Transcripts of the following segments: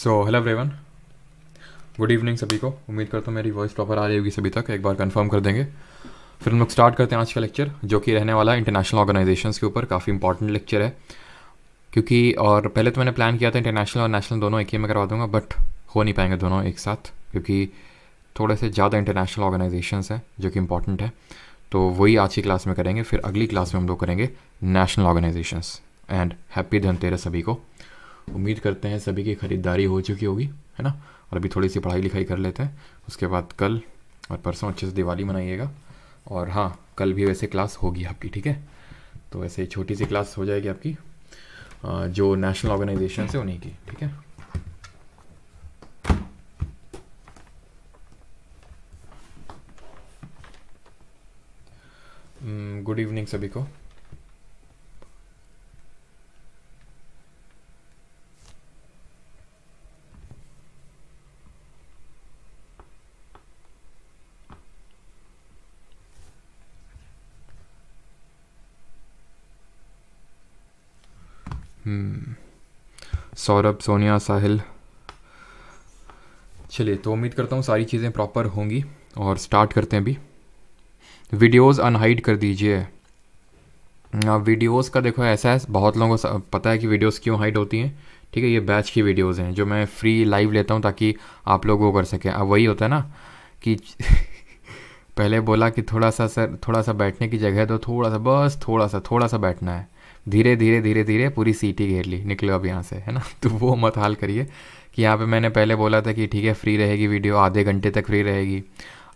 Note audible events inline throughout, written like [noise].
सो hello रेवन good evening सभी को उम्मीद करता हूँ मेरी वॉइस प्रॉपर आ रही होगी सभी तक एक बार कंफर्म कर देंगे फिर हम लोग स्टार्ट करते हैं आज का लेक्चर जो कि रहने वाला इंटरनेशनल ऑर्गेनाइजेशंस के ऊपर काफ़ी इंपॉर्टेंट लेक्चर है क्योंकि और पहले तो मैंने प्लान किया था इंटरनेशनल और नेशनल दोनों एक ही में करवा दूंगा बट हो नहीं पाएंगे दोनों एक साथ क्योंकि थोड़े से ज़्यादा इंटरनेशनल ऑर्गेनाइजेशंस हैं जो कि इंपॉर्टेंट है तो वही आज की क्लास में करेंगे फिर अगली क्लास में हम लोग करेंगे national organisations and happy Dhanteras सभी को उम्मीद करते हैं सभी की ख़रीदारी हो चुकी होगी है ना और अभी थोड़ी सी पढ़ाई लिखाई कर लेते हैं उसके बाद कल और परसों अच्छे से दिवाली मनाइएगा और हाँ कल भी वैसे क्लास होगी आपकी ठीक है तो वैसे छोटी सी क्लास हो जाएगी आपकी जो नेशनल ऑर्गेनाइजेशन से उन्हीं की ठीक है गुड इवनिंग सभी को हम्म। सौरभ सोनिया साहिल चलिए तो उम्मीद करता हूँ सारी चीज़ें प्रॉपर होंगी और स्टार्ट करते हैं अभी वीडियोस अनहाइड कर दीजिए वीडियोस हाँ, का देखो ऐसा है बहुत लोगों को पता है कि वीडियोस क्यों हाइड होती हैं ठीक है ये बैच की वीडियोस हैं जो मैं फ्री लाइव लेता हूँ ताकि आप लोग वो कर सकें अब वही होता है ना कि [laughs] पहले बोला कि थोड़ा सा सर थोड़ा सा बैठने की जगह तो थोड़ा सा बस थोड़ा सा थोड़ा सा बैठना है धीरे धीरे धीरे धीरे पूरी सीटी घेर ली निकलो अब यहाँ से है ना [laughs] तो वो मत हाल करिए कि यहाँ पे मैंने पहले बोला था कि ठीक है फ्री रहेगी वीडियो आधे घंटे तक फ्री रहेगी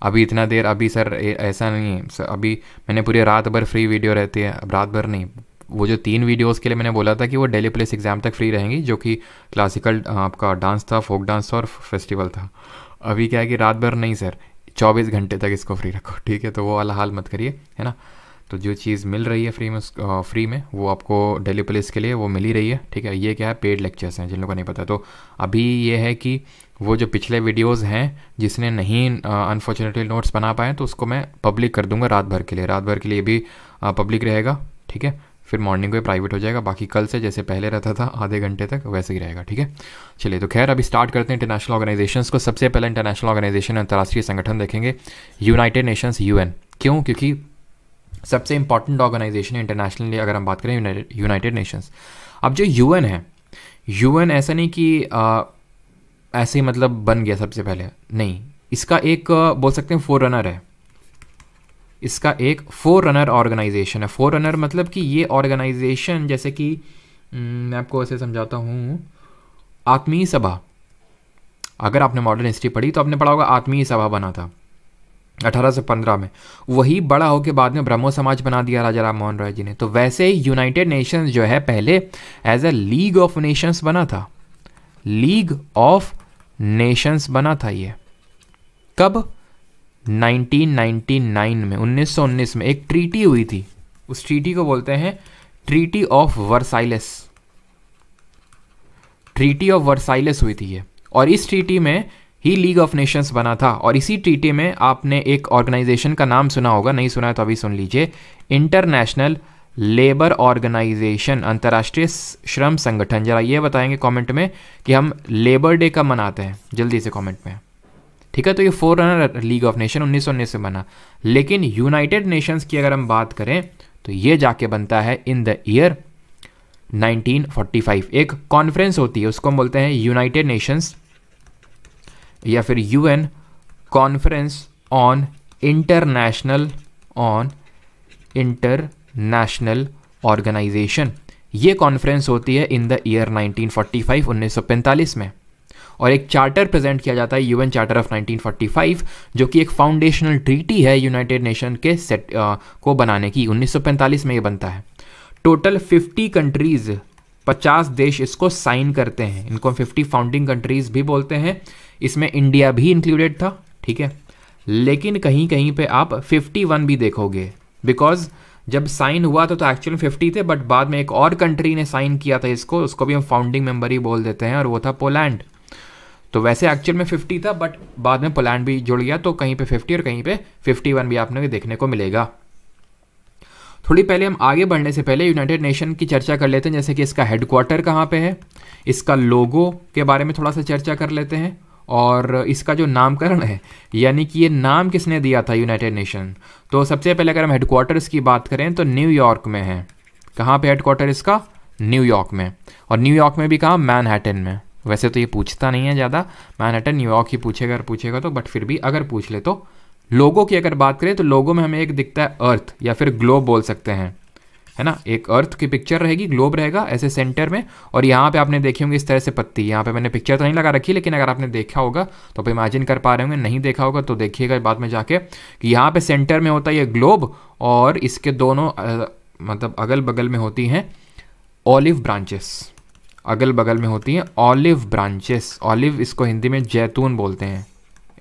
अभी इतना देर अभी सर ऐसा नहीं है सर अभी मैंने पूरी रात भर फ्री वीडियो रहती है अब रात भर नहीं वो जो तीन वीडियोस के लिए मैंने बोला था कि वो डेली प्लेस एग्ज़ाम तक फ्री रहेंगी जो कि क्लासिकल आपका डांस था फोक डांस था और फेस्टिवल था अभी क्या है कि रात भर नहीं सर चौबीस घंटे तक इसको फ्री रखो ठीक है तो वो वाला हाल मत करिए है ना तो जो चीज़ मिल रही है फ्री में फ्री में वो आपको डेली पुलिस के लिए वो मिल ही रही है ठीक है ये क्या है पेड लेक्चर्स हैं जिन लोगों को नहीं पता तो अभी ये है कि वो जो पिछले वीडियोस हैं जिसने नहीं अनफॉर्चुनेटली नोट्स बना पाए तो उसको मैं पब्लिक कर दूंगा रात भर के लिए रात भर के लिए भी पब्लिक रहेगा ठीक है फिर मॉर्निंग को प्राइवेट हो जाएगा बाकी कल से जैसे पहले रहता था आधे घंटे तक वैसे ही रहेगा ठीक है चलिए तो खैर अभी स्टार्ट करते हैं इंटरनेशनल ऑर्गेनाइजेशंस को सबसे पहले इंटरनेशनल ऑर्गेनाइजेशन अंतर्राष्ट्रीय संगठन देखेंगे यूनाइटेड नेशंस यूएन क्यों क्योंकि सबसे इंपॉर्टेंट ऑर्गेनाइजेशन इंटरनेशनली अगर हम बात करें यूनाइटेड नेशंस अब जो यू है यू ऐसा नहीं कि आ, ऐसे ही मतलब बन गया सबसे पहले नहीं इसका एक बोल सकते हैं फोर रनर है इसका एक फोर रनर ऑर्गेनाइजेशन है फोर रनर मतलब कि ये ऑर्गेनाइजेशन जैसे कि मैं आपको ऐसे समझाता हूँ आत्मीय सभा अगर आपने मॉडर्न हिस्ट्री पढ़ी तो आपने पढ़ा होगा आत्मीय सभा बना था अठारह पंद्रह में वही बड़ा होकर बाद में ब्रह्मो समाज बना दिया राजा राम मोहन राय जी ने तो वैसे ही यूनाइटेड नेशंस जो है पहले as a League of Nations बना था लीग ऑफ नेशंस बना था ये कब 1999 में 1919 में एक ट्रीटी हुई थी उस ट्रीटी को बोलते हैं Treaty of Versailles Treaty of Versailles हुई थी ये और इस ट्रीटी में ही लीग ऑफ नेशंस बना था और इसी ट्रीटी में आपने एक ऑर्गेनाइजेशन का नाम सुना होगा नहीं सुना है तो अभी सुन लीजिए इंटरनेशनल लेबर ऑर्गेनाइजेशन अंतर्राष्ट्रीय श्रम संगठन जरा ये बताएंगे कमेंट में कि हम लेबर डे कब मनाते हैं जल्दी से कमेंट में ठीक है तो ये forerunner League of Nation उन्नीस सौ से बना लेकिन यूनाइटेड नेशंस की अगर हम बात करें तो ये जाके बनता है इन द ईयर 1945 एक कॉन्फ्रेंस होती है उसको हम बोलते हैं यूनाइटेड नेशंस या फिर UN conference on international on international organisation ये कॉन्फ्रेंस होती है इन द ईयर 1945 1945 में और एक चार्टर प्रेजेंट किया जाता है यूएन चार्टर ऑफ 1945 जो कि एक फाउंडेशनल ट्रीटी है यूनाइटेड नेशन के सेट आ, को बनाने की 1945 में ये बनता है टोटल 50 कंट्रीज 50 देश इसको साइन करते हैं इनको 50 फाउंडिंग कंट्रीज भी बोलते हैं इसमें इंडिया भी इंक्लूडेड था ठीक है लेकिन कहीं कहीं पे आप 51 भी देखोगे बिकॉज जब साइन हुआ था तो एक्चुअल तो फिफ्टी थे बट बाद में एक और कंट्री ने साइन किया था इसको उसको भी हम फाउंडिंग मेंबर ही बोल देते हैं और वो था पोलैंड तो वैसे एक्चुअल में 50 था बट बाद में पोलैंड भी जुड़ गया तो कहीं पे 50 और कहीं पे 51 भी आपने देखने को मिलेगा थोड़ी पहले हम आगे बढ़ने से पहले यूनाइटेड नेशन की चर्चा कर लेते हैं जैसे कि इसका हेडक्वार्टर कहाँ पे है इसका लोगो के बारे में थोड़ा सा चर्चा कर लेते हैं और इसका जो नामकरण है यानी कि ये नाम किसने दिया था यूनाइटेड नेशन तो सबसे पहले अगर हम हेडक्वार्टर्स की बात करें तो न्यूयॉर्क में है कहाँ पे हेडक्वार्टर इसका न्यूयॉर्क में और न्यूयॉर्क में भी कहाँ मैनहैटन में वैसे तो ये पूछता नहीं है ज़्यादा मैनहैटन न्यूयॉर्क ही पूछेगा अगर पूछेगा तो बट फिर भी अगर पूछ ले तो लोगों की अगर बात करें तो लोगों में हमें एक दिखता है अर्थ या फिर ग्लोब बोल सकते हैं है ना एक अर्थ की पिक्चर रहेगी ग्लोब रहेगा ऐसे सेंटर में और यहाँ पे आपने देखी होंगी इस तरह से पत्ती यहाँ पे मैंने पिक्चर तो नहीं लगा रखी लेकिन अगर आपने देखा होगा तो आप इमेजिन कर पा रहे होंगे नहीं देखा होगा तो देखिएगा बाद में जाके कि यहाँ पे सेंटर में होता है ये ग्लोब और इसके दोनों आ, मतलब अगल बगल में होती हैं ऑलिव ब्रांचेस अगल बगल में होती हैं ऑलिव ब्रांचेस ऑलिव इसको हिंदी में जैतून बोलते हैं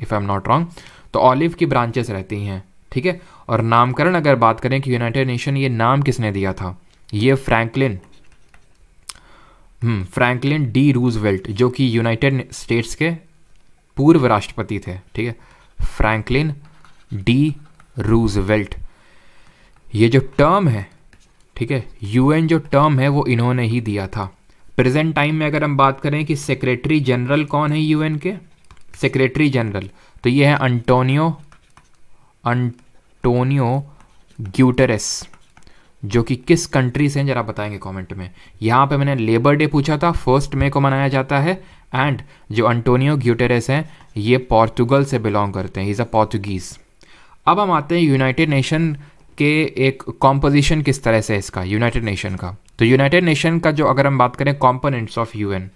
if I am not wrong तो ऑलिव की ब्रांचेस रहती हैं ठीक है और नामकरण अगर बात करें कि यूनाइटेड नेशन ये नाम किसने दिया था ये फ्रैंकलिन फ्रैंकलिन डी रूजवेल्ट जो कि यूनाइटेड स्टेट्स के पूर्व राष्ट्रपति थे ठीक है फ्रैंकलिन डी रूजवेल्ट ये जो टर्म है ठीक है यूएन जो टर्म है वो इन्होंने ही दिया था प्रेजेंट टाइम में अगर हम बात करें कि सेक्रेटरी जनरल कौन है यूएन के सेक्रेटरी जनरल तो ये है अंटोनियो अंटोनियो ग्यूटरेस जो कि किस कंट्री से हैं जरा बताएंगे कमेंट में यहाँ पे मैंने लेबर डे पूछा था फर्स्ट मई को मनाया जाता है एंड जो अंटोनियो ग्यूटेरेस हैं ये पोर्तुगल से बिलोंग करते हैं इज़ अ पोर्तुगीज़ अब हम आते हैं यूनाइटेड नेशन के एक कॉम्पोजिशन किस तरह से इसका यूनाइटेड नेशन का तो यूनाइटेड नेशन का जो अगर हम बात करें components of an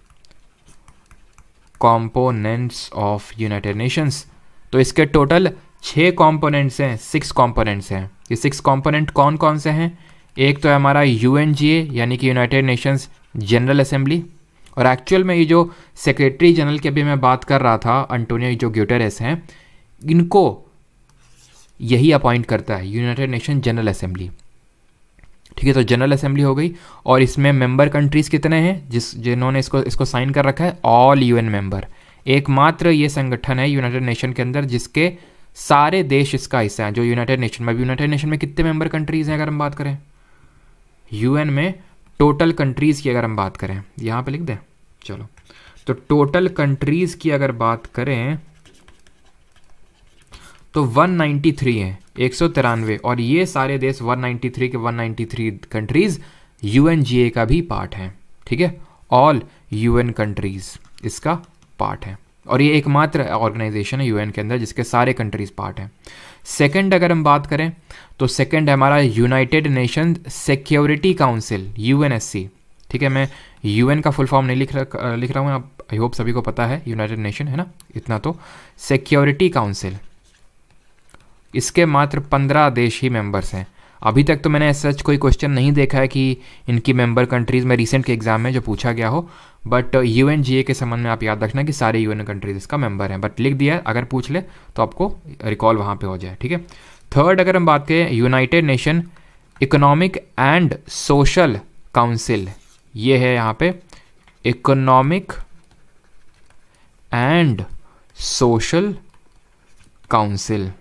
components of United Nations तो इसके टोटल छः कॉम्पोनेंट्स हैं सिक्स कॉम्पोनेंट्स हैं ये सिक्स कॉम्पोनेंट कौन कौन से हैं एक तो है हमारा यू यानी कि यूनाइटेड नेशंस जनरल असेंबली और एक्चुअल में ये जो सेक्रेटरी जनरल के भी मैं बात कर रहा था अंटोनियो जो ग्यूटेरस हैं इनको यही अपॉइंट करता है यूनाइटेड नेशन जनरल असेंबली ठीक है तो जनरल असेंबली हो गई और इसमें मेंबर कंट्रीज़ कितने हैं जिस जिन्होंने इसको इसको साइन कर रखा है ऑल यूएन मेंबर एकमात्र ये संगठन है यूनाइटेड नेशन के अंदर जिसके सारे देश इसका हिस्सा है जो यूनाइटेड नेशन में यूनाइटेड नेशन में कितने मेंबर कंट्रीज़ हैं अगर हम बात करें यूएन में टोटल कंट्रीज़ की अगर हम बात करें यहाँ पे लिख दें चलो तो टोटल कंट्रीज़ की अगर बात करें तो 193 हैं एक सौ तिरानवे और ये सारे देश 193 के 193 कंट्रीज़ यूएनजीए का भी पार्ट हैं ठीक है ऑल यूएन कंट्रीज़ इसका पार्ट है और ये एकमात्र ऑर्गेनाइजेशन है यूएन के अंदर जिसके सारे कंट्रीज पार्ट हैं सेकंड अगर हम बात करें तो सेकंड है हमारा United Nation Security Council UNSC ठीक है मैं यूएन का फुल फॉर्म नहीं लिख रहा लिख रहा हूँ आप आई होप सभी को पता है यूनाइटेड नेशन है ना इतना तो सिक्योरिटी काउंसिल इसके मात्र पंद्रह देश ही मेंबर्स हैं अभी तक तो मैंने सच कोई क्वेश्चन नहीं देखा है कि इनकी मेंबर कंट्रीज़ में रिसेंट के एग्ज़ाम में जो पूछा गया हो but U N G A के संबंध में आप याद रखना कि सारे यू एन कंट्रीज़ इसका मेंबर हैं बट लिख दिया है अगर पूछ ले तो आपको रिकॉल वहाँ पर हो जाए ठीक है थर्ड अगर हम बात करें United Nation economic and Social Council ये है यहाँ पे इकोनॉमिक एंड सोशल काउंसिल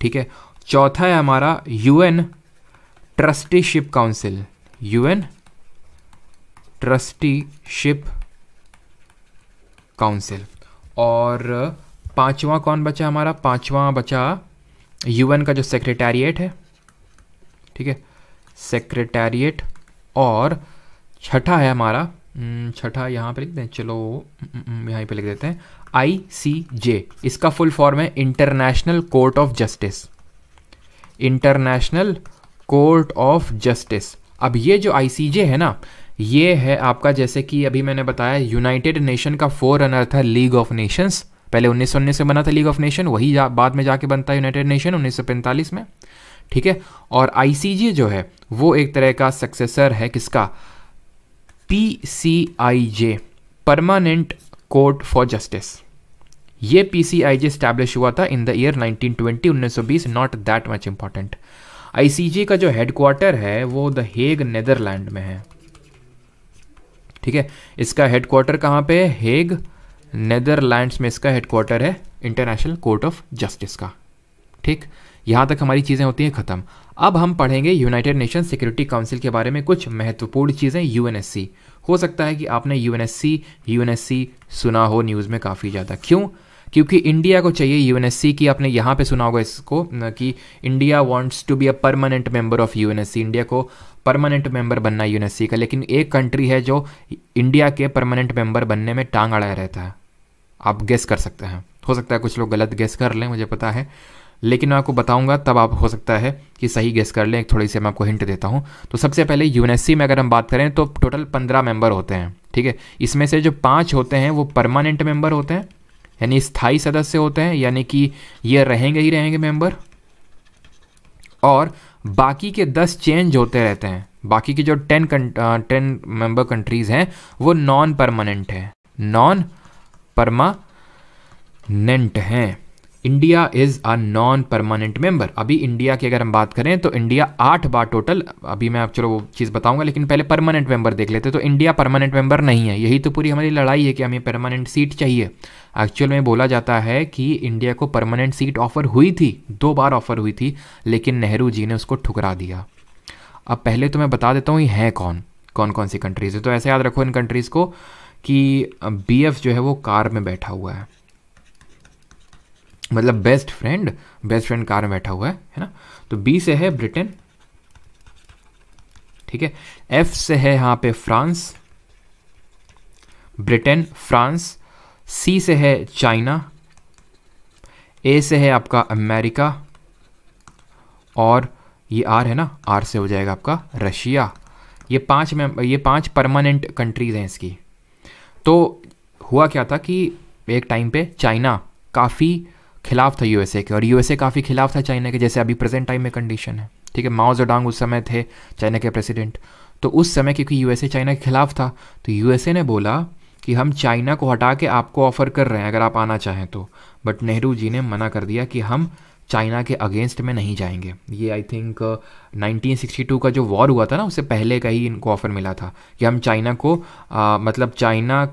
ठीक है चौथा है हमारा UN Trusteeship Council UN Trusteeship Council और पांचवा कौन बचा हमारा पांचवा बचा यूएन का जो सेक्रेटेरिएट है ठीक है सेक्रेटेरिएट और छठा है हमारा हम्म, छठा यहाँ पे लिख दें चलो हम्म, हम्म, यहाँ पे लिख देते हैं आई सी जे इसका फुल फॉर्म है International Court of Justice International Court of Justice अब ये जो आई है ना ये है आपका जैसे कि अभी मैंने बताया यूनाइटेड नेशन का फोर रनर था लीग ऑफ नेशंस पहले उन्नीस सौ से बना था लीग ऑफ नेशन वही जा, बाद में जाके बनता है यूनाइटेड नेशन उन्नीस में ठीक है और आईसीजे जो है वो एक तरह का सक्सेसर है किसका P C I J Permanent Court for Justice ये P C I J establish हुआ था in the year 1920 1920 not that much important ICJ का जो हेडक्वार्टर है वो द हेग नेदरलैंड में है ठीक है इसका हेडक्वार्टर कहाँ पे है हेग नेदरलैंड्स में इसका हेडक्वार्टर है इंटरनेशनल कोर्ट ऑफ जस्टिस का ठीक यहाँ तक हमारी चीज़ें होती हैं ख़त्म अब हम पढ़ेंगे यूनाइटेड नेशन सिक्योरिटी काउंसिल के बारे में कुछ महत्वपूर्ण चीज़ें यूएनएससी हो सकता है कि आपने यूएनएससी यूएनएससी सुना हो न्यूज़ में काफ़ी ज़्यादा क्यों क्योंकि इंडिया को चाहिए यूएनएससी की आपने यहाँ पे सुना होगा इसको कि India wants to be a permanent member of UNSC India को परमानेंट मेंबर बनना है यूएनएससी का लेकिन एक कंट्री है जो इंडिया के परमानेंट मेंबर बनने में टांग अड़ाया रहता है आप गेस कर सकते हैं हो सकता है कुछ लोग गलत गेस कर लें मुझे पता है लेकिन मैं आपको बताऊंगा तब आप हो सकता है कि सही गेस कर लें एक थोड़ी सी मैं आपको हिंट देता हूं तो सबसे पहले यूएनएससी में अगर हम बात करें तो टोटल पंद्रह मेंबर होते हैं ठीक है इसमें से जो पाँच होते हैं वो परमानेंट मेंबर होते हैं यानी स्थाई सदस्य होते हैं यानी कि ये रहेंगे ही रहेंगे मेंबर और बाकी के दस चेंज होते रहते हैं बाकी के जो टेन टेन मेंबर कंट्रीज हैं वो नॉन परमानेंट हैं नॉन परमानेंट हैं India is a non permanent member अभी इंडिया की अगर हम बात करें तो इंडिया आठ बार टोटल अभी मैं आप चलो वो चीज़ बताऊंगा लेकिन पहले परमानेंट मेंबर देख लेते तो इंडिया परमानेंट मेंबर नहीं है यही तो पूरी हमारी लड़ाई है कि हमें परमानेंट सीट चाहिए एक्चुअल में बोला जाता है कि इंडिया को परमानेंट सीट ऑफर हुई थी दो बार ऑफर हुई थी लेकिन नेहरू जी ने उसको ठुकरा दिया अब पहले तो मैं बता देता हूँ ये हैं कौन कौन कौन सी कंट्रीज़ है तो ऐसे याद रखो इन कंट्रीज़ को कि बी जो है वो कार में बैठा हुआ है मतलब best friend best friend car में बैठा हुआ है है ना तो बी से है ब्रिटेन ठीक है एफ से है यहां पे फ्रांस ब्रिटेन फ्रांस सी से है चाइना ए से है आपका अमेरिका और ये आर है ना आर से हो जाएगा आपका रशिया ये पांच में ये पांच परमानेंट कंट्रीज़ हैं इसकी तो हुआ क्या था कि एक टाइम पे चाइना काफ़ी खिलाफ था यूएसए के और यूएसए काफ़ी खिलाफ था चाइना के जैसे अभी प्रेजेंट टाइम में कंडीशन है ठीक है माओ जोडांग उस समय थे चाइना के प्रेसिडेंट तो उस समय क्योंकि यूएसए चाइना के खिलाफ था तो यूएसए ने बोला कि हम चाइना को हटा के आपको ऑफ़र कर रहे हैं अगर आप आना चाहें तो बट नेहरू जी ने मना कर दिया कि हम चाइना के अगेंस्ट में नहीं जाएंगे ये आई थिंक 1962 का जो वॉर हुआ था ना उससे पहले का ही इनको ऑफ़र मिला था कि हम चाइना को आ, uh, मतलब चाइना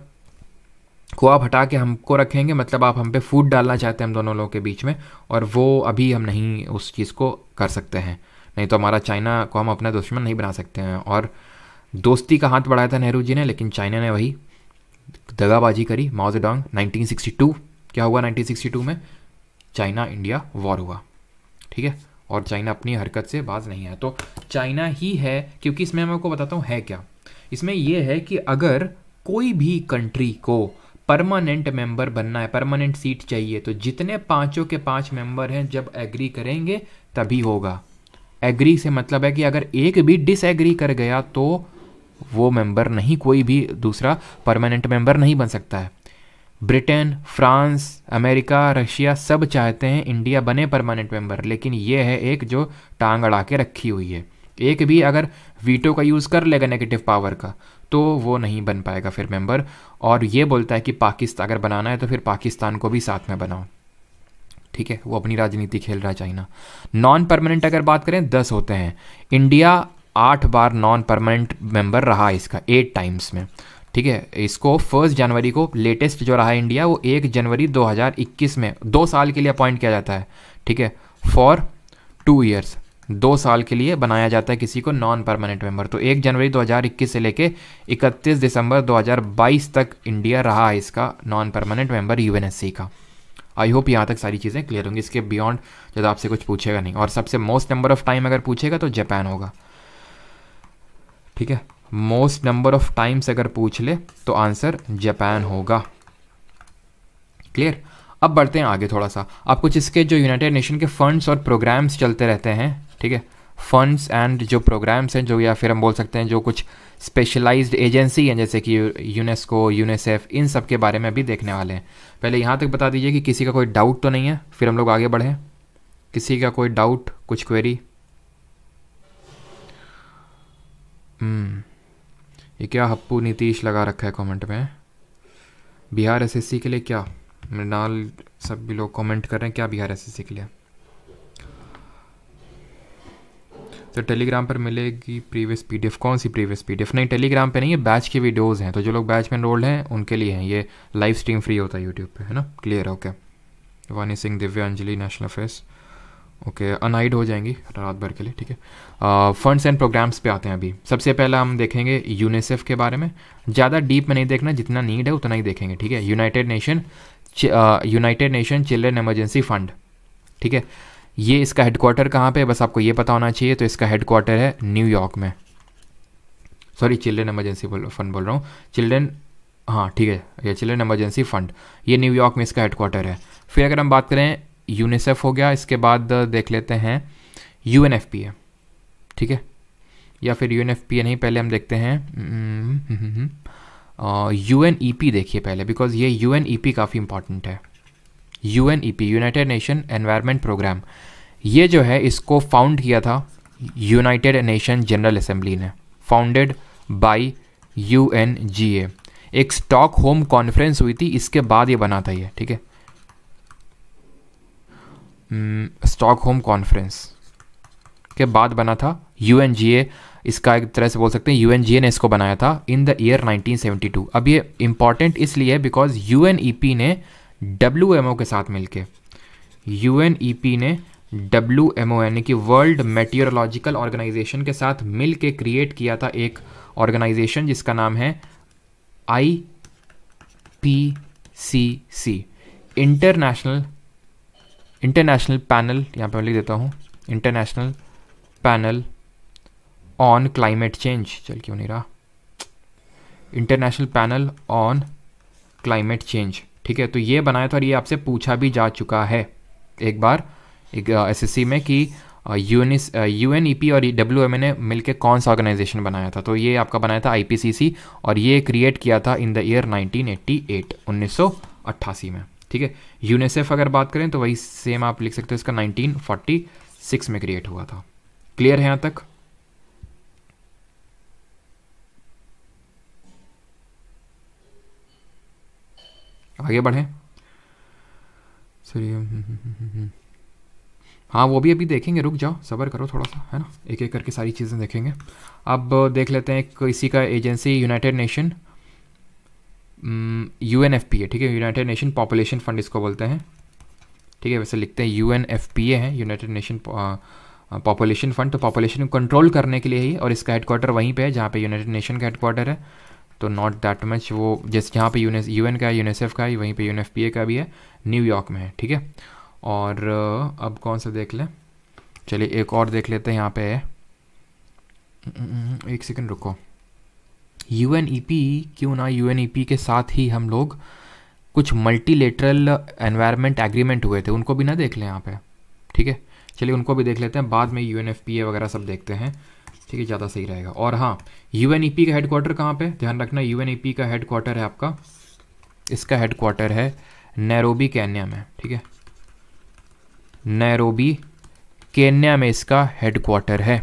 को आप हटा के हमको रखेंगे मतलब आप हम पे फूड डालना चाहते हैं हम दोनों लोगों के बीच में और वो अभी हम नहीं उस चीज़ को कर सकते हैं नहीं तो हमारा चाइना को हम अपना दुश्मन नहीं बना सकते हैं और दोस्ती का हाथ बढ़ाया था नेहरू जी ने लेकिन चाइना ने वही दगाबाजी करी माओजेडोंग 1962 क्या हुआ 1962 में चाइना इंडिया वॉर हुआ ठीक है और चाइना अपनी हरकत से बाज नहीं है तो चाइना ही है क्योंकि इसमें मैं आपको बताता हूँ है क्या इसमें यह है कि अगर कोई भी कंट्री को परमानेंट मेंबर बनना है परमानेंट सीट चाहिए तो जितने पांचों के पांच मेंबर हैं जब एग्री करेंगे तभी होगा एग्री से मतलब है कि अगर एक भी डिसएग्री कर गया तो वो मेंबर नहीं कोई भी दूसरा परमानेंट मेंबर नहीं बन सकता है ब्रिटेन फ्रांस अमेरिका रशिया सब चाहते हैं इंडिया बने परमानेंट मेंबर लेकिन ये है एक जो टांग अड़ा के रखी हुई है एक भी अगर वीटो का यूज़ कर लेगा नेगेटिव पावर का तो वो नहीं बन पाएगा फिर मेंबर और ये बोलता है कि पाकिस्तान अगर बनाना है तो फिर पाकिस्तान को भी साथ में बनाओ ठीक है वो अपनी राजनीति खेल रहा है चाइना नॉन परमानेंट अगर बात करें दस होते हैं इंडिया आठ बार नॉन परमानेंट मेंबर रहा इसका एट टाइम्स में ठीक है इसको फर्स्ट जनवरी को लेटेस्ट जो रहा इंडिया वो एक जनवरी 2021 में दो साल के लिए अपॉइंट किया जाता है ठीक है फॉर टू ईयर्स दो साल के लिए बनाया जाता है किसी को नॉन परमानेंट मेंबर तो एक जनवरी 2021 से लेके 31 दिसंबर 2022 तक इंडिया रहा है इसका नॉन परमानेंट मेंबर यूएनएससी का आई होप यहाँ तक सारी चीज़ें क्लियर होंगी इसके बियॉन्ड जब आपसे कुछ पूछेगा नहीं और सबसे मोस्ट नंबर ऑफ टाइम अगर पूछेगा तो जापान होगा ठीक है मोस्ट नंबर ऑफ टाइम्स अगर पूछ ले तो आंसर जापान होगा क्लियर अब बढ़ते हैं आगे थोड़ा सा अब कुछ इसके जो यूनाइटेड नेशन के फंड्स और प्रोग्राम्स चलते रहते हैं ठीक है फंड्स एंड जो प्रोग्राम्स हैं जो या फिर हम बोल सकते हैं जो कुछ स्पेशलाइज्ड एजेंसी हैं जैसे कि यूनेस्को यूनिसेफ इन सब के बारे में भी देखने वाले हैं पहले यहाँ तक बता दीजिए कि किसी का कोई डाउट तो नहीं है फिर हम लोग आगे बढ़ें किसी का कोई डाउट कुछ क्वेरी hmm. ये क्या हप्पू नीतीश लगा रखा है कमेंट में बिहार एसएससी के लिए क्या मृणाल सब भी लोग कमेंट कर रहे हैं क्या बिहार एसएससी के लिए तो टेलीग्राम पर मिलेगी प्रीवियस पीडीएफ कौन सी प्रीवियस पीडीएफ नहीं टेलीग्राम पे नहीं है बैच की वीडियोज़ हैं तो जो लोग बैच में एनरोल्ड हैं उनके लिए हैं ये लाइव स्ट्रीम फ्री होता है यूट्यूब पे है ना क्लियर है okay Vani Singh Divya Anjali national affairs okay अनाइड हो जाएंगी रात भर के लिए ठीक है फंड्स एंड प्रोग्राम्स पे आते हैं अभी सबसे पहला हम देखेंगे यूनिसेफ के बारे में ज़्यादा डीप में नहीं देखना जितना नीड है उतना ही देखेंगे ठीक है United Nation United Nation children emergency fund ठीक है ये इसका हेडक्वार्टर कहाँ पे है बस आपको ये पता होना चाहिए तो इसका हेडक्वार्टर है न्यूयॉर्क में सॉरी चिल्ड्रेन एमरजेंसी फंड बोल रहा हूँ चिल्ड्रेन हाँ ठीक है ये चिल्ड्रेन एमरजेंसी फंड ये न्यूयॉर्क में इसका हेडक्वार्टर है फिर अगर हम बात करें यूनिसेफ हो गया इसके बाद देख लेते हैं यू एन एफ पी है ठीक है या फिर यू एन एफ पी नहीं पहले हम देखते हैं यू एन ई पी देखिए पहले बिकॉज ये यू एन ई पी काफ़ी इंपॉर्टेंट है U N E P United Nation Environment Programme ये जो है इसको फाउंड किया था यूनाइटेड नेशन जनरल असेंबली ने founded by U N G A एक स्टॉक होम कॉन्फ्रेंस हुई थी इसके बाद ये बना था ये ठीक है स्टॉक होम कॉन्फ्रेंस के बाद बना था यू एन जी ए इसका एक तरह से बोल सकते हैं यू एन जी ए ने इसको बनाया था इन द ईयर 1972 अब ये इंपॉर्टेंट इसलिए है because U N E P ने डब्ल्यू एम ओ के साथ मिलके यू एन ई पी ने डब्ल्यू एम ओ यानी कि वर्ल्ड मेटियोरोलॉजिकल ऑर्गेनाइजेशन के साथ मिल के क्रिएट किया था एक ऑर्गेनाइजेशन जिसका नाम है I P C C international international panel यहाँ पर मैं लिख देता हूँ international panel on climate change चल क्यों नहीं रहा international panel on climate change ठीक है तो ये बनाया था और ये आपसे पूछा भी जा चुका है एक बार एस में कि यूनिस यू एन ई पी और डब्ल्यू एम ए ने मिलकर कौन सा ऑर्गेनाइजेशन बनाया था तो ये आपका बनाया था आई पी सी सी और ये क्रिएट किया था इन द ईयर 1988 1988 में ठीक है यूनिसेफ अगर बात करें तो वही सेम आप लिख सकते हो इसका 1946 में क्रिएट हुआ था क्लियर है यहाँ तक आगे बढ़ें सॉरी हाँ वो भी अभी देखेंगे रुक जाओ सबर करो थोड़ा सा है ना एक एक करके सारी चीज़ें देखेंगे अब देख लेते हैं एक इसी का agency United Nation U N F P A ठीक है यूनाइटेड नेशन पॉपुलेशन फंड इसको बोलते हैं ठीक है वैसे लिखते हैं U N F P A है यूनाइटेड नेशन पॉपुलेशन फंड तो पॉपुलेशन को कंट्रोल करने के लिए ही और इसका हेडक्वार्टर वहीं पे है जहाँ पे यूनाइटेड नेशन का क्वार्टर है तो नॉट दैट मच वो जैसे जहाँ पे यू एन का है यूनिसेफ का है वहीं पे ए का भी है न्यूयॉर्क में है ठीक है और अब कौन सा देख लें चलिए एक और देख लेते हैं यहाँ पे हम्म, एक सेकंड रुको यू एन ई पी क्यों ना यू एन ई पी के साथ ही हम लोग कुछ मल्टीलेटरल एनवायरनमेंट एग्रीमेंट हुए थे उनको भी ना देख लें यहाँ पे ठीक है चलिए उनको भी देख लेते हैं बाद में U N F P A वगैरह सब देखते हैं ठीक है ज़्यादा सही रहेगा और हाँ यू एन ई पी का हेडक्वार्टर कहाँ पे ध्यान रखना यू एन ई पी का हेडक्वार्टर है आपका इसका हेडक्वार्टर है नैरोबी कैन्या में ठीक है नैरोबी केन्या में इसका हेडक्वार्टर है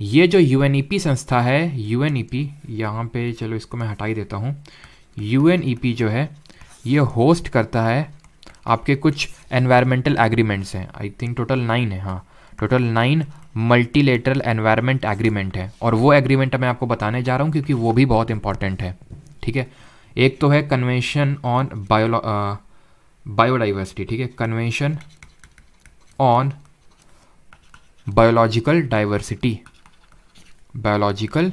ये जो यू e संस्था है यू एन e यहाँ पर चलो इसको मैं हटाई देता हूँ यू e जो है ये होस्ट करता है आपके कुछ एनवायरमेंटल एग्रीमेंट्स हैं आई थिंक टोटल नाइन है हाँ total nine multilateral environment agreement है और वो एग्रीमेंट मैं आपको बताने जा रहा हूँ क्योंकि वो भी बहुत इंपॉर्टेंट है ठीक है एक तो है कन्वेंशन ऑन बायो बायोडाइवर्सिटी ठीक है convention on biological diversity biological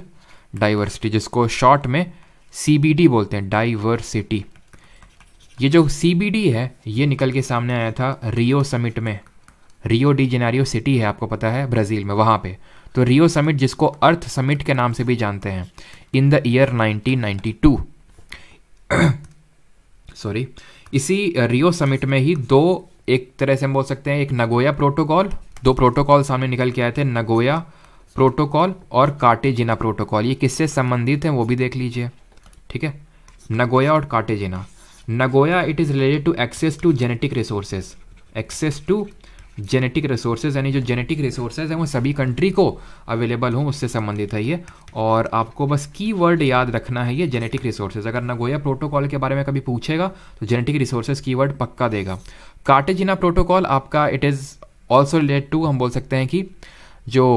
diversity जिसको शॉर्ट में सीबीडी बोलते हैं डाइवर्सिटी ये जो सी है ये निकल के सामने आया था रियो समिट में रियो डी जेनारियो सिटी है आपको पता है ब्राज़ील में वहाँ पे तो रियो समिट जिसको अर्थ समिट के नाम से भी जानते हैं इन द ईयर 1992 सॉरी इसी रियो समिट में ही दो एक तरह से हम बोल सकते हैं एक नगोया प्रोटोकॉल दो प्रोटोकॉल सामने निकल के आए थे नगोया प्रोटोकॉल और काटेजिना प्रोटोकॉल ये किससे संबंधित हैं वो भी देख लीजिए ठीक है नगोया और Cartagena Nagoya it is related to access to genetic resources access to genetic resources यानी जो जेनेटिक रिसोर्सेज हैं वो सभी कंट्री को अवेलेबल हों उससे संबंधित है ये और आपको बस की वर्ड याद रखना है ये जेनेटिक रिसोर्सेज अगर नगोया प्रोटोकॉल के बारे में कभी पूछेगा तो जेनेटिक रिसोर्सेज की वर्ड पक्का देगा कार्टेजिना प्रोटोकॉल आपका it is also relate to हम बोल सकते हैं कि जो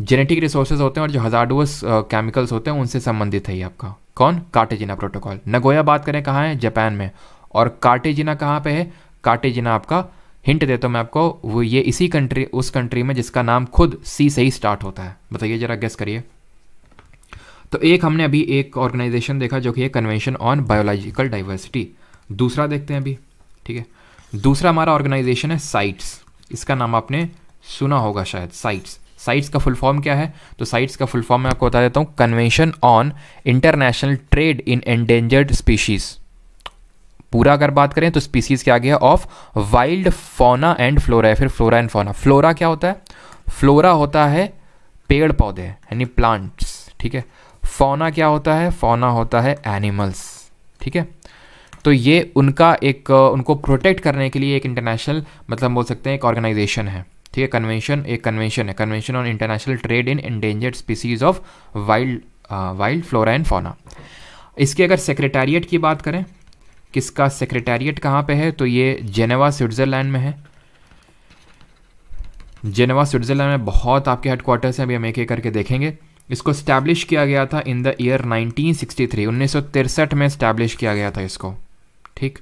जेनेटिक रिसोर्सेज होते हैं और जो हजारडोस केमिकल्स होते हैं उनसे संबंधित है ये आपका कौन कार्टेजिना प्रोटोकॉल नगोया बात करें कहाँ है जापान में और कार्टेजिना कहाँ पे है कार्टेजिना आपका हिंट देता हूँ मैं आपको वो ये इसी कंट्री उस कंट्री में जिसका नाम खुद सी से ही स्टार्ट होता है बताइए जरा गेस करिए तो एक हमने अभी एक ऑर्गेनाइजेशन देखा जो कि है कन्वेंशन ऑन बायोलॉजिकल डाइवर्सिटी दूसरा देखते हैं अभी ठीक है दूसरा हमारा ऑर्गेनाइजेशन है साइट्स इसका नाम आपने सुना होगा शायद साइट्स साइट्स का फुल फॉर्म क्या है तो साइट्स का फुल फॉर्म मैं आपको बता देता हूँ convention on international trade in endangered species पूरा अगर बात करें तो स्पीसीज क्या गया ऑफ वाइल्ड फोना एंड फ्लोरा फिर फ्लोरा एंड फोना फ्लोरा क्या होता है फ्लोरा होता है पेड़ पौधे यानी प्लांट्स ठीक है फोना क्या होता है फोना होता है एनिमल्स ठीक है तो ये उनका एक उनको प्रोटेक्ट करने के लिए एक इंटरनेशनल मतलब बोल सकते हैं एक ऑर्गेनाइजेशन है ठीक है कन्वेंशन एक कन्वेंशन है convention on international trade in endangered species of wild wild flora and fauna इसके अगर सेक्रेटेरिएट की बात करें किसका सेक्रेटेरिएट कहाँ पे है तो ये जेनेवा स्विट्ज़रलैंड में है जेनेवा स्विट्ज़रलैंड में बहुत आपके हेडक्वार्टर्स हैं अभी हम एक एक करके देखेंगे इसको स्टैब्लिश किया गया था इन द ईयर 1963 1963 में स्टैब्लिश किया गया था इसको ठीक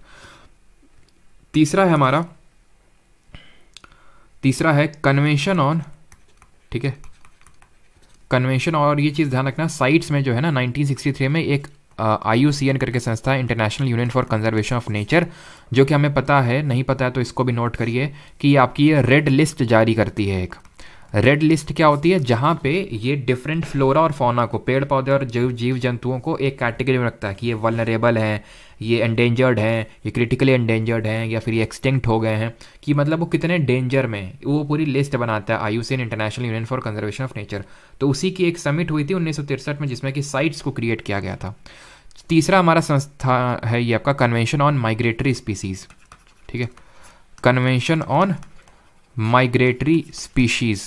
तीसरा है हमारा तीसरा है कन्वेंशन ऑन ठीक है कन्वेंशन और ये चीज़ ध्यान रखना साइट्स में जो है ना 1963 में एक आई यू सी एन करके संस्था है International Union for Conservation of Nature जो कि हमें पता है नहीं पता है तो इसको भी नोट करिए कि आपकी ये रेड लिस्ट जारी करती है एक रेड लिस्ट क्या होती है जहाँ पे ये डिफरेंट फ्लोरा और फौना को पेड़ पौधे और जीव जीव जंतुओं को एक कैटेगरी में रखता है कि ये वलनरेबल हैं ये एंडेंजर्ड हैं ये क्रिटिकली एंडेंजर्ड हैं या फिर ये एक्सटिंक्ट हो गए हैं कि मतलब वो कितने डेंजर में वो पूरी लिस्ट बनाता है I International Union for Conservation of Nature तो उसी की एक समिट हुई थी उन्नीस में जिसमें कि साइट्स को क्रिएट किया गया था तीसरा हमारा संस्था है ये आपका कन्वेंशन ऑन माइग्रेटरी स्पीसीज ठीक है कन्वेंशन ऑन माइग्रेटरी स्पीशीज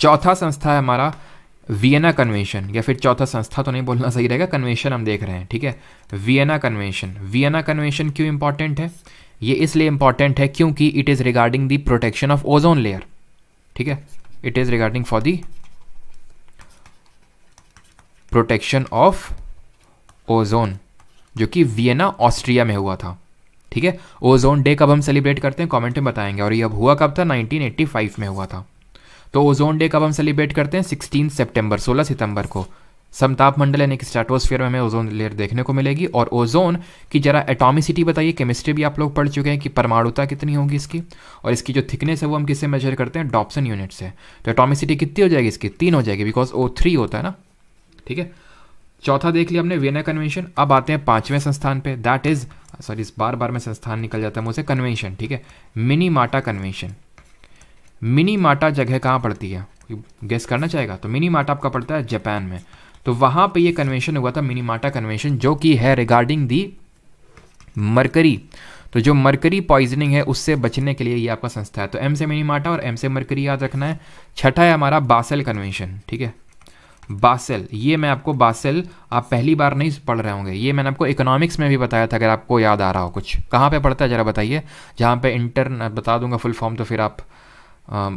चौथा संस्था है हमारा वियना कन्वेंशन या फिर चौथा संस्था तो नहीं बोलना सही रहेगा कन्वेंशन हम देख रहे हैं ठीक है वियना कन्वेंशन वियना कन्वेंशन क्यों इंपॉर्टेंट है ये इसलिए इंपॉर्टेंट है क्योंकि it is regarding the protection of ozone layer ठीक है it is regarding for the protection of ozone जो कि वियना ऑस्ट्रिया में हुआ था ठीक है ओजोन डे कब हम सेलिब्रेट करते हैं कमेंट में बताएंगे और ये अब हुआ कब था 1985 में हुआ था तो ओजोन डे कब हम सेलिब्रेट करते हैं 16 सितंबर 16 सितंबर को समताप मंडल यानी कि स्ट्रेटोस्फीयर में हमें ओजोन लेयर देखने को मिलेगी और ओजोन की जरा एटॉमिसिटी बताइए केमिस्ट्री भी आप लोग पढ़ चुके हैं कि परमाणुता कितनी होगी इसकी और इसकी जो थिकनेस है वो हम किससे मेजर करते हैं डॉप्सन यूनिट से तो एटॉमिसिटी कितनी हो जाएगी इसकी तीन हो जाएगी बिकॉज ओ थ्री होता है ना ठीक है चौथा देख लिया हमने वियना कन्वेंशन अब आते हैं पांचवें संस्थान पे दैट इज सॉरी इस बार बार में संस्थान निकल जाता है मुझसे कन्वेंशन ठीक है मिनी माटा कन्वेंशन मिनी माटा जगह कहाँ पड़ती है गेस करना चाहेगा तो मिनी माटा आपका पड़ता है जापान में तो वहां पे ये कन्वेंशन हुआ था मिनी माटा कन्वेंशन जो कि है रिगार्डिंग दी मरकरी तो जो मरकरी पॉइजनिंग है उससे बचने के लिए ये आपका संस्था है तो एम से मिनी माटा और एम से मरकरी याद रखना है छठा है हमारा बासल कन्वेंशन ठीक है बासेल ये मैं आपको बासेल आप पहली बार नहीं पढ़ रहे होंगे ये मैंने आपको इकोनॉमिक्स में भी बताया था अगर आपको याद आ रहा हो कुछ कहाँ पे पढ़ता है ज़रा बताइए जहाँ पे इंटर बता दूंगा फुल फॉर्म तो फिर आप आ,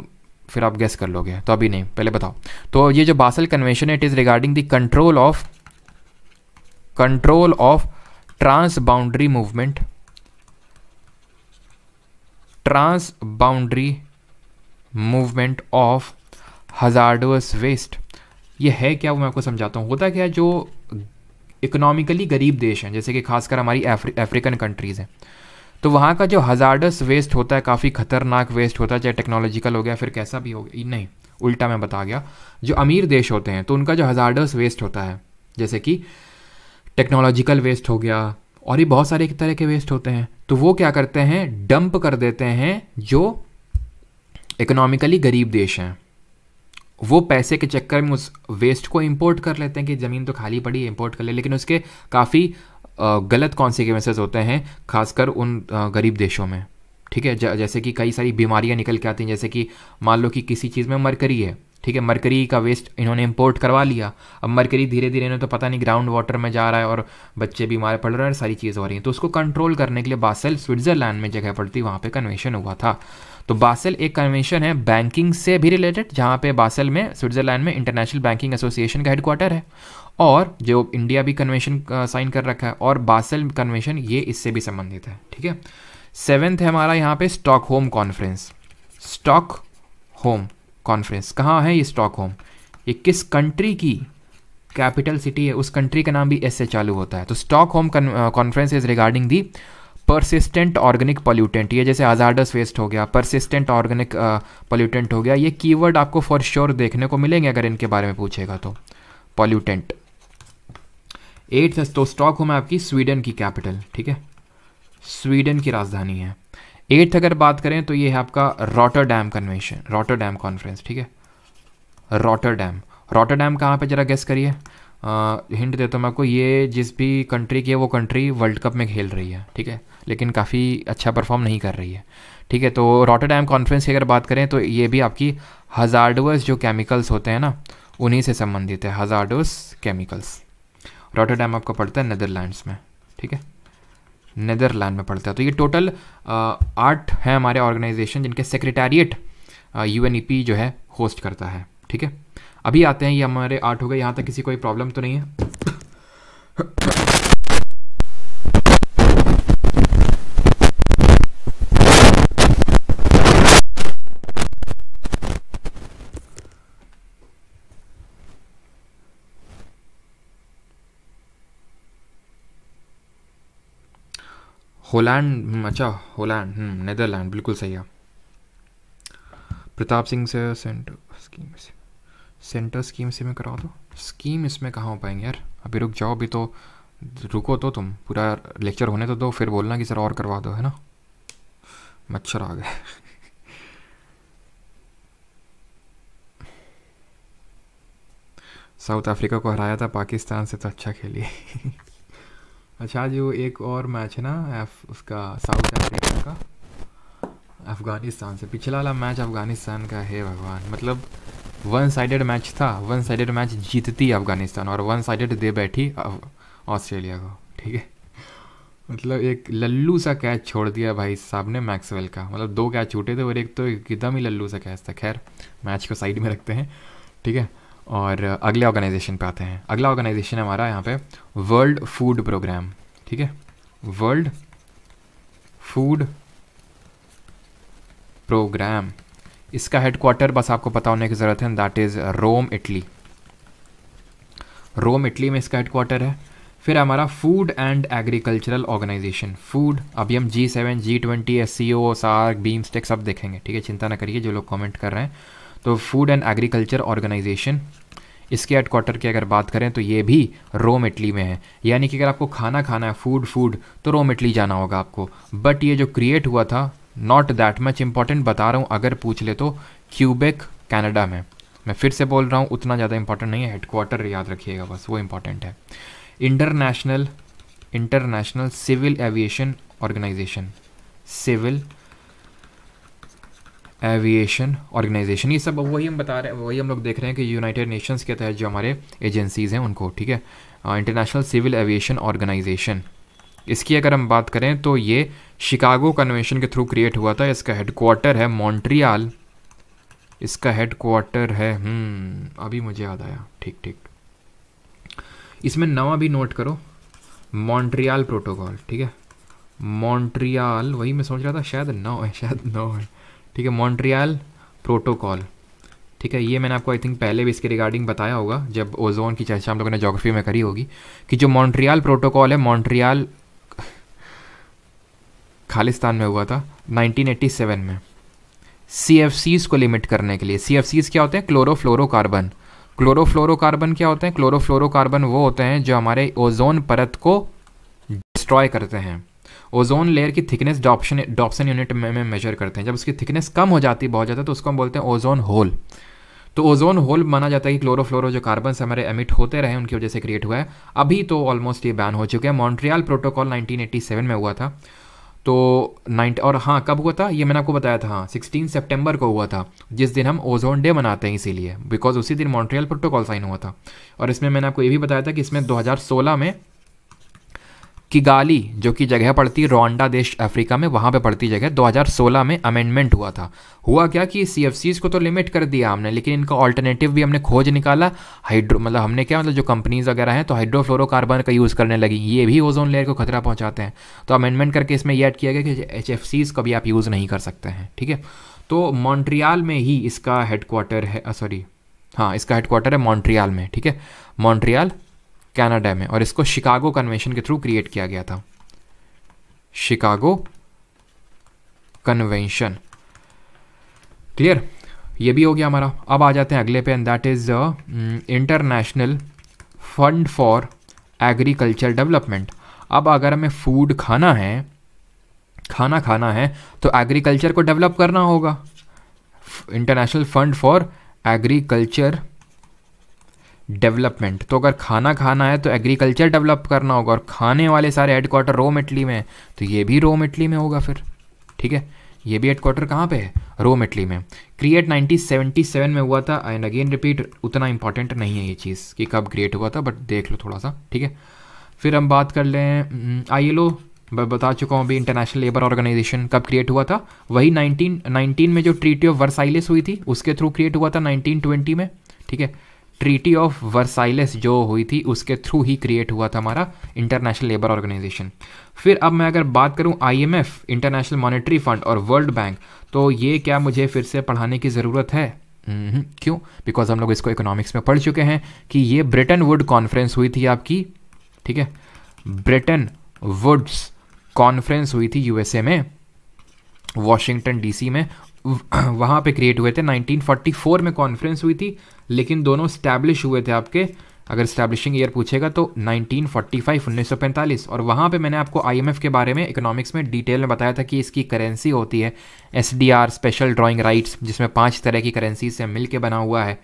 फिर आप गेस कर लोगे तो अभी नहीं पहले बताओ तो ये जो बासल कन्वेंशन है it is regarding the control of control of transboundary movement transboundary movement of hazardous waste ये है क्या वो मैं आपको समझाता हूँ होता क्या है जो इकोनॉमिकली गरीब देश हैं जैसे कि खासकर हमारी अफ्रीकन कंट्रीज़ हैं तो वहाँ का जो हज़ार्डस वेस्ट होता है काफ़ी ख़तरनाक वेस्ट होता है चाहे टेक्नोलॉजिकल हो गया फिर कैसा भी हो गया नहीं उल्टा मैं बता गया जो अमीर देश होते हैं तो उनका जो हज़ार्डस वेस्ट होता है जैसे कि टेक्नोलॉजिकल वेस्ट हो गया और ये बहुत सारे एक तरह के वेस्ट होते हैं तो वो क्या करते हैं डंप कर देते हैं जो इकोनॉमिकली गरीब देश हैं वो पैसे के चक्कर में उस वेस्ट को इम्पोर्ट कर लेते हैं कि ज़मीन तो खाली पड़ी है इम्पोर्ट कर ले लेकिन उसके काफ़ी गलत कॉन्सिक्वेंसेज होते हैं खासकर उन गरीब देशों में ठीक है जैसे कि कई सारी बीमारियां निकल के आती हैं जैसे कि मान लो कि किसी चीज़ में मरकरी है ठीक है मरकरी का वेस्ट इन्होंने इम्पोर्ट करवा लिया अब मरकरी धीरे धीरे इन्हें तो पता नहीं ग्राउंड वाटर में जा रहा है और बच्चे बीमार पड़ रहे हैं सारी चीज़ें हो रही हैं तो उसको कंट्रोल करने के लिए बासल स्विट्ज़रलैंड में जगह पड़ती वहाँ पर कन्वेशन हुआ था तो बासल एक कन्वेंशन है बैंकिंग से भी रिलेटेड जहाँ पे बासल में स्विट्जरलैंड में इंटरनेशनल बैंकिंग एसोसिएशन का हेडक्वार्टर है और जो इंडिया भी कन्वेंशन साइन कर रखा है और बासल कन्वेंशन ये इससे भी संबंधित है ठीक है सेवेंथ है हमारा यहाँ पे Stockholm conference Stockholm conference कहाँ है ये स्टॉक होम ये किस कंट्री की कैपिटल सिटी है उस कंट्री का नाम भी एस से चालू होता है तो Stockholm conference is regarding the persistent organic pollutant ये जैसे हजार्डस वेस्ट हो गया परसिस्टेंट ऑर्गेनिक पॉल्यूटेंट हो गया ये कीवर्ड आपको फॉर श्योर sure देखने को मिलेंगे अगर इनके बारे में पूछेगा तो पॉल्यूटेंट एट्थ तो स्टॉक मैं आपकी स्वीडन की कैपिटल ठीक है स्वीडन की राजधानी है एट्थ अगर बात करें तो ये है आपका Rotterdam convention Rotterdam conference ठीक है रॉटर डैम रॉटर डैम कहाँ पर जरा गेस करिए हिंट देता हूँ मैं आपको ये जिस भी कंट्री की है वो कंट्री वर्ल्ड कप में खेल रही है ठीक है लेकिन काफ़ी अच्छा परफॉर्म नहीं कर रही है ठीक है तो रॉटरडैम कॉन्फ्रेंस की अगर बात करें तो ये भी आपकी हज़ार्डोस जो केमिकल्स होते हैं ना उन्हीं से संबंधित है हज़ार्डोस केमिकल्स रॉटरडैम आपका पड़ता है नदरलैंड्स में ठीक है नदरलैंड में पड़ता है तो ये टोटल आठ हैं हमारे ऑर्गेनाइजेशन जिनके सेक्रेटेरिएट यू जो है होस्ट करता है ठीक है अभी आते हैं ये हमारे आठ हो गए यहाँ तक किसी कोई प्रॉब्लम तो नहीं है होलैंड हम्म, अच्छा होलैंड हम्म, नेदरलैंड बिल्कुल सही है प्रताप सिंह से सेंटर स्कीम से सेंटर स्कीम से मैं कराऊँ तो स्कीम इसमें कहाँ हो पाएंगे यार अभी रुक जाओ अभी तो रुको तो तुम पूरा लेक्चर होने तो दो फिर बोलना कि सर और करवा दो है ना मच्छर आ गए साउथ अफ्रीका को हराया था पाकिस्तान से तो अच्छा खेलिए [laughs] अच्छा जी वो एक और मैच है ना उसका साउथ अफ्रीका का अफ़गानिस्तान से पिछला वाला मैच अफ़गानिस्तान का है भगवान मतलब वन साइडेड मैच था वन साइडेड मैच जीतती अफ़गानिस्तान और वन साइडेड दे बैठी ऑस्ट्रेलिया को ठीक है मतलब एक लल्लू सा कैच छोड़ दिया भाई साहब ने मैक्सवेल का मतलब दो कैच छूटे थे और एक तो एकदम ही लल्लू सा कैच था खैर मैच को साइड में रखते हैं ठीक है और अगले ऑर्गेनाइजेशन पे आते हैं अगला ऑर्गेनाइजेशन हमारा यहाँ पे वर्ल्ड फूड प्रोग्राम ठीक है वर्ल्ड फूड प्रोग्राम इसका हेडक्वार्टर बस आपको पता होने की ज़रूरत है that is Rome Italy Rome Italy में इसका हेडक्वार्टर है फिर हमारा food and agricultural organisation food अभी हम G seven G twenty S C O SAARC BIMSTEC सब देखेंगे ठीक है चिंता ना करिए जो लोग कमेंट कर रहे हैं तो फूड एंड एग्रीकल्चर ऑर्गेनाइजेशन इसके हेडक्वार्टर की अगर बात करें तो ये भी रोम इटली में है यानी कि अगर आपको खाना खाना है फूड फूड तो रोम इटली जाना होगा आपको बट ये जो क्रिएट हुआ था नॉट दैट मच इंपॉर्टेंट बता रहा हूँ अगर पूछ ले तो क्यूबेक कनाडा में मैं फिर से बोल रहा हूँ उतना ज़्यादा इंपॉर्टेंट नहीं है हेडक्वार्टर याद रखिएगा बस वो इंपॉर्टेंट है international international civil aviation organisation civil aviation organisation ये सब वही हम बता रहे हैं वही हम लोग देख रहे हैं कि यूनाइटेड नेशंस के तहत जो हमारे एजेंसीज़ हैं उनको ठीक है इंटरनेशनल सिविल एविएशन ऑर्गेनाइजेशन इसकी अगर हम बात करें तो ये शिकागो कन्वेंशन के थ्रू क्रिएट हुआ था इसका हेडक्वार्टर है मॉन्ट्रियाल इसका हेडक्वार्टर है हम्म, अभी मुझे याद आया ठीक ठीक इसमें नवा भी नोट करो मॉन्ट्रियाल प्रोटोकॉल ठीक है मॉन्ट्रियाल वही मैं सोच रहा था शायद नौ है शायद नौ है ठीक है मॉन्ट्रियाल प्रोटोकॉल ठीक है ये मैंने आपको आई थिंक पहले भी इसके रिगार्डिंग बताया होगा जब ओजोन की चर्चा हम लोगों ने जोग्राफी में करी होगी कि जो मॉन्ट्रियाल प्रोटोकॉल है मॉन्ट्रियाल खालिस्तान में हुआ था 1987 में सी को लिमिट करने के लिए सी क्या होते हैं क्लोरोफ्लोरोकार्बन क्लोरोफ्लोरोकार्बन क्या होते हैं क्लोरोफ्लोरोकार्बन वो होते हैं जो हमारे ओजोन परत को डिस्ट्रॉय करते हैं ओजोन लेयर की थिकनेस डॉप्शन डॉप्शन यूनिट में, में मेजर करते हैं जब उसकी थिकनेस कम हो जाती है बहुत ज़्यादा तो उसको हम बोलते हैं ओजोन होल तो ओजोन होल माना जाता है कि क्लोरोफ्लोरो जो कार्बन से हमारे एमिट होते रहे उनकी वजह से क्रिएट हुआ है अभी तो ऑलमोस्ट ये बैन हो चुके हैं मॉन्ट्रियल प्रोटोकॉल 1987 में हुआ था तो नाइन और हाँ कब हुआ था ये मैंने आपको बताया था हाँ सिक्सटीन सेप्टेम्बर को हुआ था जिस दिन हम ओजोन डे मनाते हैं इसीलिए बिकॉज उसी दिन मॉन्ट्रियल प्रोटोकॉल साइन हुआ था और इसमें मैंने आपको ये भी बताया था कि इसमें 2016 में किगाली जो कि जगह पड़ती है रोंडा देश अफ्रीका में वहाँ पे पड़ती जगह 2016 में अमेंडमेंट हुआ था हुआ क्या कि सी को तो लिमिट कर दिया हमने लेकिन इनका ऑल्टरनेटिव भी हमने खोज निकाला हाइड्रो मतलब हमने क्या मतलब जो कंपनीज वगैरह हैं तो हाइड्रोफ्लोरोकार्बन का यूज़ करने लगी ये भी ओजोन लेयर को खतरा पहुँचाते हैं तो अमेंडमेंट करके इसमें यह ऐड किया गया कि एच का भी आप यूज़ नहीं कर सकते हैं ठीक है तो मॉन्ट्रियाल में ही इसका हेडक्वार्टर है सॉरी हाँ इसका हेडक्वार्टर है मॉन्ट्रियाल में ठीक है मॉन्ट्रियाल कनाडा में और इसको शिकागो कन्वेंशन के थ्रू क्रिएट किया गया था शिकागो कन्वेंशन क्लियर ये भी हो गया हमारा अब आ जाते हैं अगले पे and that is international fund for agriculture development अब अगर हमें फूड खाना है खाना खाना है तो एग्रीकल्चर को डेवलप करना होगा international fund for agriculture development तो अगर खाना खाना है तो एग्रीकल्चर डेवलप करना होगा और खाने वाले सारे हेडक्वार्टर रोम इटली में है तो ये भी रोम इटली में होगा फिर ठीक है ये भी हेडक्वार्टर कहाँ पे है रोम इटली में क्रिएट 1977 में हुआ था एंड अगेन रिपीट उतना इंपॉर्टेंट नहीं है ये चीज़ कि कब क्रिएट हुआ था बट देख लो थोड़ा सा ठीक है फिर हम बात कर लें आई एल बता चुका हूँ अभी इंटरनेशनल लेबर ऑर्गेनाइजेशन कब क्रिएट हुआ था वही 1919 में जो ट्रीटी ऑफ वर्साइलिस हुई थी उसके थ्रू क्रिएट हुआ था 1920 में ठीक है ट्रीटी ऑफ वर्साइलेस जो हुई थी उसके थ्रू ही क्रिएट हुआ था हमारा इंटरनेशनल लेबर ऑर्गेनाइजेशन फिर अब मैं अगर बात करूं आईएमएफ इंटरनेशनल मॉनेटरी फंड और वर्ल्ड बैंक तो ये क्या मुझे फिर से पढ़ाने की ज़रूरत है हम्म, क्यों बिकॉज हम लोग इसको इकोनॉमिक्स में पढ़ चुके हैं कि ये ब्रिटेन वुड कॉन्फ्रेंस हुई थी आपकी ठीक है ब्रिटेन वुड्स कॉन्फ्रेंस हुई थी यूएसए में वॉशिंगटन डीसी में [clears throat] वहाँ पे क्रिएट हुए थे 1944 में कॉन्फ्रेंस हुई थी लेकिन दोनों स्टैब्लिश हुए थे आपके अगर स्टैब्लिशिंग ईयर पूछेगा तो 1945 1945 और वहाँ पे मैंने आपको आईएमएफ के बारे में इकोनॉमिक्स में डिटेल में बताया था कि इसकी करेंसी होती है एसडीआर स्पेशल ड्राइंग राइट्स जिसमें पांच तरह की करेंसी से मिल के बना हुआ है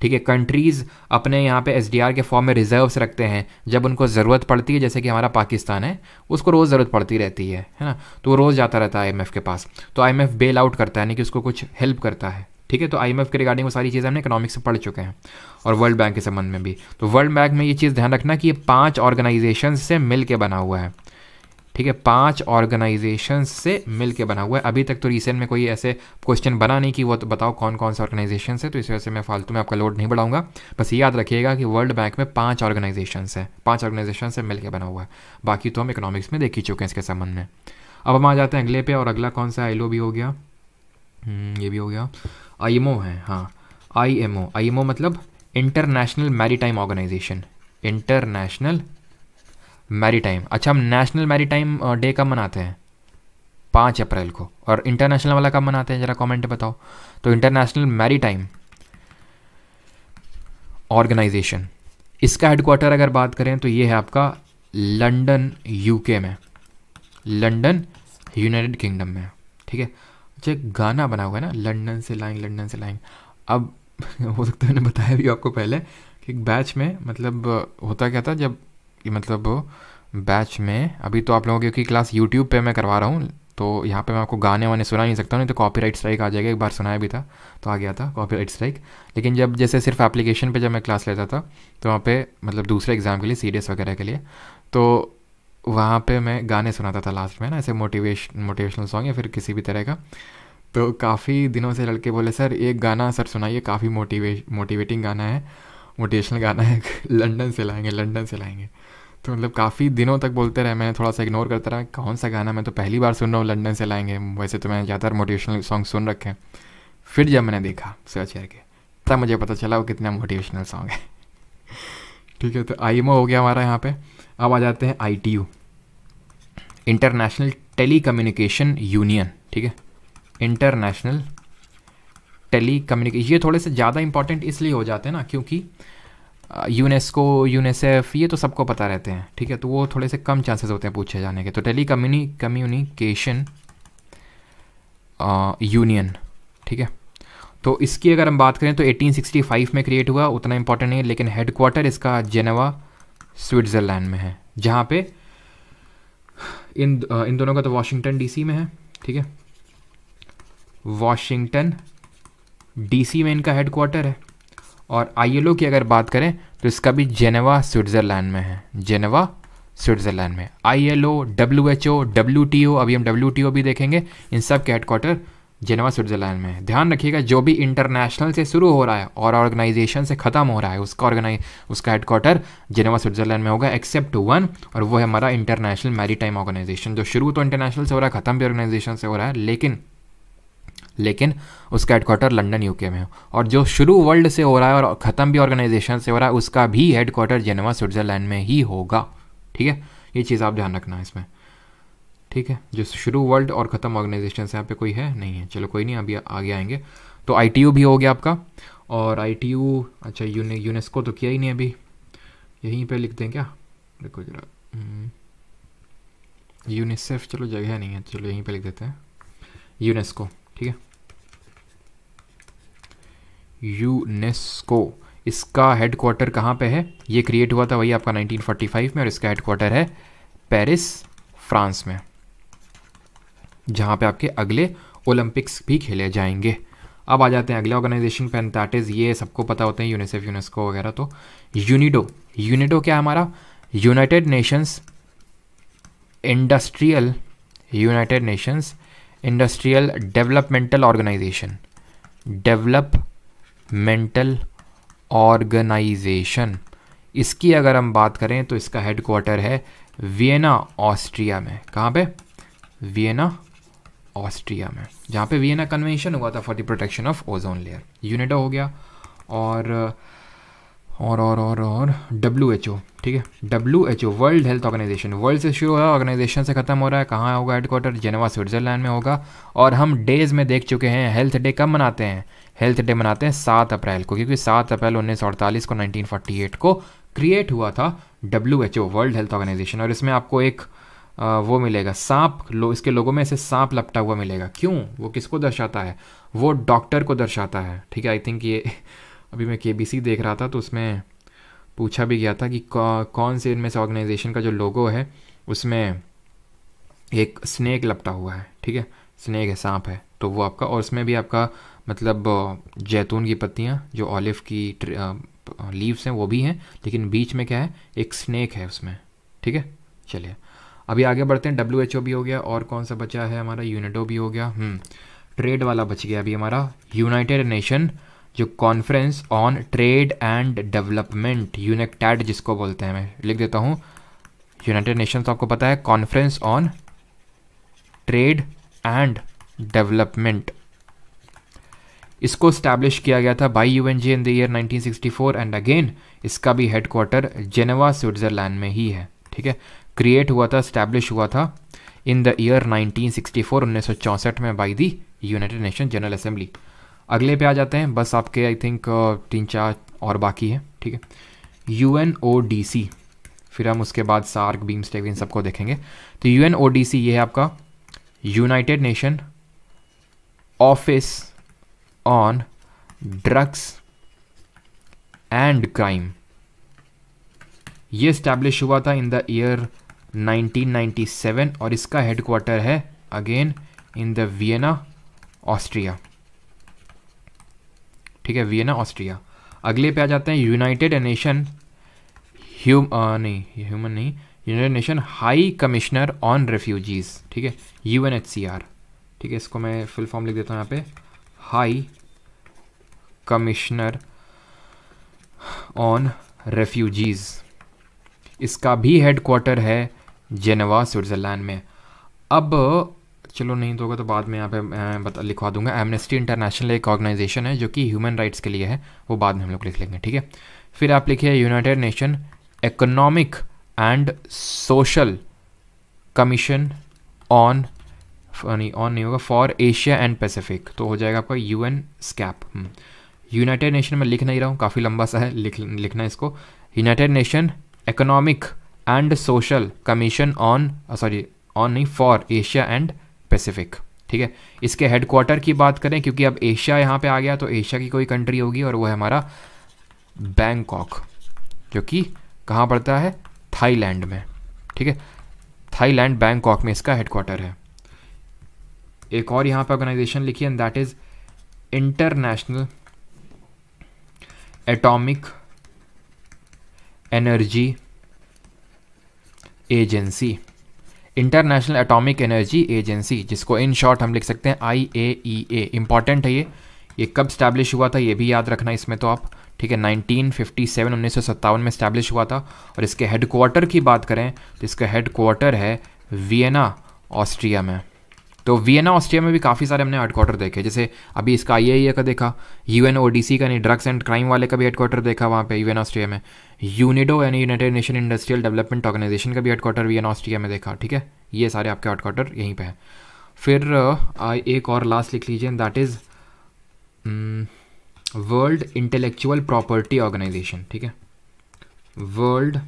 ठीक है कंट्रीज़ अपने यहाँ पे एस के फॉर्म में रिजर्व्स रखते हैं जब उनको ज़रूरत पड़ती है जैसे कि हमारा पाकिस्तान है उसको रोज़ ज़रूरत पड़ती रहती है है ना तो वो रोज़ जाता रहता है आई के पास तो आई बेल आउट करता है यानी कि उसको कुछ हेल्प करता है ठीक है तो आई के रिगार्डिंग वो सारी चीज़ें हमने इकोनॉमिक्स से पढ़ चुके हैं और वर्ल्ड बैंक के संबंध में भी तो वर्ल्ड बैंक में ये चीज़ ध्यान रखना कि ये पाँच ऑर्गेनाइजेशन से मिल के बना हुआ है ठीक है पांच ऑर्गेनाइजेशन से मिलकर बना हुआ है अभी तक तो रिसेंट में कोई ऐसे क्वेश्चन बना नहीं कि वो तो बताओ कौन कौन सा ऑर्गेनाइजेशन है तो इस वजह से मैं फालतू में आपका लोड नहीं बढ़ाऊंगा बस याद रखिएगा कि वर्ल्ड बैंक में पांच ऑर्गेनाइजेशन है पांच ऑर्गेनाइजेशन से मिलकर बना हुआ है बाकी तो हम इकोनॉमिक्स में देख ही चुके हैं इसके संबंध में अब हम आ जाते हैं अगले पे और अगला कौन सा आईलो भी हो गया हम्म, ये भी हो गया आई है हाँ आई एम मतलब international maritime organisation international maritime अच्छा हम नेशनल मैरी टाइम डे कब मनाते हैं पाँच अप्रैल को और इंटरनेशनल वाला कब मनाते हैं ज़रा कमेंट बताओ तो इंटरनेशनल मैरी टाइम ऑर्गेनाइजेशन इसका हेडक्वार्टर अगर बात करें तो ये है आपका लंडन यूके में लंडन यूनाइटेड किंगडम में ठीक है अच्छा गाना बना हुआ है ना लंडन से लाएंगे लंडन से लाएंगे अब [laughs] हो सकता है मैंने बताया भी आपको पहले कि बैच में मतलब होता क्या था जब मतलब बैच में अभी तो आप लोगों क्योंकि क्लास यूट्यूब पे मैं करवा रहा हूँ तो यहाँ पे मैं आपको गाने वाने सुना नहीं सकता नहीं तो कॉपीराइट स्ट्राइक आ जाएगा एक बार सुनाया भी था तो आ गया था कॉपीराइट स्ट्राइक लेकिन जब जैसे सिर्फ एप्लीकेशन पे जब मैं क्लास लेता था तो वहाँ पे मतलब दूसरे एग्ज़ाम के लिए सी वगैरह के लिए तो वहाँ पे मैं गाने सुनाता था लास्ट में ना ऐसे मोटिवेश मोटिवेशनल सॉन्ग या फिर किसी भी तरह का तो काफ़ी दिनों से लड़के बोले सर एक गाना सर सुनाइए काफ़ी मोटिवेश मोटिवेटिंग गाना है मोटिवेशनल गाना है [laughs] लंदन से लाएंगे लंदन से लाएंगे तो मतलब काफ़ी दिनों तक बोलते रहे मैंने थोड़ा सा इग्नोर करता रहा कौन सा गाना मैं तो पहली बार सुन रहा हूँ लंडन से लाएंगे वैसे तो मैंने ज़्यादातर मोटिवेशनल सॉन्ग सुन रखे हैं फिर जब मैंने देखा सर्च करके तब मुझे पता चला वो कितना मोटिवेशनल सॉन्ग है ठीक है तो आई हो गया हमारा यहाँ पे अब आ जाते हैं I T U international telecommunication union ठीक है इंटरनेशनल टेली कम्युनिकेशन ये थोड़े से ज़्यादा इंपॉर्टेंट इसलिए हो जाते हैं ना क्योंकि यूनेस्को यूनिसेफ ये तो सबको पता रहते हैं ठीक है तो वो थोड़े से कम चांसेस होते हैं पूछे जाने के तो टेली कम्युनी कम्युनिकेशन यूनियन ठीक है तो इसकी अगर हम बात करें तो 1865 में क्रिएट हुआ उतना इम्पोर्टेंट नहीं है लेकिन हेडक्वार्टर इसका जेनेवा स्विट्ज़रलैंड में है जहाँ पे इन इन दोनों का तो वाशिंगटन डीसी में है ठीक है वाशिंगटन डीसी में इनका हेडक्वार्टर है और आई की अगर बात करें तो इसका भी जेनेवा स्विट्ज़रलैंड में है जेनेवा स्विट्ज़रलैंड में I L O W H O W T O अभी हम डब्ल्यू टी ओ भी देखेंगे इन सब के हेडक्वार्टर जेनेवा स्विट्ज़रलैंड में है ध्यान रखिएगा जो भी इंटरनेशनल से शुरू हो रहा है और ऑर्गेनाइजेशन से ख़त्म हो रहा है उसका ऑर्गेनाइज उसका हेडक्वार्टर जेनेवा स्विट्ज़रलैंड में होगा एक्सेप्ट वन और वो है हमारा इंटरनेशनल टाइम ऑर्गेनाइजेशन जो शुरू तो इंटरनेशनल से हो रहा है ख़त्म भी ऑर्गेनाइजेशन से हो रहा है लेकिन लेकिन उसका हेडक्वार्टर लंदन यूके में हो और जो शुरू वर्ल्ड से हो रहा है और ख़त्म भी ऑर्गेनाइजेशन से हो रहा है उसका भी हेडक्वार्टर जेनवा स्विट्ज़रलैंड में ही होगा ठीक है ये चीज़ आप ध्यान रखना है इसमें ठीक है जो शुरू वर्ल्ड और ख़त्म ऑर्गेनाइजेशन से यहाँ पे कोई है नहीं है चलो कोई नहीं अभी आगे आएंगे तो आई भी हो गया आपका और आई अच्छा यूने यूनेस्को तो किया ही नहीं अभी यहीं पर लिख दें क्या देखो जरा यूनिसेफ हम्म। चलो जगह नहीं है चलो यहीं पर लिख देते हैं यूनेस्को ठीक है यूनेस्को इसका हेडक्वार्टर कहाँ पे है ये क्रिएट हुआ था वही आपका 1945 में और इसका हेडक्वार्टर है पेरिस फ्रांस में जहाँ पे आपके अगले ओलंपिक्स भी खेले जाएंगे अब आ जाते हैं अगले ऑर्गेनाइजेशन पे दैट इज़ ये सबको पता होते हैं यूनिसेफ यूनेस्को वगैरह तो यूनिडो यूनिडो क्या है हमारा United Nations industrial United Nations industrial developmental organisation developmental organisation इसकी अगर हम बात करें तो इसका हेडक्वार्टर है वियना ऑस्ट्रिया में कहाँ पे वियना ऑस्ट्रिया में जहाँ पे वियना कन्वेंशन हुआ था for the protection of ozone layer UNIDO हो गया और और और और और डब्ल्यू एच ओ ठीक है W H O world health organisation world से शुरू हो रहा है ऑर्गेनाइजेशन से खत्म हो रहा है कहाँ होगा हेडक्वार्टर जेनेवा स्विट्जरलैंड में होगा और हम डेज में देख चुके हैं हेल्थ डे कब मनाते हैं हेल्थ डे मनाते हैं सात अप्रैल को क्योंकि सात अप्रैल उन्नीस को एट को क्रिएट हुआ था W H O world health organisation और इसमें आपको एक आ, वो मिलेगा सांप लो इसके लोगों में ऐसे सांप लपटा हुआ मिलेगा क्यों वो किसको दर्शाता है वो डॉक्टर को दर्शाता है ठीक है आई थिंक ये अभी मैं के देख रहा था तो उसमें पूछा भी गया था कि कौन से इनमें से ऑर्गेनाइजेशन का जो लोगो है उसमें एक स्नैक लपटा हुआ है ठीक है स्नैक है सांप है तो वो आपका और उसमें भी आपका मतलब जैतून की पत्तियाँ जो ऑलिव की लीव्स हैं वो भी हैं लेकिन बीच में क्या है एक स्नैक है उसमें ठीक है चलिए अभी आगे बढ़ते हैं डब्ल्यू एच ओ भी हो गया और कौन सा बचा है हमारा यूनिटो भी हो गया ट्रेड हम्म, वाला बच गया अभी हमारा यूनाइटेड नेशन जो conference on trade and development UNCTAD जिसको बोलते हैं मैं लिख देता हूँ यूनाइटेड नेशंस आपको पता है conference on trade and development इसको स्टैब्लिश किया गया था by U in the year 1964 and again इसका भी हेडक्वार्टर जेनेवा स्विट्जरलैंड में ही है ठीक है क्रिएट हुआ था स्टैब्लिश हुआ था इन द ईयर 1964 1964 में by the United Nation general assembly अगले पे आ जाते हैं बस आपके आई थिंक तीन चार और बाकी है ठीक है U N O D C फिर हम उसके बाद सार्क बीम स्टेक इन सबको देखेंगे तो U N O D C ये है आपका United Nation office on drugs and crime ये स्टैब्लिश हुआ था इन द ईयर 1997 और इसका हेडक्वार्टर है again in the Vienna Austria ठीक है वियना ऑस्ट्रिया अगले पे आ जाते हैं यूनाइटेड नेशन ह्यूम नहीं ह्यूमन नहीं United Nation high commissioner on refugees ठीक है यू ठीक है इसको मैं फुल फॉर्म लिख देता हूँ यहाँ पे हाई कमिश्नर ऑन रेफ्यूजीज इसका भी हेडक्वार्टर है जेनेवा स्विट्ज़रलैंड में अब चलो नहीं तो होगा तो बाद में यहाँ पे बता लिखवा दूंगा एमनेस्टी इंटरनेशनल एक ऑर्गेनाइजेशन है जो कि ह्यूमन राइट्स के लिए है वो बाद में हम लोग लिख लेंगे ठीक है फिर आप लिखिए United Nation economic and social commission on नहीं ऑन नहीं होगा फॉर एशिया एंड पैसिफिक तो हो जाएगा आपका U N ESCAP United Nation में लिख नहीं रहा हूँ काफ़ी लंबा सा है लिख लिखना इसको United Nation economic and social commission on sorry on नहीं फॉर एशिया एंड पैसिफिक ठीक है इसके हेडक्वार्टर की बात करें क्योंकि अब एशिया यहाँ पे आ गया तो एशिया की कोई कंट्री होगी और वो है हमारा बैंकॉक जो कि कहाँ पड़ता है थाईलैंड में ठीक है थाईलैंड बैंकॉक में इसका हेडक्वार्टर है एक और यहाँ पे ऑर्गेनाइजेशन लिखी and that is international atomic energy agency international atomic energy agency जिसको इन शॉर्ट हम लिख सकते हैं आई ए ई ए इम्पॉर्टेंट है ये ये कब स्टैब्लिश हुआ था ये भी याद रखना इसमें तो आप ठीक है 1957 1957 में स्टैब्लिश हुआ था और इसके हेडक्वार्टर की बात करें तो इसका हेडक्वार्टर है वियना ऑस्ट्रिया में तो वियना ऑस्ट्रिया में भी काफ़ी सारे हमने हेडक्वार्टर देखे जैसे अभी इसका आई e का देखा यू एन का नहीं ड्रग्स एंड क्राइम वाले का भी हेडक्वार्टर देखा वहाँ पे यूएन ऑस्ट्रिया में यूनिडो यानी United Nation industrial development organisation का भी हेडक्वार्टर वियना ऑस्ट्रिया में देखा ठीक है ये सारे आपके हेडक्वार्टर यहीं पर हैं फिर एक और लास्ट लिख लीजिए that is world intellectual property organisation ठीक है world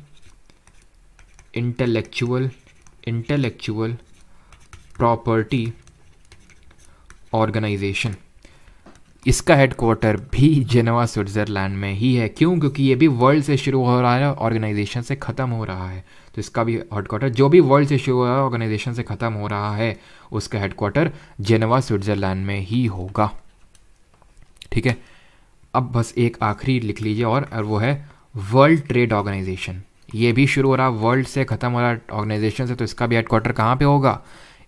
intellectual intellectual property organisation इसका हेडक्वार्टर भी जेनेवा स्विट्ज़रलैंड में ही है क्यों क्योंकि ये भी वर्ल्ड से शुरू हो रहा है ऑर्गेनाइजेशन से ख़त्म हो रहा है तो इसका भी हेडक्वार्टर जो भी वर्ल्ड से शुरू हो रहा है ऑर्गेनाइजेशन से ख़त्म हो रहा है उसका हेडक्वार्टर जेनेवा स्विट्ज़रलैंड में ही होगा ठीक है अब बस एक आखिरी लिख लीजिए और, और वो है वर्ल्ड ट्रेड ऑर्गेनाइजेशन ये भी शुरू हो रहा वर्ल्ड से ख़त्म हो रहा ऑर्गेनाइजेशन से तो इसका भी हेडक्वार्टर कहाँ पर होगा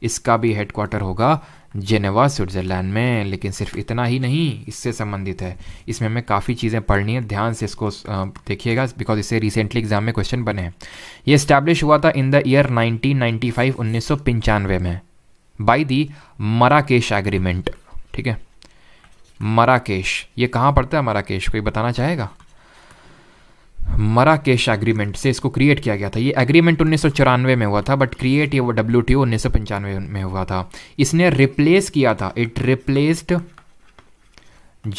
इसका भी हेडक्वार्टर होगा जेनेवा स्विट्ज़रलैंड में लेकिन सिर्फ इतना ही नहीं इससे संबंधित है इसमें हमें काफ़ी चीज़ें पढ़नी है ध्यान से इसको देखिएगा बिकॉज इससे रिसेंटली एग्जाम में क्वेश्चन बने हैं ये इस्टेब्लिश हुआ था इन द ईयर 1995 नाइन्टी में बाई दी मराकेश एग्रीमेंट ठीक है मराकेश ये कहाँ पड़ता है मराकेश कोई बताना चाहेगा मराकेश एग्रीमेंट से इसको क्रिएट किया गया था ये एग्रीमेंट उन्नीस में हुआ था बट क्रिएट ये डब्ल्यू टी ओ उन्नीस में हुआ था इसने रिप्लेस किया था it replaced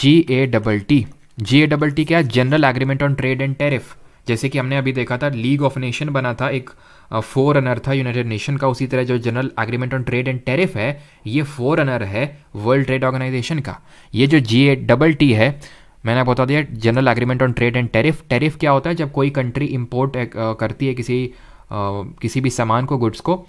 G A double T G A double T क्या general agreement on trade and tariff जैसे कि हमने अभी देखा था लीग ऑफ नेशन बना था एक फोर रनर था यूनाइटेड नेशन का उसी तरह जो general agreement on trade and tariff है ये फोर रनर है वर्ल्ड ट्रेड ऑर्गेनाइजेशन का ये जो जी ए डबल टी है मैंने आपको बता दिया general agreement on trade and tariff tariff क्या होता है जब कोई कंट्री इम्पोर्ट uh, करती है किसी uh, किसी भी सामान को गुड्स को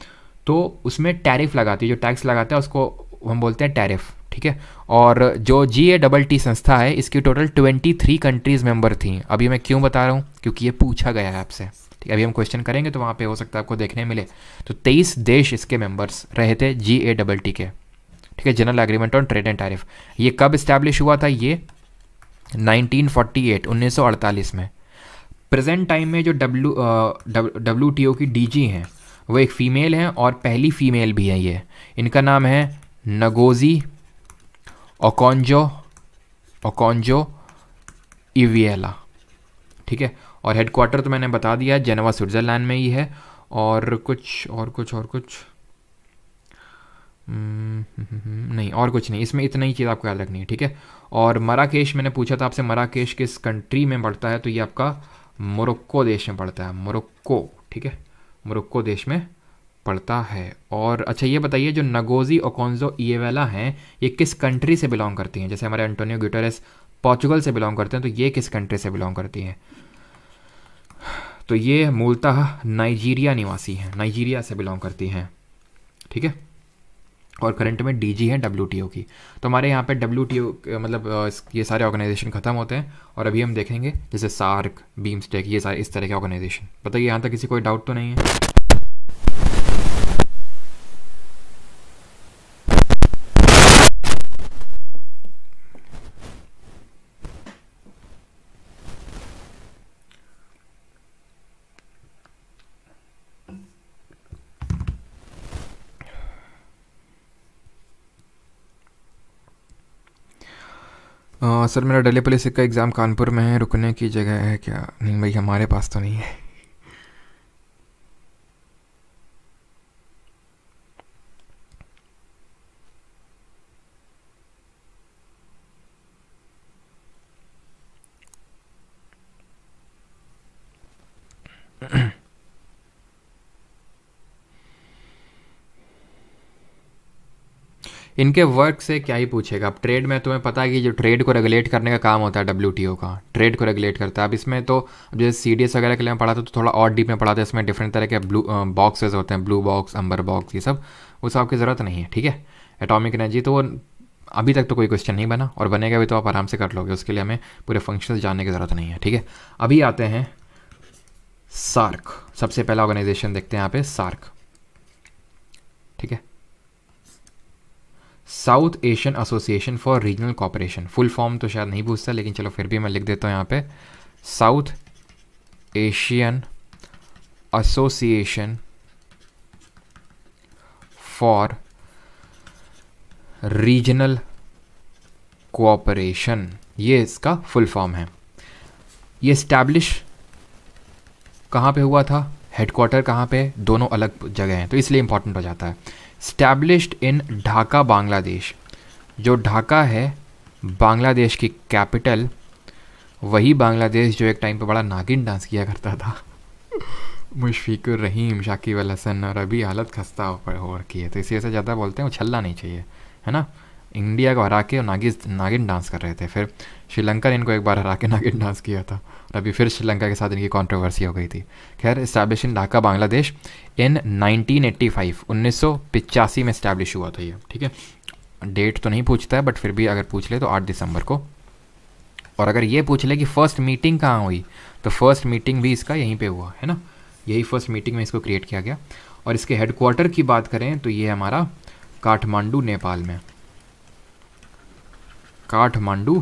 तो उसमें टैरिफ लगाती है जो टैक्स लगाता है उसको हम बोलते हैं टैरिफ ठीक है और जो जी ए डबल टी संस्था है इसकी total twenty three countries member थी अभी मैं क्यों बता रहा हूँ क्योंकि ये पूछा गया है आपसे ठीक है अभी हम क्वेश्चन करेंगे तो वहाँ पे हो सकता है आपको देखने मिले तो तेईस देश इसके मेंबर्स रहे थे जी ए डबल टी के ठीक है general agreement on trade and tariff ये कब इस्टेब्लिश हुआ था ये 1948 1948 में प्रेजेंट टाइम में जो डब्ल्यू डब्ल्यू टी ओ की डीजी हैं वो एक फ़ीमेल हैं और पहली फ़ीमेल भी हैं ये इनका नाम है नगोजी ओकॉन्जो ओकॉन्जो इवियला ठीक है और हेडक्वार्टर तो मैंने बता दिया जेनेवा स्विट्ज़रलैंड में ही है और कुछ और कुछ और कुछ हम्म, नहीं और कुछ नहीं इसमें इतना ही चीज़ आपको याद रखनी है ठीक है और मराकेश मैंने पूछा था आपसे मराकेश किस कंट्री में पड़ता है तो ये आपका मोरक्को देश में पड़ता है मोरक्को ठीक है मोरक्को देश में पड़ता है और अच्छा ये बताइए जो नगोजी ओकोंजो इवेला हैं ये किस कंट्री से बिलोंग करती हैं जैसे हमारे एंटोनियो ग्यूटरस पोर्चुगल से बिलोंग करते हैं तो ये किस कंट्री से बिलोंग करती हैं तो ये मूलतः नाइजीरिया निवासी हैं नाइजीरिया से बिलोंग करती हैं ठीक है और करंट में डी जी है डब्ल्यू टी ओ की तो हमारे यहाँ पे डब्ल्यू टी ओ मतलब ये सारे ऑर्गेनाइजेशन ख़त्म होते हैं और अभी हम देखेंगे जैसे सार्क टेक ये सारे इस तरह के ऑर्गेनाइजेशन पता है यहाँ तक किसी कोई डाउट तो नहीं है सर मेरा डेली पुलिस का एग्ज़ाम कानपुर में है रुकने की जगह है क्या नहीं भाई हमारे पास तो नहीं है इनके वर्क से क्या ही पूछेगा अब ट्रेड में तुम्हें पता है कि जो ट्रेड को रेगुलेट करने का काम होता है डब्ल्यू का ट्रेड को रेगुलेट करता है अब इसमें तो अब जैसे सी डी एस वगैरह के लिए मैं पढ़ा था तो थोड़ा और डीप में पढ़ा था इसमें डिफरेंट तरह के ब्लू बॉक्सेस होते हैं ब्लू बॉक्स अंबर बॉक्स ये सब उस आपकी ज़रूरत नहीं है ठीक है एटॉमिक एनर्जी तो वो अभी तक तो कोई क्वेश्चन नहीं बना और बनेगा भी तो आप आराम से कर लोगे उसके लिए हमें पूरे फंक्शन जानने की ज़रूरत नहीं है ठीक है अभी आते हैं सार्क सबसे पहला ऑर्गेनाइजेशन देखते हैं यहाँ पे सार्क ठीक है South Asian association for regional cooperation full form तो शायद नहीं पूछता लेकिन चलो फिर भी मैं लिख देता हूँ यहाँ पे South Asian association for regional cooperation ये इसका फुल फॉर्म है ये स्टैब्लिश कहाँ पे हुआ था हेडक्वार्टर कहाँ पे दोनों अलग जगह हैं तो इसलिए इंपॉर्टेंट हो जाता है स्टैब्लिश्ड इन ढाका बांग्लादेश जो ढाका है बांग्लादेश की कैपिटल वही बांग्लादेश जो एक टाइम पे बड़ा नागिन डांस किया करता था मुशफीकुर रहीम शाकिब अल हसन और अभी हालत खस्ता हो रखी है तो इसी से ज़्यादा बोलते हैं उछलना नहीं चाहिए है ना इंडिया को हरा के नागिज नागिन डांस कर रहे थे फिर श्रीलंका ने इनको एक बार हरा के नागिन डांस किया था और अभी फिर श्रीलंका के साथ इनकी कंट्रोवर्सी हो गई थी खैर establish in Dhaka Bangladesh in 1985 1985 में इस्टेब्लिश हुआ था ये ठीक है डेट तो नहीं पूछता है बट फिर भी अगर पूछ ले तो आठ दिसंबर को और अगर ये पूछ ले कि फ़र्स्ट मीटिंग कहाँ हुई तो फर्स्ट मीटिंग भी इसका यहीं पर हुआ है ना यही फर्स्ट मीटिंग में इसको क्रिएट किया गया और इसके हेडक्वार्टर की बात करें तो ये हमारा काठमांडू नेपाल में काठमांडू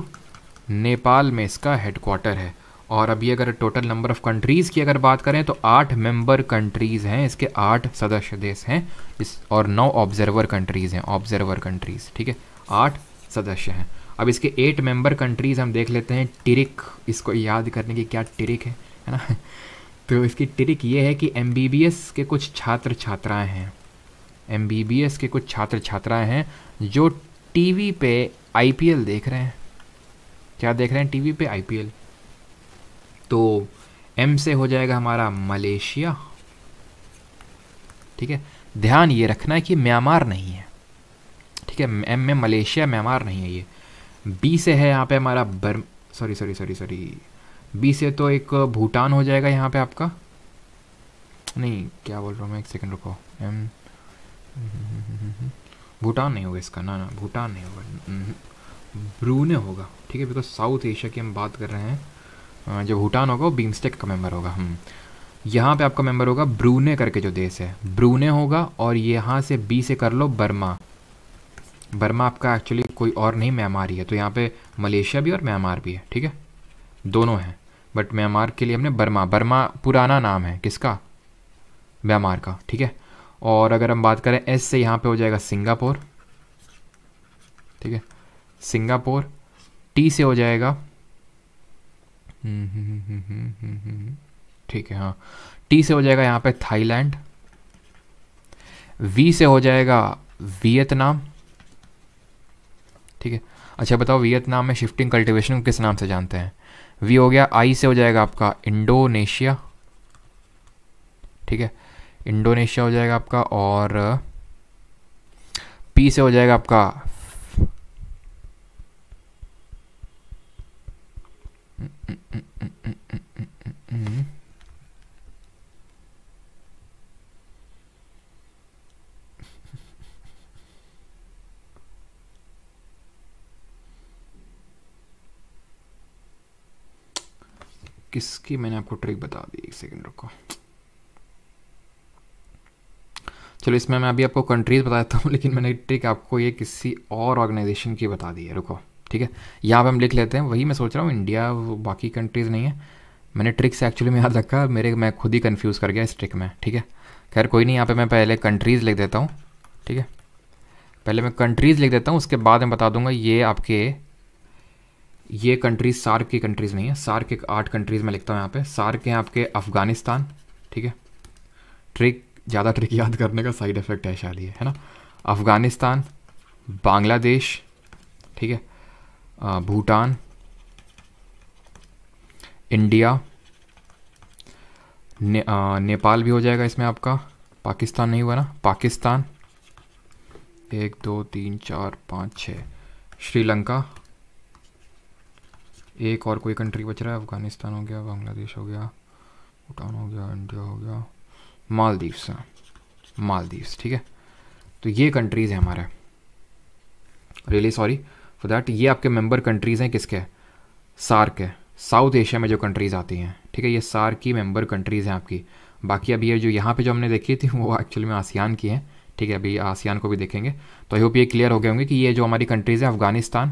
नेपाल में इसका हेडक्वार्टर है और अभी अगर टोटल नंबर ऑफ कंट्रीज़ की अगर बात करें तो आठ मेंबर कंट्रीज़ हैं इसके आठ सदस्य देश हैं इस और नौ ऑब्जर्वर कंट्रीज़ हैं ऑब्जर्वर कंट्रीज़ ठीक है आठ सदस्य हैं अब इसके एट मेंबर कंट्रीज़ हम देख लेते हैं टिरिक इसको याद करने की क्या टिरिक है है ना [laughs] तो इसकी टिरिक ये है कि एम के कुछ छात्र छात्राएँ हैं एम के कुछ छात्र छात्राएँ हैं जो टी पे आईपीएल देख रहे हैं क्या देख रहे हैं टीवी पे आईपीएल तो एम से हो जाएगा हमारा मलेशिया ठीक है ध्यान ये रखना है कि म्यांमार नहीं है ठीक है एम में मलेशिया म्यांमार नहीं है ये बी से है यहाँ पे हमारा Burma sorry sorry sorry sorry B से तो एक भूटान हो जाएगा यहाँ पे आपका नहीं क्या बोल रहा हूँ मैं एक सेकंड रुको एम भूटान नहीं होगा इसका ना ना भूटान नहीं होगा हम्म, ब्रूने होगा ठीक है बिकॉज साउथ एशिया की हम बात कर रहे हैं जो भूटान होगा वो बीमस्टेक का मेम्बर होगा हम हम्म, यहाँ पे आपका मेंबर होगा ब्रूने करके जो देश है ब्रूने होगा और यहाँ से बी से कर लो बर्मा बर्मा आपका एक्चुअली कोई और नहीं म्यांमार ही है तो यहाँ पे मलेशिया भी और म्यांमार भी है ठीक है दोनों हैं बट म्यांमार के लिए हमने बर्मा बर्मा पुराना नाम है किसका म्यांमार का ठीक है और अगर हम बात करें एस से यहाँ पे हो जाएगा सिंगापुर ठीक है सिंगापुर टी से हो जाएगा ठीक है हाँ टी से हो जाएगा यहाँ पे थाईलैंड वी से हो जाएगा वियतनाम ठीक है अच्छा बताओ वियतनाम में शिफ्टिंग कल्टीवेशन किस नाम से जानते हैं वी हो गया आई से हो जाएगा आपका इंडोनेशिया ठीक है इंडोनेशिया हो जाएगा आपका और पी से हो जाएगा आपका किसकी मैंने आपको ट्रिक बता दी एक सेकंड रुको चलो इसमें मैं अभी आपको कंट्रीज़ बता देता हूँ [laughs] लेकिन मैंने ट्रिक आपको ये किसी और ऑर्गेनाइजेशन की बता दी है रुको ठीक है यहाँ पर हम लिख लेते हैं वही मैं सोच रहा हूँ इंडिया बाकी कंट्रीज़ नहीं है मैंने ट्रिक्स एक्चुअली में याद रखा मेरे मैं खुद ही कन्फ्यूज़ कर गया इस ट्रिक में ठीक है खैर कोई नहीं यहाँ पर मैं पहले कंट्रीज़ लिख देता हूँ ठीक है पहले मैं कंट्रीज़ लिख देता हूँ उसके बाद मैं बता दूंगा ये आपके ये कंट्रीज़ सार्क की कंट्रीज़ नहीं है सार्क के आठ कंट्रीज़ में लिखता हूँ यहाँ पे सार्क हैं आपके अफ़गानिस्तान ठीक है ट्रिक ज़्यादा ट्रिक याद करने का साइड इफ़ेक्ट है शायद ये है ना अफ़गानिस्तान बांग्लादेश ठीक है भूटान इंडिया ने, आ, नेपाल भी हो जाएगा इसमें आपका पाकिस्तान नहीं हुआ ना पाकिस्तान एक दो तीन चार पाँच छ श्रीलंका एक और कोई कंट्री बच रहा है अफ़गानिस्तान हो गया बांग्लादेश हो गया भूटान हो गया इंडिया हो गया मालदीव्स हाँ, मालदीव्स ठीक है तो ये कंट्रीज़ हैं हमारे रियली सॉरी फॉर दैट ये आपके मेंबर कंट्रीज़ हैं किसके सार्क है साउथ एशिया में जो कंट्रीज़ आती हैं ठीक है ये सार्क की मेंबर कंट्रीज़ हैं आपकी बाकी अभी ये जो यहाँ पे जो हमने देखी थी [laughs] वो एक्चुअली में आसियान की हैं ठीक है अभी आसियान को भी देखेंगे तो आई होप ये क्लियर हो गए होंगे कि ये जो हमारी कंट्रीज़ हैं अफगानिस्तान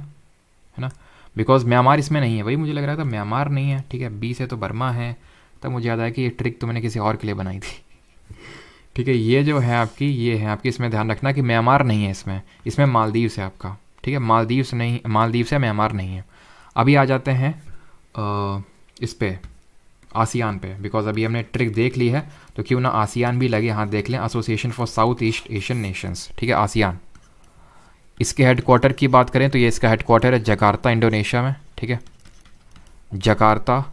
है ना बिकॉज म्यांमार इसमें नहीं है वही मुझे लग रहा था म्यांमार नहीं है ठीक है बीस है तो बर्मा है तब मुझे याद आया कि ये ट्रिक तो मैंने किसी और के लिए बनाई थी ठीक है ये जो है आपकी ये है आपकी इसमें ध्यान रखना कि म्यांमार नहीं है इसमें इसमें मालदीव है आपका ठीक है से नहीं मालदीव से म्यांमार नहीं है अभी आ जाते हैं इस पर आसियान पे बिकॉज अभी हमने ट्रिक देख ली है तो क्यों ना आसियान भी लगे हाँ देख लें association for South East Asian nations ठीक है आसियान इसके हेडक्वार्टर की बात करें तो ये इसका हेडकोार्टर है जकार्ता इंडोनेशिया में ठीक है जकार्ता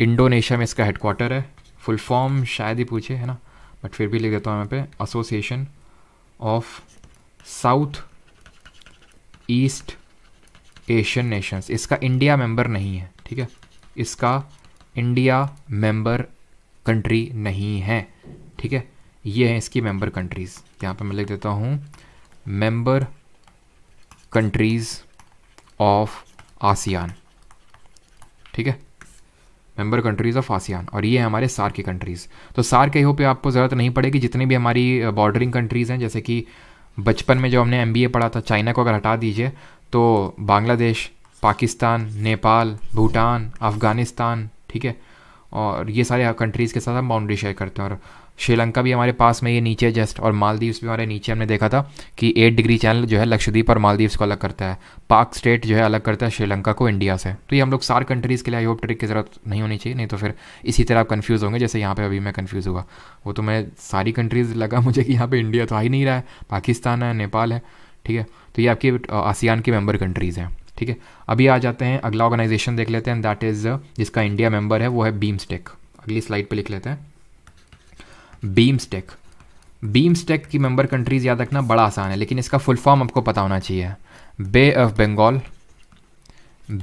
इंडोनेशिया में इसका हेडकोार्टर है फुल फॉर्म शायद ही पूछे है ना बट फिर भी लिख देता हूँ यहाँ पे association of South East Asian nations इसका इंडिया मेंबर नहीं है ठीक है इसका इंडिया मेंबर कंट्री नहीं है ठीक है ये है इसकी मेंबर कंट्रीज़ यहाँ पे मैं लिख देता हूँ मेंबर कंट्रीज़ ऑफ आसियान ठीक है मेंबर कंट्रीज़ ऑफ आसियान और ये हमारे सार की कंट्रीज़ तो सार के पे आपको ज़रूरत नहीं पड़ेगी जितनी भी हमारी बॉर्डरिंग कंट्रीज़ हैं जैसे कि बचपन में जो हमने एम पढ़ा था चाइना को अगर हटा दीजिए तो बांग्लादेश पाकिस्तान नेपाल भूटान अफ़गानिस्तान ठीक है और ये सारे कंट्रीज़ के साथ हम बाउंड्री शेयर करते हैं और श्रीलंका भी हमारे पास में ये नीचे जस्ट और मालदीव्स भी हमारे नीचे हमने देखा था कि एट डिग्री चैनल जो है लक्षद्वीप और मालदीव्स को अलग करता है पाक स्टेट जो है अलग करता है श्रीलंका को इंडिया से तो ये हम लोग सार कंट्रीज़ के लिए आई होप ट्रिक की ज़रूरत नहीं होनी चाहिए नहीं तो फिर इसी तरह आप कन्फ्यूज़ होंगे जैसे यहाँ पर अभी मैं कन्फ्यूज़ हुआ वो तो मैं सारी कंट्रीज़ लगा मुझे कि यहाँ पर इंडिया तो आ ही नहीं रहा है पाकिस्तान है नेपाल है ठीक है तो ये आपकी आसियान की मेम्बर कंट्रीज़ हैं ठीक है अभी आ जाते हैं अगला ऑर्गेनाइजेशन देख लेते हैं दैट इज़ जिसका इंडिया मेंबर है वो है बीम स्टेक अगली स्लाइड पर लिख लेते हैं बीमस्टेक टेक बीम्स की मेंबर कंट्रीज़ याद रखना बड़ा आसान है लेकिन इसका फुल फॉर्म आपको पता होना चाहिए bay of Bengal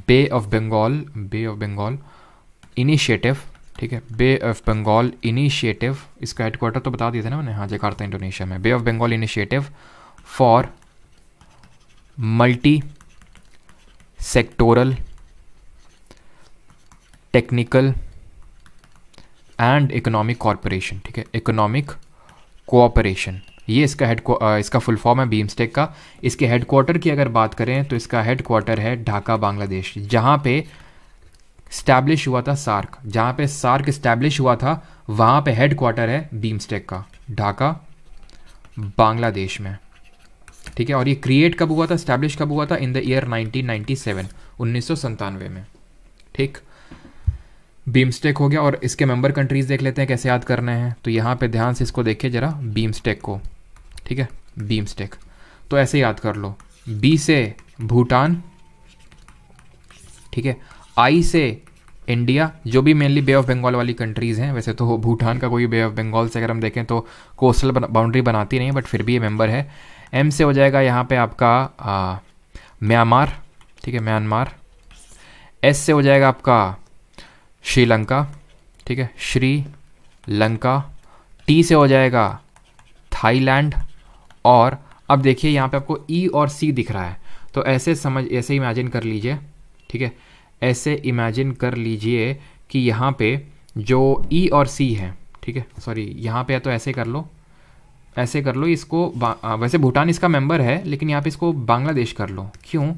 bay of Bengal bay of Bengal initiative ठीक है बे ऑफ बंगाल इनिशिएटिव इसका हेडक्वार्टर तो बता दिया था ना मैंने हाँ जकार्ता इंडोनेशिया में bay of Bengal initiative for multi sectoral technical and economic corporation ठीक है इकोनॉमिक कोऑपरेशन ये इसका हेड इसका फुल फॉर्म है बीमस्टेक का इसके हेडक्वार्टर की अगर बात करें तो इसका हेडक्वार्टर है ढाका बांग्लादेश जहाँ पे स्टैब्लिश हुआ था सार्क जहाँ पे सार्क स्टैब्लिश हुआ था वहाँ पे हेडक्वार्टर है बीमस्टेक का ढाका बांग्लादेश में ठीक है और ये क्रिएट कब हुआ था स्टैब्लिश कब हुआ था इन द ईयर नाइनटीन उन्नीस में ठीक बीमस्टेक हो गया और इसके मेंबर कंट्रीज़ देख लेते हैं कैसे याद करने हैं तो यहाँ पे ध्यान से इसको देखिए जरा बीमस्टेक को ठीक है बीमस्टेक तो ऐसे याद कर लो बी से भूटान ठीक है आई से इंडिया जो भी मेनली बे ऑफ बंगाल वाली कंट्रीज़ हैं वैसे तो भूटान का कोई बे ऑफ बंगाल से अगर हम देखें तो कोस्टल बाउंड्री बनाती नहीं बट फिर भी ये मेंबर है एम से हो जाएगा यहाँ पे आपका म्यांमार ठीक है म्यांमार एस से हो जाएगा आपका श्रीलंका ठीक है श्री लंका टी से हो जाएगा थाईलैंड और अब देखिए यहाँ पे आपको ई e और सी दिख रहा है तो ऐसे समझ ऐसे इमेजिन कर लीजिए ठीक है ऐसे इमेजिन कर लीजिए कि यहाँ पे जो ई e और सी है ठीक है सॉरी यहाँ पे तो ऐसे कर लो ऐसे कर लो इसको वैसे भूटान इसका मेंबर है लेकिन यहाँ पे इसको बांग्लादेश कर लो क्यों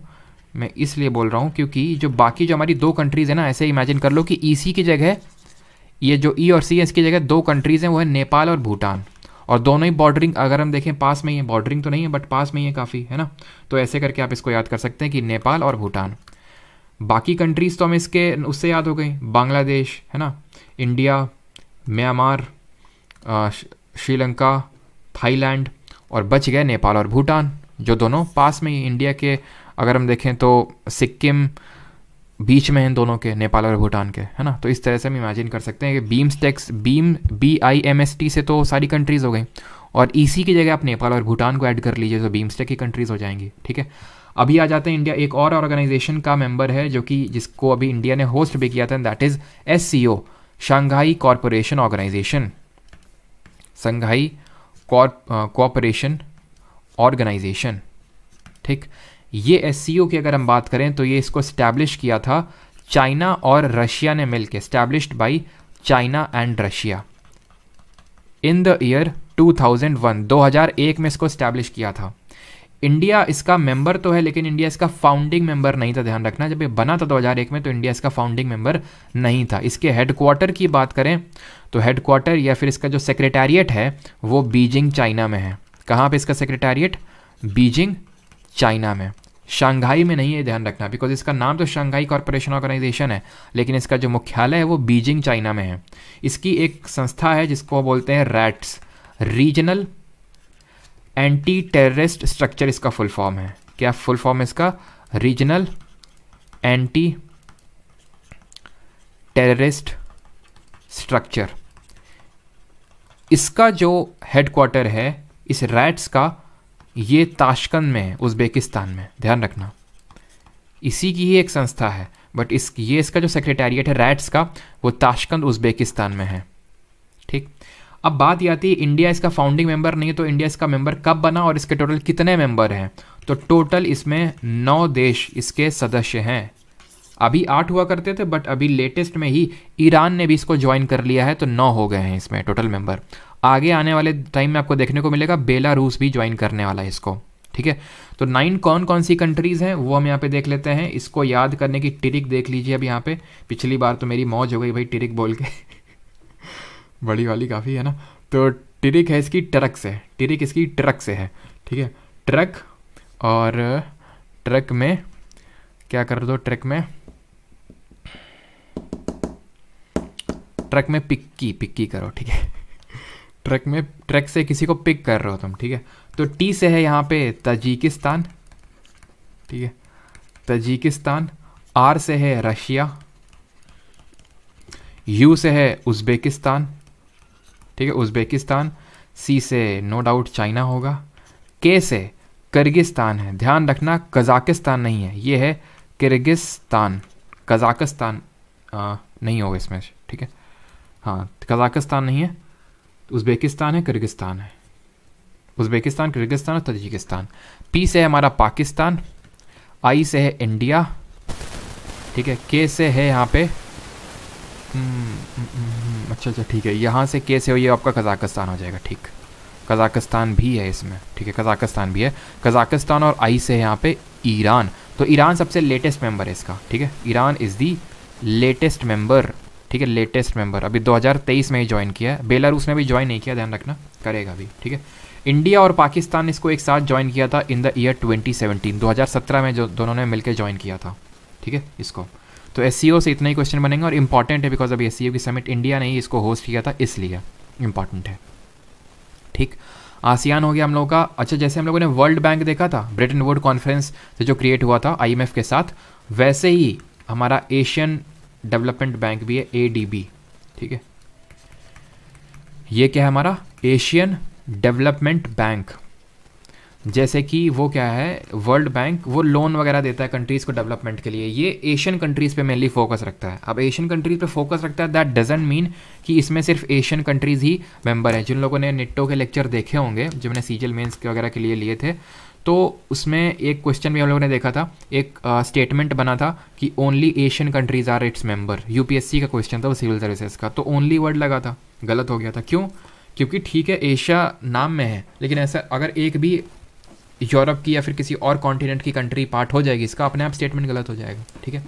मैं इसलिए बोल रहा हूँ क्योंकि जो बाकी जो हमारी दो कंट्रीज़ है ना ऐसे इमेजिन कर लो कि ई e की जगह ये जो ई e और सी की इसकी जगह दो कंट्रीज़ हैं वो है नेपाल और भूटान और दोनों ही बॉर्डरिंग अगर हम देखें पास में ही है बॉर्डरिंग तो नहीं है बट पास में ही है काफ़ी है ना तो ऐसे करके आप इसको याद कर सकते हैं कि नेपाल और भूटान बाकी कंट्रीज़ तो हम इसके उससे याद हो गई बांग्लादेश है ना इंडिया म्यांमार श्रीलंका थाईलैंड और बच गए नेपाल और भूटान जो दोनों पास में ही इंडिया के अगर हम देखें तो सिक्किम बीच में हैं दोनों के नेपाल और भूटान के है ना तो इस तरह से हम इमेजिन कर सकते हैं कि बीम्स टेक्स बीम B I M S T से तो सारी कंट्रीज हो गई और इसी की जगह आप नेपाल और भूटान को ऐड कर लीजिए तो बीमस्टेक की कंट्रीज हो जाएंगी ठीक है अभी आ जाते हैं इंडिया एक और ऑर्गेनाइजेशन का मेंबर है जो कि जिसको अभी इंडिया ने होस्ट भी किया था that is S C O Shanghai corporation organisation Shanghai corporation organisation ठीक ये एस e की अगर हम बात करें तो ये इसको इस्टेब्लिश किया था चाइना और रशिया ने मिलकर established by China and Russia in the year 2001 2001 में इसको इस्टेब्लिश किया था इंडिया इसका मेंबर तो है लेकिन इंडिया इसका फाउंडिंग मेंबर नहीं था ध्यान रखना जब ये बना था 2001 में तो इंडिया इसका फाउंडिंग मेंबर नहीं था इसके हेडक्वार्टर की बात करें तो हेडक्वार्टर या फिर इसका जो सेक्रेटेरिएट है वो बीजिंग चाइना में है कहाँ पर इसका सेक्रेटेरिएट बीजिंग चाइना में शंघाई में नहीं है ध्यान रखना बिकॉज इसका नाम तो शंघाई कॉरपोरेशन ऑर्गेनाइजेशन है लेकिन इसका जो मुख्यालय है वो बीजिंग चाइना में है इसकी एक संस्था है जिसको बोलते हैं RATS regional anti terrorist structure इसका फुल फॉर्म है क्या फुल फॉर्म है इसका रीजनल एंटी टेररिस्ट स्ट्रक्चर इसका जो हेडक्वार्टर है इस रैट्स का ये ताशकंद में है उज़्बेकिस्तान में ध्यान रखना इसी की ही एक संस्था है बट इस ये इसका जो सेक्रेटेरिएट है रैट्स का वो ताशकंद उज़्बेकिस्तान में है ठीक अब बात ये आती है इंडिया इसका फाउंडिंग मेंबर नहीं है तो इंडिया इसका मेंबर कब बना और इसके टोटल कितने मेंबर हैं तो टोटल इसमें नौ देश इसके सदस्य हैं अभी आठ हुआ करते थे बट अभी लेटेस्ट में ही ईरान ने भी इसको ज्वाइन कर लिया है तो नौ हो गए हैं इसमें टोटल मेंबर आगे आने वाले टाइम में आपको देखने को मिलेगा बेलारूस भी ज्वाइन करने वाला है इसको ठीक है तो नाइन कौन कौन सी कंट्रीज़ हैं वो हम यहाँ पे देख लेते हैं इसको याद करने की टिरिक देख लीजिए अब यहाँ पे पिछली बार तो मेरी मौज हो गई भाई टिरिक बोल के [laughs] बड़ी वाली काफ़ी है ना तो टिरिक है इसकी ट्रक से टिरिक इसकी ट्रक से है ठीक है ट्रक और ट्रक में क्या कर दो ट्रक में ट्रक में पिक्की पिक्की करो ठीक है ट्रक में ट्रक से किसी को पिक कर रहे हो तुम ठीक है तो टी से है यहाँ पे तजिकिस्तान ठीक है तजिकिस्तान आर से है रशिया यू से है उज़्बेकिस्तान ठीक है उज़्बेकिस्तान सी से नो डाउट चाइना होगा के से किर्गिस्तान है ध्यान रखना कजाकिस्तान नहीं है ये है किर्गिस्तान कजाकिस्तान नहीं होगा इसमें ठीक है हाँ कजाकिस्तान नहीं है उज़्बेकिस्तान है किर्गिस्तान है उज़्बेकिस्तान किर्गिस्तान और तजिकिस्तान पी से है हमारा पाकिस्तान आई से है इंडिया ठीक है के से है यहाँ पे हम्म, हम्म, हम्म, अच्छा अच्छा ठीक है यहाँ से के से हो ये आपका कज़ाकिस्तान हो जाएगा ठीक कज़ाकिस्तान भी है इसमें ठीक है कज़ाकिस्तान भी है कज़ाकिस्तान और आई से है यहाँ पे ईरान तो ईरान सबसे लेटेस्ट मेंबर है इसका ठीक है Iran is the latest member ठीक है लेटेस्ट मेंबर अभी 2023 में ही ज्वाइन किया है बेलारूस ने भी ज्वाइन नहीं किया ध्यान रखना करेगा अभी ठीक है इंडिया और पाकिस्तान इसको एक साथ ज्वाइन किया था इन द ईयर 2017 2017 में जो दोनों ने मिलकर ज्वाइन किया था ठीक है इसको तो एस से इतना ही क्वेश्चन बनेंगे और इंपॉर्टेंट है बिकॉज अभी एस की समिट इंडिया ने ही इसको होस्ट किया था इसलिए इंपॉर्टेंट है ठीक आसियान हो गया हम लोगों का अच्छा जैसे हम लोगों ने वर्ल्ड बैंक देखा था ब्रिटेन वर्ल्ड कॉन्फ्रेंस जो क्रिएट हुआ था आईएमएफ के साथ वैसे ही हमारा एशियन डेवलपमेंट बैंक भी है ए ठीक है ये क्या है हमारा एशियन डेवलपमेंट बैंक जैसे कि वो क्या है वर्ल्ड बैंक वो लोन वगैरह देता है कंट्रीज़ को डेवलपमेंट के लिए ये एशियन कंट्रीज़ पे मेनली फोकस रखता है अब एशियन कंट्रीज़ पे फोकस रखता है दैट डजेंट मीन कि इसमें सिर्फ एशियन कंट्रीज़ ही मेंबर हैं जिन लोगों ने निट्टो के लेक्चर देखे होंगे जो मैंने सीजल मेन्स वगैरह के लिए लिए थे तो उसमें एक क्वेश्चन भी हम लोगों ने देखा था एक स्टेटमेंट बना था कि only Asian countries are its member UPSC का क्वेश्चन था वो सिविल सर्विसेज का तो ओनली वर्ड लगा था गलत हो गया था क्यों क्योंकि ठीक है एशिया नाम में है लेकिन ऐसा अगर एक भी यूरोप की या फिर किसी और कॉन्टिनेंट की कंट्री पार्ट हो जाएगी इसका अपने आप स्टेटमेंट गलत हो जाएगा ठीक है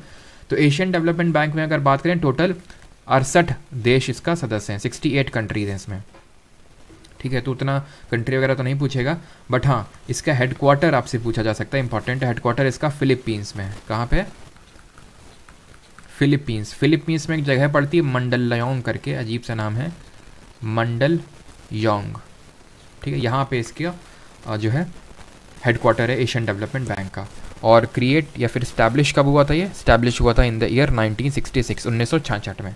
तो एशियन डेवलपमेंट बैंक में अगर बात करें टोटल अड़सठ देश इसका सदस्य हैं सिक्सटी एट कंट्रीज हैं इसमें ठीक है तो उतना कंट्री वगैरह तो नहीं पूछेगा बट हाँ इसका हेडक्वार्टर आपसे पूछा जा सकता है इंपॉर्टेंट हेडक्वार्टर इसका फिलीपींस में है कहाँ पे फिलीपींस फिलीपींस में एक जगह पड़ती है मंडल लयोंग करके अजीब सा नाम है मंडल योंग ठीक है यहाँ पे इसका जो है हेडक्वार्टर है एशियन डेवलपमेंट बैंक का और क्रिएट या फिर स्टैब्लिश कब हुआ था ये स्टैब्लिश हुआ था इन द ईयर 1966 छाछठ में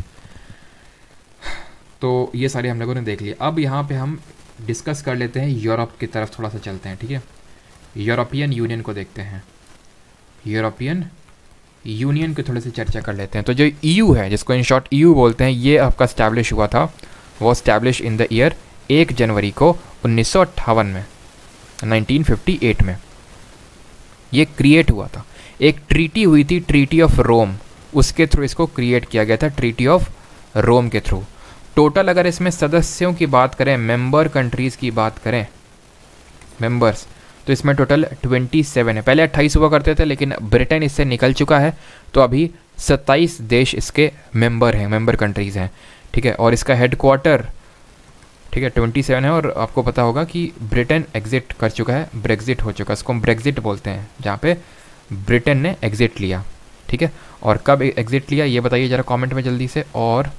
तो ये सारे हम लोगों ने देख लिया अब यहाँ पे हम डिस्कस कर लेते हैं यूरोप की तरफ थोड़ा सा चलते हैं ठीक है यूरोपियन यूनियन को देखते हैं यूरोपियन यूनियन की थोड़ी सी चर्चा कर लेते हैं तो जो ईयू e है जिसको इन शॉर्ट ईयू बोलते हैं ये आपका स्टैब्लिश हुआ था वो स्टैब्लिश इन द ईयर एक जनवरी को उन्नीस में 1958 में ये क्रिएट हुआ था एक ट्रीटी हुई थी ट्रीटी ऑफ रोम उसके थ्रू इसको क्रिएट किया गया था ट्रीटी ऑफ रोम के थ्रू टोटल अगर इसमें सदस्यों की बात करें मेंबर कंट्रीज़ की बात करें मेंबर्स तो इसमें टोटल 27 है पहले 28 हुआ करते थे लेकिन ब्रिटेन इससे निकल चुका है तो अभी 27 देश इसके मेंबर हैं मेंबर कंट्रीज़ हैं ठीक है और इसका हेड क्वार्टर ठीक है 27 है और आपको पता होगा कि ब्रिटेन एग्जिट कर चुका है ब्रेग्जिट हो चुका है इसको हम ब्रेग्जिट बोलते हैं जहाँ पे ब्रिटेन ने एग्जिट लिया ठीक है और कब एग्जिट लिया ये बताइए ज़रा कमेंट में जल्दी से और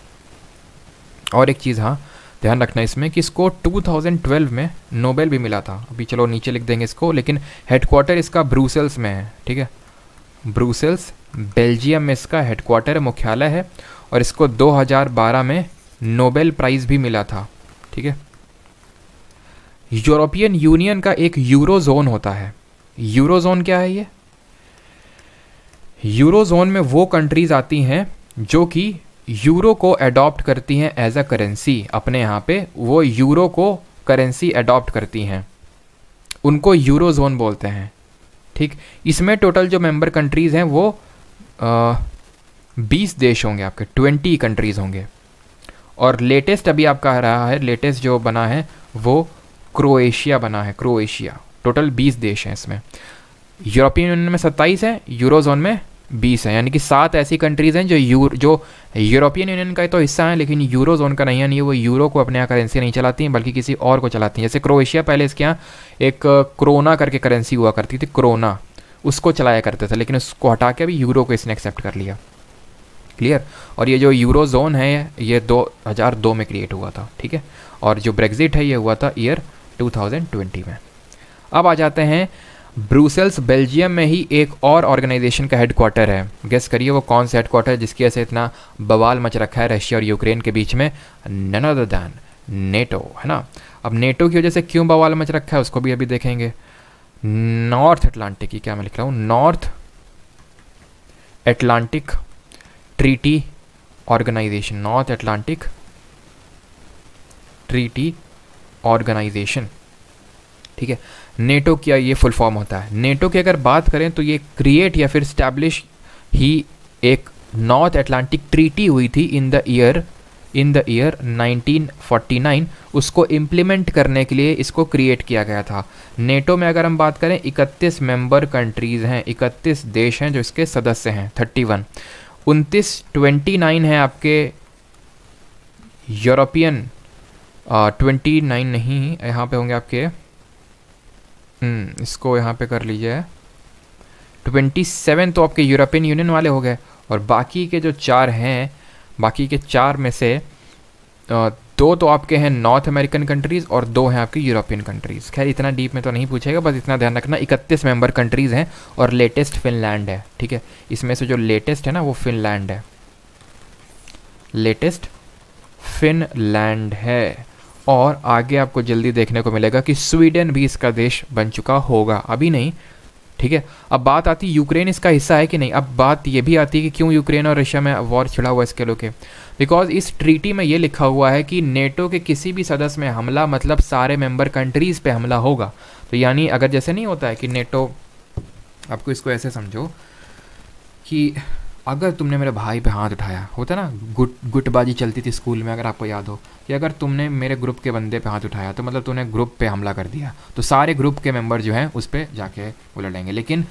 और एक चीज़ हाँ ध्यान रखना इसमें कि इसको 2012 में नोबेल भी मिला था अभी चलो नीचे लिख देंगे इसको लेकिन हेडक्वार्टर इसका ब्रूसेल्स में है ठीक है ब्रूसेल्स बेल्जियम में इसका हेडक्वार्टर मुख्यालय है और इसको 2012 में नोबेल प्राइज़ भी मिला था ठीक है यूरोपियन यूनियन का एक यूरो जोन होता है यूरो जोन क्या है ये यूरो जोन में वो कंट्रीज़ आती हैं जो कि यूरो को अडॉप्ट करती हैं एज अ करेंसी अपने यहाँ पे वो यूरो को करेंसी अडॉप्ट करती हैं उनको यूरो जोन बोलते हैं ठीक इसमें टोटल जो मेंबर कंट्रीज़ हैं वो आ, बीस देश होंगे आपके ट्वेंटी कंट्रीज़ होंगे और लेटेस्ट अभी आपका आ रहा है लेटेस्ट जो बना है वो क्रोएशिया बना है क्रोएशिया टोटल बीस देश हैं इसमें यूरोपियन यूनियन में सत्ताईस हैं यूरो जोन में बीस हैं यानी कि सात ऐसी कंट्रीज़ हैं जो यू जो यूरोपियन यूनियन का तो हिस्सा है लेकिन यूरो जोन का नहीं है नहीं वो यूरो को अपने यहाँ करेंसी नहीं चलाती हैं बल्कि किसी और को चलाती हैं जैसे क्रोएशिया पहले इसके यहाँ एक क्रोना करके करेंसी हुआ करती थी क्रोना उसको चलाया करते थे लेकिन उसको हटा के अभी यूरो को इसने एक्सेप्ट कर लिया क्लियर और ये जो यूरो जोन है ये दो में क्रिएट हुआ था ठीक है और जो ब्रेग्जिट है ये हुआ था ईयर ट्वेंटी में अब आ जाते हैं ब्रूसेल्स बेल्जियम में ही एक और ऑर्गेनाइजेशन का हेडक्वार्टर है गेस करिए वो कौन सा हेडक्वार्टर जिसकी वजह से इतना बवाल मच रखा है रशिया और यूक्रेन के बीच में नन अदर दैन नेटो है ना अब नेटो की वजह से क्यों बवाल मच रखा है उसको भी अभी देखेंगे नॉर्थ अटलांटिक की क्या मैं लिख रहा हूँ North Atlantic Treaty Organization North Atlantic Treaty Organization ठीक है नेटो किया ये फुल फॉर्म होता है नेटो की अगर बात करें तो ये क्रिएट या फिर स्टैब्लिश ही एक नॉर्थ एटलांटिक ट्रीटी हुई थी in the year in the year 1949 उसको इम्प्लीमेंट करने के लिए इसको क्रिएट किया गया था नेटो में अगर हम बात करें 31 मेंबर कंट्रीज़ हैं 31 देश हैं जो इसके सदस्य हैं 31 वन उनतीस ट्वेंटी हैं आपके यूरोपियन ट्वेंटी नाइन नहीं यहाँ पे होंगे आपके हम्म, इसको यहाँ पे कर लीजिए ट्वेंटी सेवन तो आपके यूरोपियन यूनियन वाले हो गए और बाकी के जो चार हैं बाकी के चार में से दो तो आपके हैं नॉर्थ अमेरिकन कंट्रीज़ और दो हैं आपके यूरोपियन कंट्रीज़ खैर इतना डीप में तो नहीं पूछेगा बस इतना ध्यान रखना इकतीस मेंबर कंट्रीज़ हैं और लेटेस्ट फिनलैंड है ठीक है इसमें से जो लेटेस्ट है ना वो फिनलैंड है लेटेस्ट फिनलैंड है और आगे आपको जल्दी देखने को मिलेगा कि स्वीडन भी इसका देश बन चुका होगा अभी नहीं ठीक है अब बात आती यूक्रेन इसका हिस्सा है कि नहीं अब बात ये भी आती है कि क्यों यूक्रेन और रशिया में वॉर छिड़ा हुआ इसके लोग बिकॉज इस ट्रीटी में ये लिखा हुआ है कि नेटो के किसी भी सदस्य में हमला मतलब सारे मेंबर कंट्रीज़ पे हमला होगा तो यानी अगर जैसे नहीं होता है कि नेटो आपको इसको ऐसे समझो कि अगर तुमने मेरे भाई पे हाथ उठाया होता ना गुट गुटबाजी चलती थी स्कूल में अगर आपको याद हो कि अगर तुमने मेरे ग्रुप के बंदे पे हाथ उठाया तो मतलब तुमने ग्रुप पे हमला कर दिया तो सारे ग्रुप के मेंबर जो हैं उस पर जाके वो लड़ेंगे लेकिन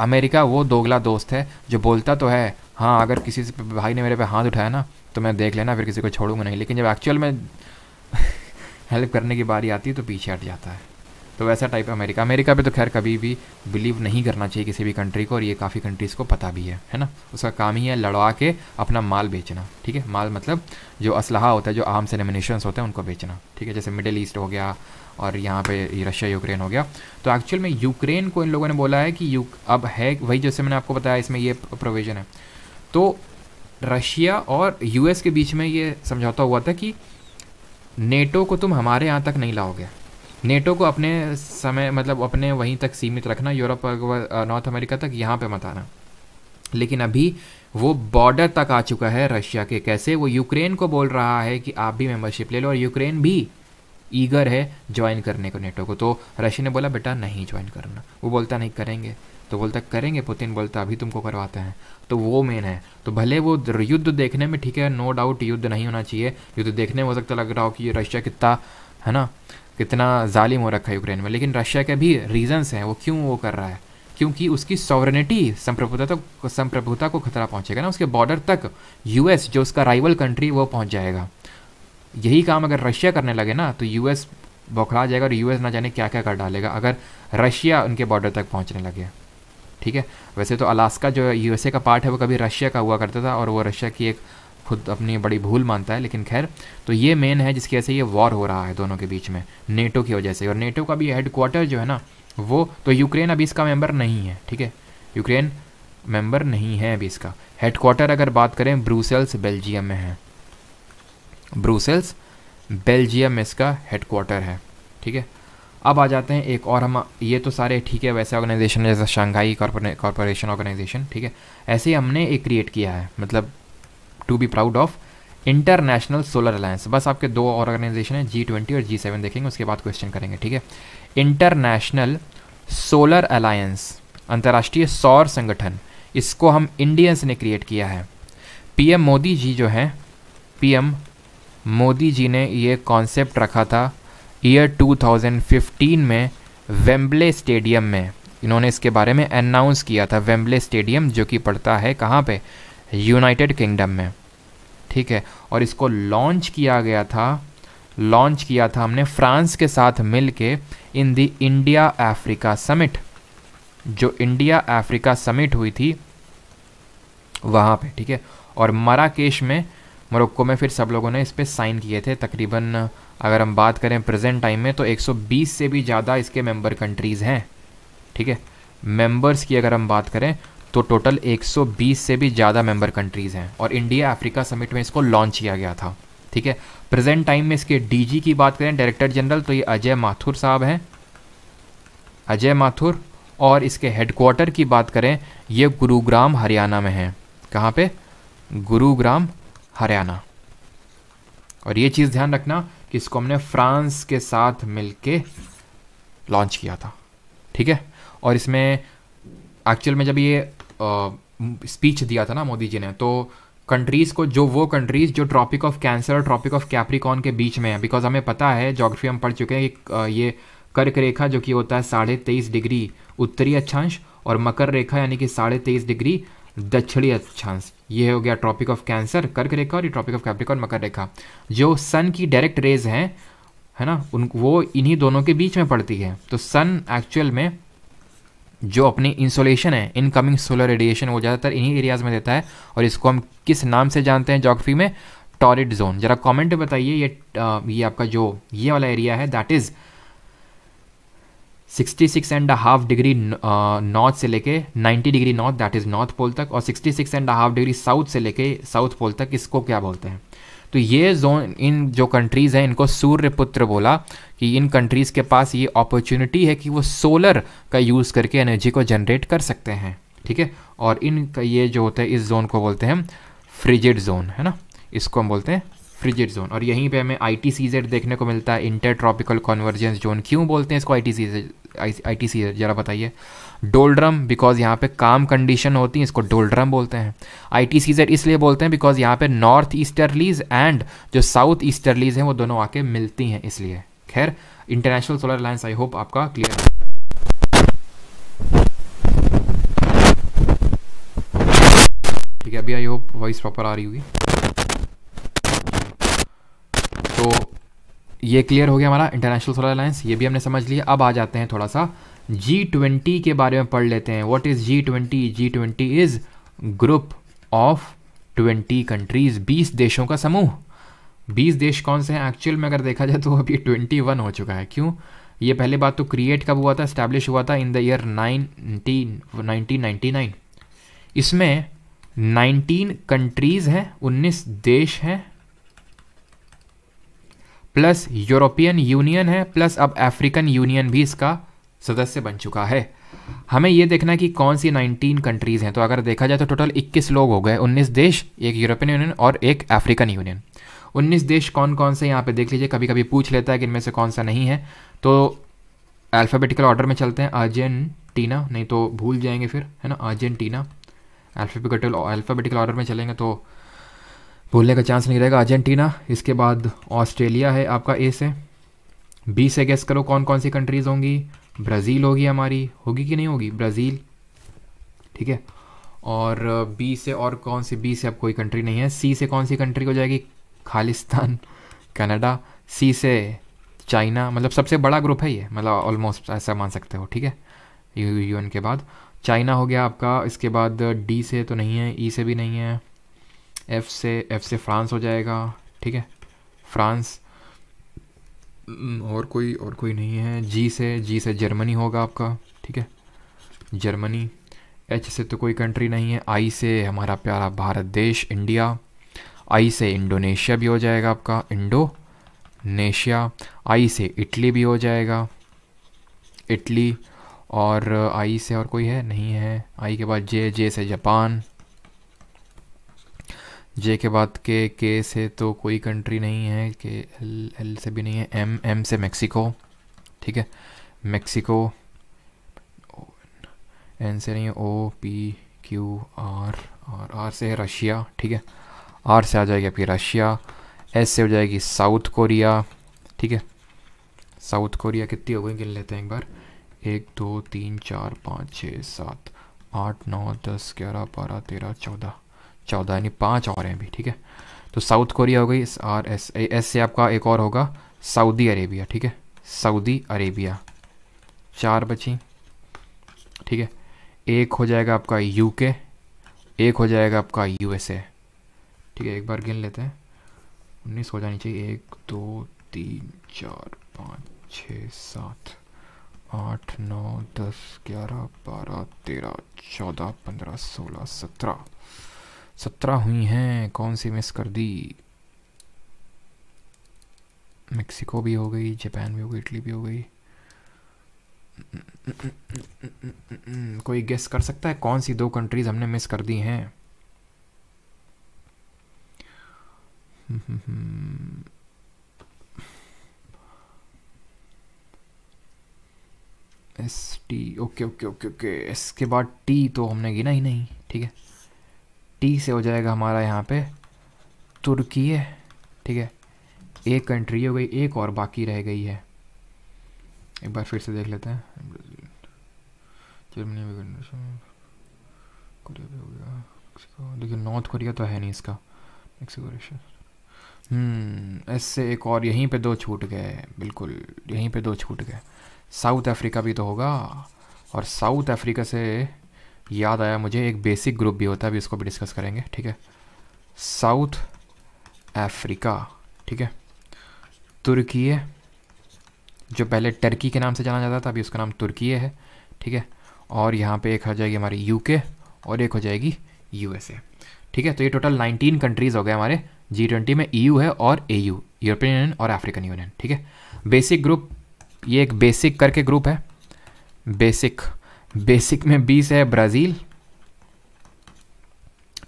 अमेरिका वो दोगला दोस्त है जो बोलता तो है हाँ अगर किसी से भाई ने मेरे पे हाथ उठाया ना तो मैं देख लेना फिर किसी को छोड़ूंगा नहीं लेकिन जब एक्चुअल में हेल्प [laughs] करने की बारी आती है तो पीछे हट जाता है तो वैसा टाइप अमेरिका अमेरिका पे तो खैर कभी भी बिलीव नहीं करना चाहिए किसी भी कंट्री को और ये काफ़ी कंट्रीज़ को पता भी है है ना उसका काम ही है लड़वा के अपना माल बेचना ठीक है माल मतलब जो असलाहा होता है जो आम से नमिनेशन होते हैं उनको बेचना ठीक है जैसे मिडिल ईस्ट हो गया और यहाँ पे रशिया यूक्रेन हो गया तो एक्चुअल में यूक्रेन को इन लोगों ने बोला है कि यू अब है वही जैसे मैंने आपको बताया इसमें ये प्रोविज़न है तो रशिया और यूएस के बीच में ये समझौता हुआ था कि नेटो को तुम हमारे यहाँ तक नहीं लाओगे नेटो को अपने समय मतलब अपने वहीं तक सीमित रखना यूरोप नॉर्थ अमेरिका तक यहाँ पे मत आना लेकिन अभी वो बॉर्डर तक आ चुका है रशिया के कैसे वो यूक्रेन को बोल रहा है कि आप भी मेंबरशिप ले लो और यूक्रेन भी ईगर है ज्वाइन करने को नेटो को तो रशिया ने बोला बेटा नहीं ज्वाइन करना वो बोलता नहीं करेंगे तो बोलता करेंगे पुतिन बोलता अभी तुमको करवाते हैं तो वो मेन है तो भले वो युद्ध देखने में ठीक है नो डाउट युद्ध नहीं होना चाहिए युद्ध देखने में हो सकता लग रहा हो कि ये रशिया कितना है ना कितना जालिम हो रखा है यूक्रेन में लेकिन रशिया के भी रीजंस हैं वो क्यों वो कर रहा है क्योंकि उसकी सॉवरनिटी संप्रभुता तो संप्रभुता को खतरा पहुंचेगा ना उसके बॉर्डर तक यूएस जो उसका राइवल कंट्री वो पहुंच जाएगा यही काम अगर रशिया करने लगे ना तो यूएस बौखला जाएगा और यूएस ना जाने क्या क्या कर डालेगा अगर रशिया उनके बॉर्डर तक पहुंचने लगे ठीक है वैसे तो अलास्का जो यूएसए का पार्ट है वो कभी रशिया का हुआ करता था और वो रशिया की एक खुद अपनी बड़ी भूल मानता है लेकिन खैर तो ये मेन है जिसकी वजह से ये वॉर हो रहा है दोनों के बीच में नेटो की वजह से और नेटो का भी हेडक्वार्टर जो है ना वो तो यूक्रेन अभी इसका मेम्बर नहीं है ठीक है यूक्रेन मेंबर नहीं है अभी इसका हेडक्वार्टर अगर बात करें ब्रूसेल्स बेल्जियम में है ब्रूसेल्स बेल्जियम में इसका हेडक्वार्टर है ठीक है अब आ जाते हैं एक और हम ये तो सारे ठीक है वैसे ऑर्गेनाइजेशन जैसे शंघाई कॉरपोरेशन ऑर्गेनाइजेशन ठीक है ऐसे ही हमने एक क्रिएट किया है मतलब to be proud of International Solar Alliance बस आपके दो ऑर्गेनाइजेशन है जी ट्वेंटी और जी सेवन देखेंगे उसके बाद क्वेश्चन करेंगे ठीक है इंटरनेशनल सोलर अलायंस अंतर्राष्ट्रीय सौर संगठन इसको हम इंडियंस ने क्रिएट किया है पीएम मोदी जी जो हैं पीएम मोदी जी ने ये कॉन्सेप्ट रखा था ईयर 2015 में वेम्बले स्टेडियम में इन्होंने इसके बारे में अनाउंस किया था वेम्बले स्टेडियम जो कि पड़ता है कहाँ पे यूनाइटेड किंगडम में ठीक है और इसको लॉन्च किया गया था लॉन्च किया था हमने फ्रांस के साथ मिल के in the India Africa summit जो इंडिया अफ्रीका समिट हुई थी वहाँ पे ठीक है और मराकेश में मोरक्को में फिर सब लोगों ने इस पर साइन किए थे तकरीबन अगर हम बात करें प्रेजेंट टाइम में तो 120 से भी ज़्यादा इसके मेंबर कंट्रीज़ हैं ठीक है मेंबर्स की अगर हम बात करें तो टोटल 120 से भी ज़्यादा मेंबर कंट्रीज़ हैं और इंडिया अफ्रीका समिट में इसको लॉन्च किया गया था ठीक है प्रेजेंट टाइम में इसके डीजी की बात करें डायरेक्टर जनरल तो ये अजय माथुर साहब हैं अजय माथुर और इसके हेडक्वार्टर की बात करें ये गुरुग्राम हरियाणा में है कहाँ पे गुरुग्राम हरियाणा और ये चीज़ ध्यान रखना कि इसको हमने फ्रांस के साथ मिल लॉन्च किया था ठीक है और इसमें एक्चुअल में जब ये स्पीच दिया था ना मोदी जी ने तो कंट्रीज़ को जो वो कंट्रीज़ जो ट्रॉपिक ऑफ कैंसर और ट्रॉपिक ऑफ कैप्रिकॉन के बीच में है बिकॉज हमें पता है जोग्राफी हम पढ़ चुके हैं कि ये कर्क रेखा जो कि होता है साढ़े तेईस डिग्री उत्तरी अक्षांश और मकर रेखा यानी कि साढ़े तेईस डिग्री दक्षिणी अक्षांश ये हो गया ट्रॉपिक ऑफ कैंसर कर्क रेखा और ये ट्रॉपिक ऑफ कैप्रिकॉन मकर रेखा जो सन की डायरेक्ट रेज हैं है ना उन वो इन्हीं दोनों के बीच में पड़ती है तो सन एक्चुअल में जो अपनी इंसोलेशन है इनकमिंग सोलर रेडिएशन वो ज़्यादातर इन्हीं एरियाज़ में देता है और इसको हम किस नाम से जानते हैं जोग्राफी में टॉरिड जोन ज़रा कमेंट में बताइए ये ये आपका जो ये वाला एरिया है that is 66 and half degree north से लेके 90 degree north that is north pole तक और 66 एंड हाफ डिग्री साउथ से लेके साउथ पोल तक इसको क्या बोलते हैं तो ये जोन इन जो कंट्रीज़ हैं इनको सूर्यपुत्र बोला कि इन कंट्रीज़ के पास ये अपॉर्चुनिटी है कि वो सोलर का यूज़ करके एनर्जी को जनरेट कर सकते हैं ठीक है और इन ये जो होता है इस जोन को बोलते हैं फ्रिजिड जोन है ना इसको हम बोलते हैं फ्रिजिड जोन और यहीं पे हमें आई टी देखने को मिलता है इंटर ट्रॉपिकल कॉन्वर्जेंस जोन क्यों बोलते हैं इसको I T I T C ज़रा बताइए डोल्ड्रम बिकॉज यहाँ पे काम कंडीशन होती है इसको डोल्ड्रम बोलते हैं आई टी सी इसलिए बोलते हैं बिकॉज यहाँ पे नॉर्थ ईस्टर्लीज एंड जो साउथ ईस्टर्लीज हैं वो दोनों आके मिलती हैं इसलिए खैर International Solar Alliance I hope आपका क्लियर है ठीक है अभी आई होप वॉइस प्रॉपर आ रही होगी तो ये क्लियर हो गया हमारा इंटरनेशनल सोलर अलायंस ये भी हमने समझ लिया अब आ जाते हैं थोड़ा सा जी ट्वेंटी के बारे में पढ़ लेते हैं what is G twenty G twenty is group of twenty countries बीस देशों का समूह बीस देश कौन से हैं एक्चुअल में अगर देखा जाए तो अभी ट्वेंटी वन हो चुका है क्यों ये पहले बात तो क्रिएट कब हुआ था इस्टेब्लिश हुआ था in the year nineteen nineteen इसमें नाइनटीन कंट्रीज़ हैं उन्नीस देश हैं प्लस यूरोपियन यूनियन है प्लस अब अफ्रीकन यूनियन भी इसका सदस्य बन चुका है हमें यह देखना है कि कौन सी 19 कंट्रीज़ हैं तो अगर देखा जाए तो टोटल 21 लोग हो गए 19 देश एक यूरोपियन यूनियन और एक अफ्रीकन यूनियन 19 देश कौन कौन से यहाँ पे देख लीजिए कभी कभी पूछ लेता है कि इनमें से कौन सा नहीं है तो अल्फ़ाबेटिकल ऑर्डर में चलते हैं अर्जेंटीना नहीं तो भूल जाएंगे फिर है ना अर्जेंटीना अल्फ़ाबेटिकल अल्फ़ाबेटिकल ऑर्डर में चलेंगे तो भूलने का चांस नहीं रहेगा अर्जेंटीना इसके बाद ऑस्ट्रेलिया है आपका ए से बी से गेस करो कौन कौन सी कंट्रीज़ होंगी ब्राज़ील होगी हमारी होगी कि नहीं होगी ब्राज़ील ठीक है और बी से और कौन सी बी से अब कोई कंट्री नहीं है सी से कौन सी कंट्री हो जाएगी खालिस्तान कनाडा सी से चाइना मतलब सबसे बड़ा ग्रुप है ये मतलब ऑलमोस्ट ऐसा मान सकते हो ठीक है यू यू के बाद चाइना हो गया आपका इसके बाद डी से तो नहीं है ई e से भी नहीं है एफ से एफ से फ्रांस हो जाएगा ठीक है फ्रांस हम्म, और कोई और कोई नहीं है जी से जी से जर्मनी होगा आपका ठीक है जर्मनी एच से तो कोई कंट्री नहीं है आई से हमारा प्यारा भारत देश इंडिया आई से इंडोनेशिया भी हो जाएगा आपका इंडोनेशिया आई से इटली भी हो जाएगा इटली और आई से और कोई है नहीं है आई के बाद जे जे से जापान जे के बाद के के से तो कोई कंट्री नहीं है के एल एल से भी नहीं है एम एम से मेक्सिको ठीक है मेक्सिको एन से नहीं है O P Q R R R से है रशिया ठीक है आर से आ जाएगी आपकी रशिया एस से हो जाएगी साउथ कोरिया ठीक है साउथ कोरिया कितनी हो गई गिन लेते हैं एक बार एक दो तीन चार पाँच छः सात आठ नौ दस ग्यारह बारह तेरह चौदह चौदह यानी पाँच और हैं अभी ठीक है तो साउथ कोरिया हो गई और एस एस से आपका एक और होगा सऊदी अरेबिया ठीक है सऊदी अरेबिया चार बची ठीक है एक हो जाएगा आपका यूके एक हो जाएगा आपका यूएसए ठीक है एक बार गिन लेते हैं उन्नीस हो जानी चाहिए एक दो तीन चार पाँच छ सात आठ नौ दस ग्यारह बारह तेरह चौदह पंद्रह सोलह सत्रह सत्रह हुई हैं कौन सी मिस कर दी मेक्सिको भी हो गई जापान भी हो गई इटली भी हो गई कोई गेस कर सकता है कौन सी दो कंट्रीज हमने मिस कर दी हैं S T okay okay okay okay इसके बाद टी तो हमने गिना ही नहीं ठीक है टी से हो जाएगा हमारा यहाँ पे तुर्की है ठीक है एक कंट्री हो गई एक और बाकी रह गई है एक बार फिर से देख लेते हैं जर्मनी कोरिया भी हो गया मेक्सिको देखिए नॉर्थ कोरिया तो है नहीं इसका मेक्सिको रशिया हम्म, इससे एक और यहीं पे दो छूट गए बिल्कुल यहीं पे दो छूट गए साउथ अफ्रीका भी तो होगा और साउथ अफ्रीका से याद आया मुझे एक बेसिक ग्रुप भी होता है अभी उसको भी डिस्कस करेंगे ठीक है साउथ अफ्रीका ठीक है तुर्की है जो पहले टर्की के नाम से जाना जाता था अभी उसका नाम तुर्की है ठीक है और यहाँ पे एक हो जाएगी हमारी यूके और एक हो जाएगी यूएसए ठीक है तो ये टोटल 19 कंट्रीज़ हो गए हमारे जी ट्वेंटी में ईयू e है और ए यू यूरोपियन यूनियन और अफ्रीकन यूनियन ठीक है बेसिक ग्रुप ये एक बेसिक करके ग्रुप है बेसिक बेसिक में बी से है ब्राज़ील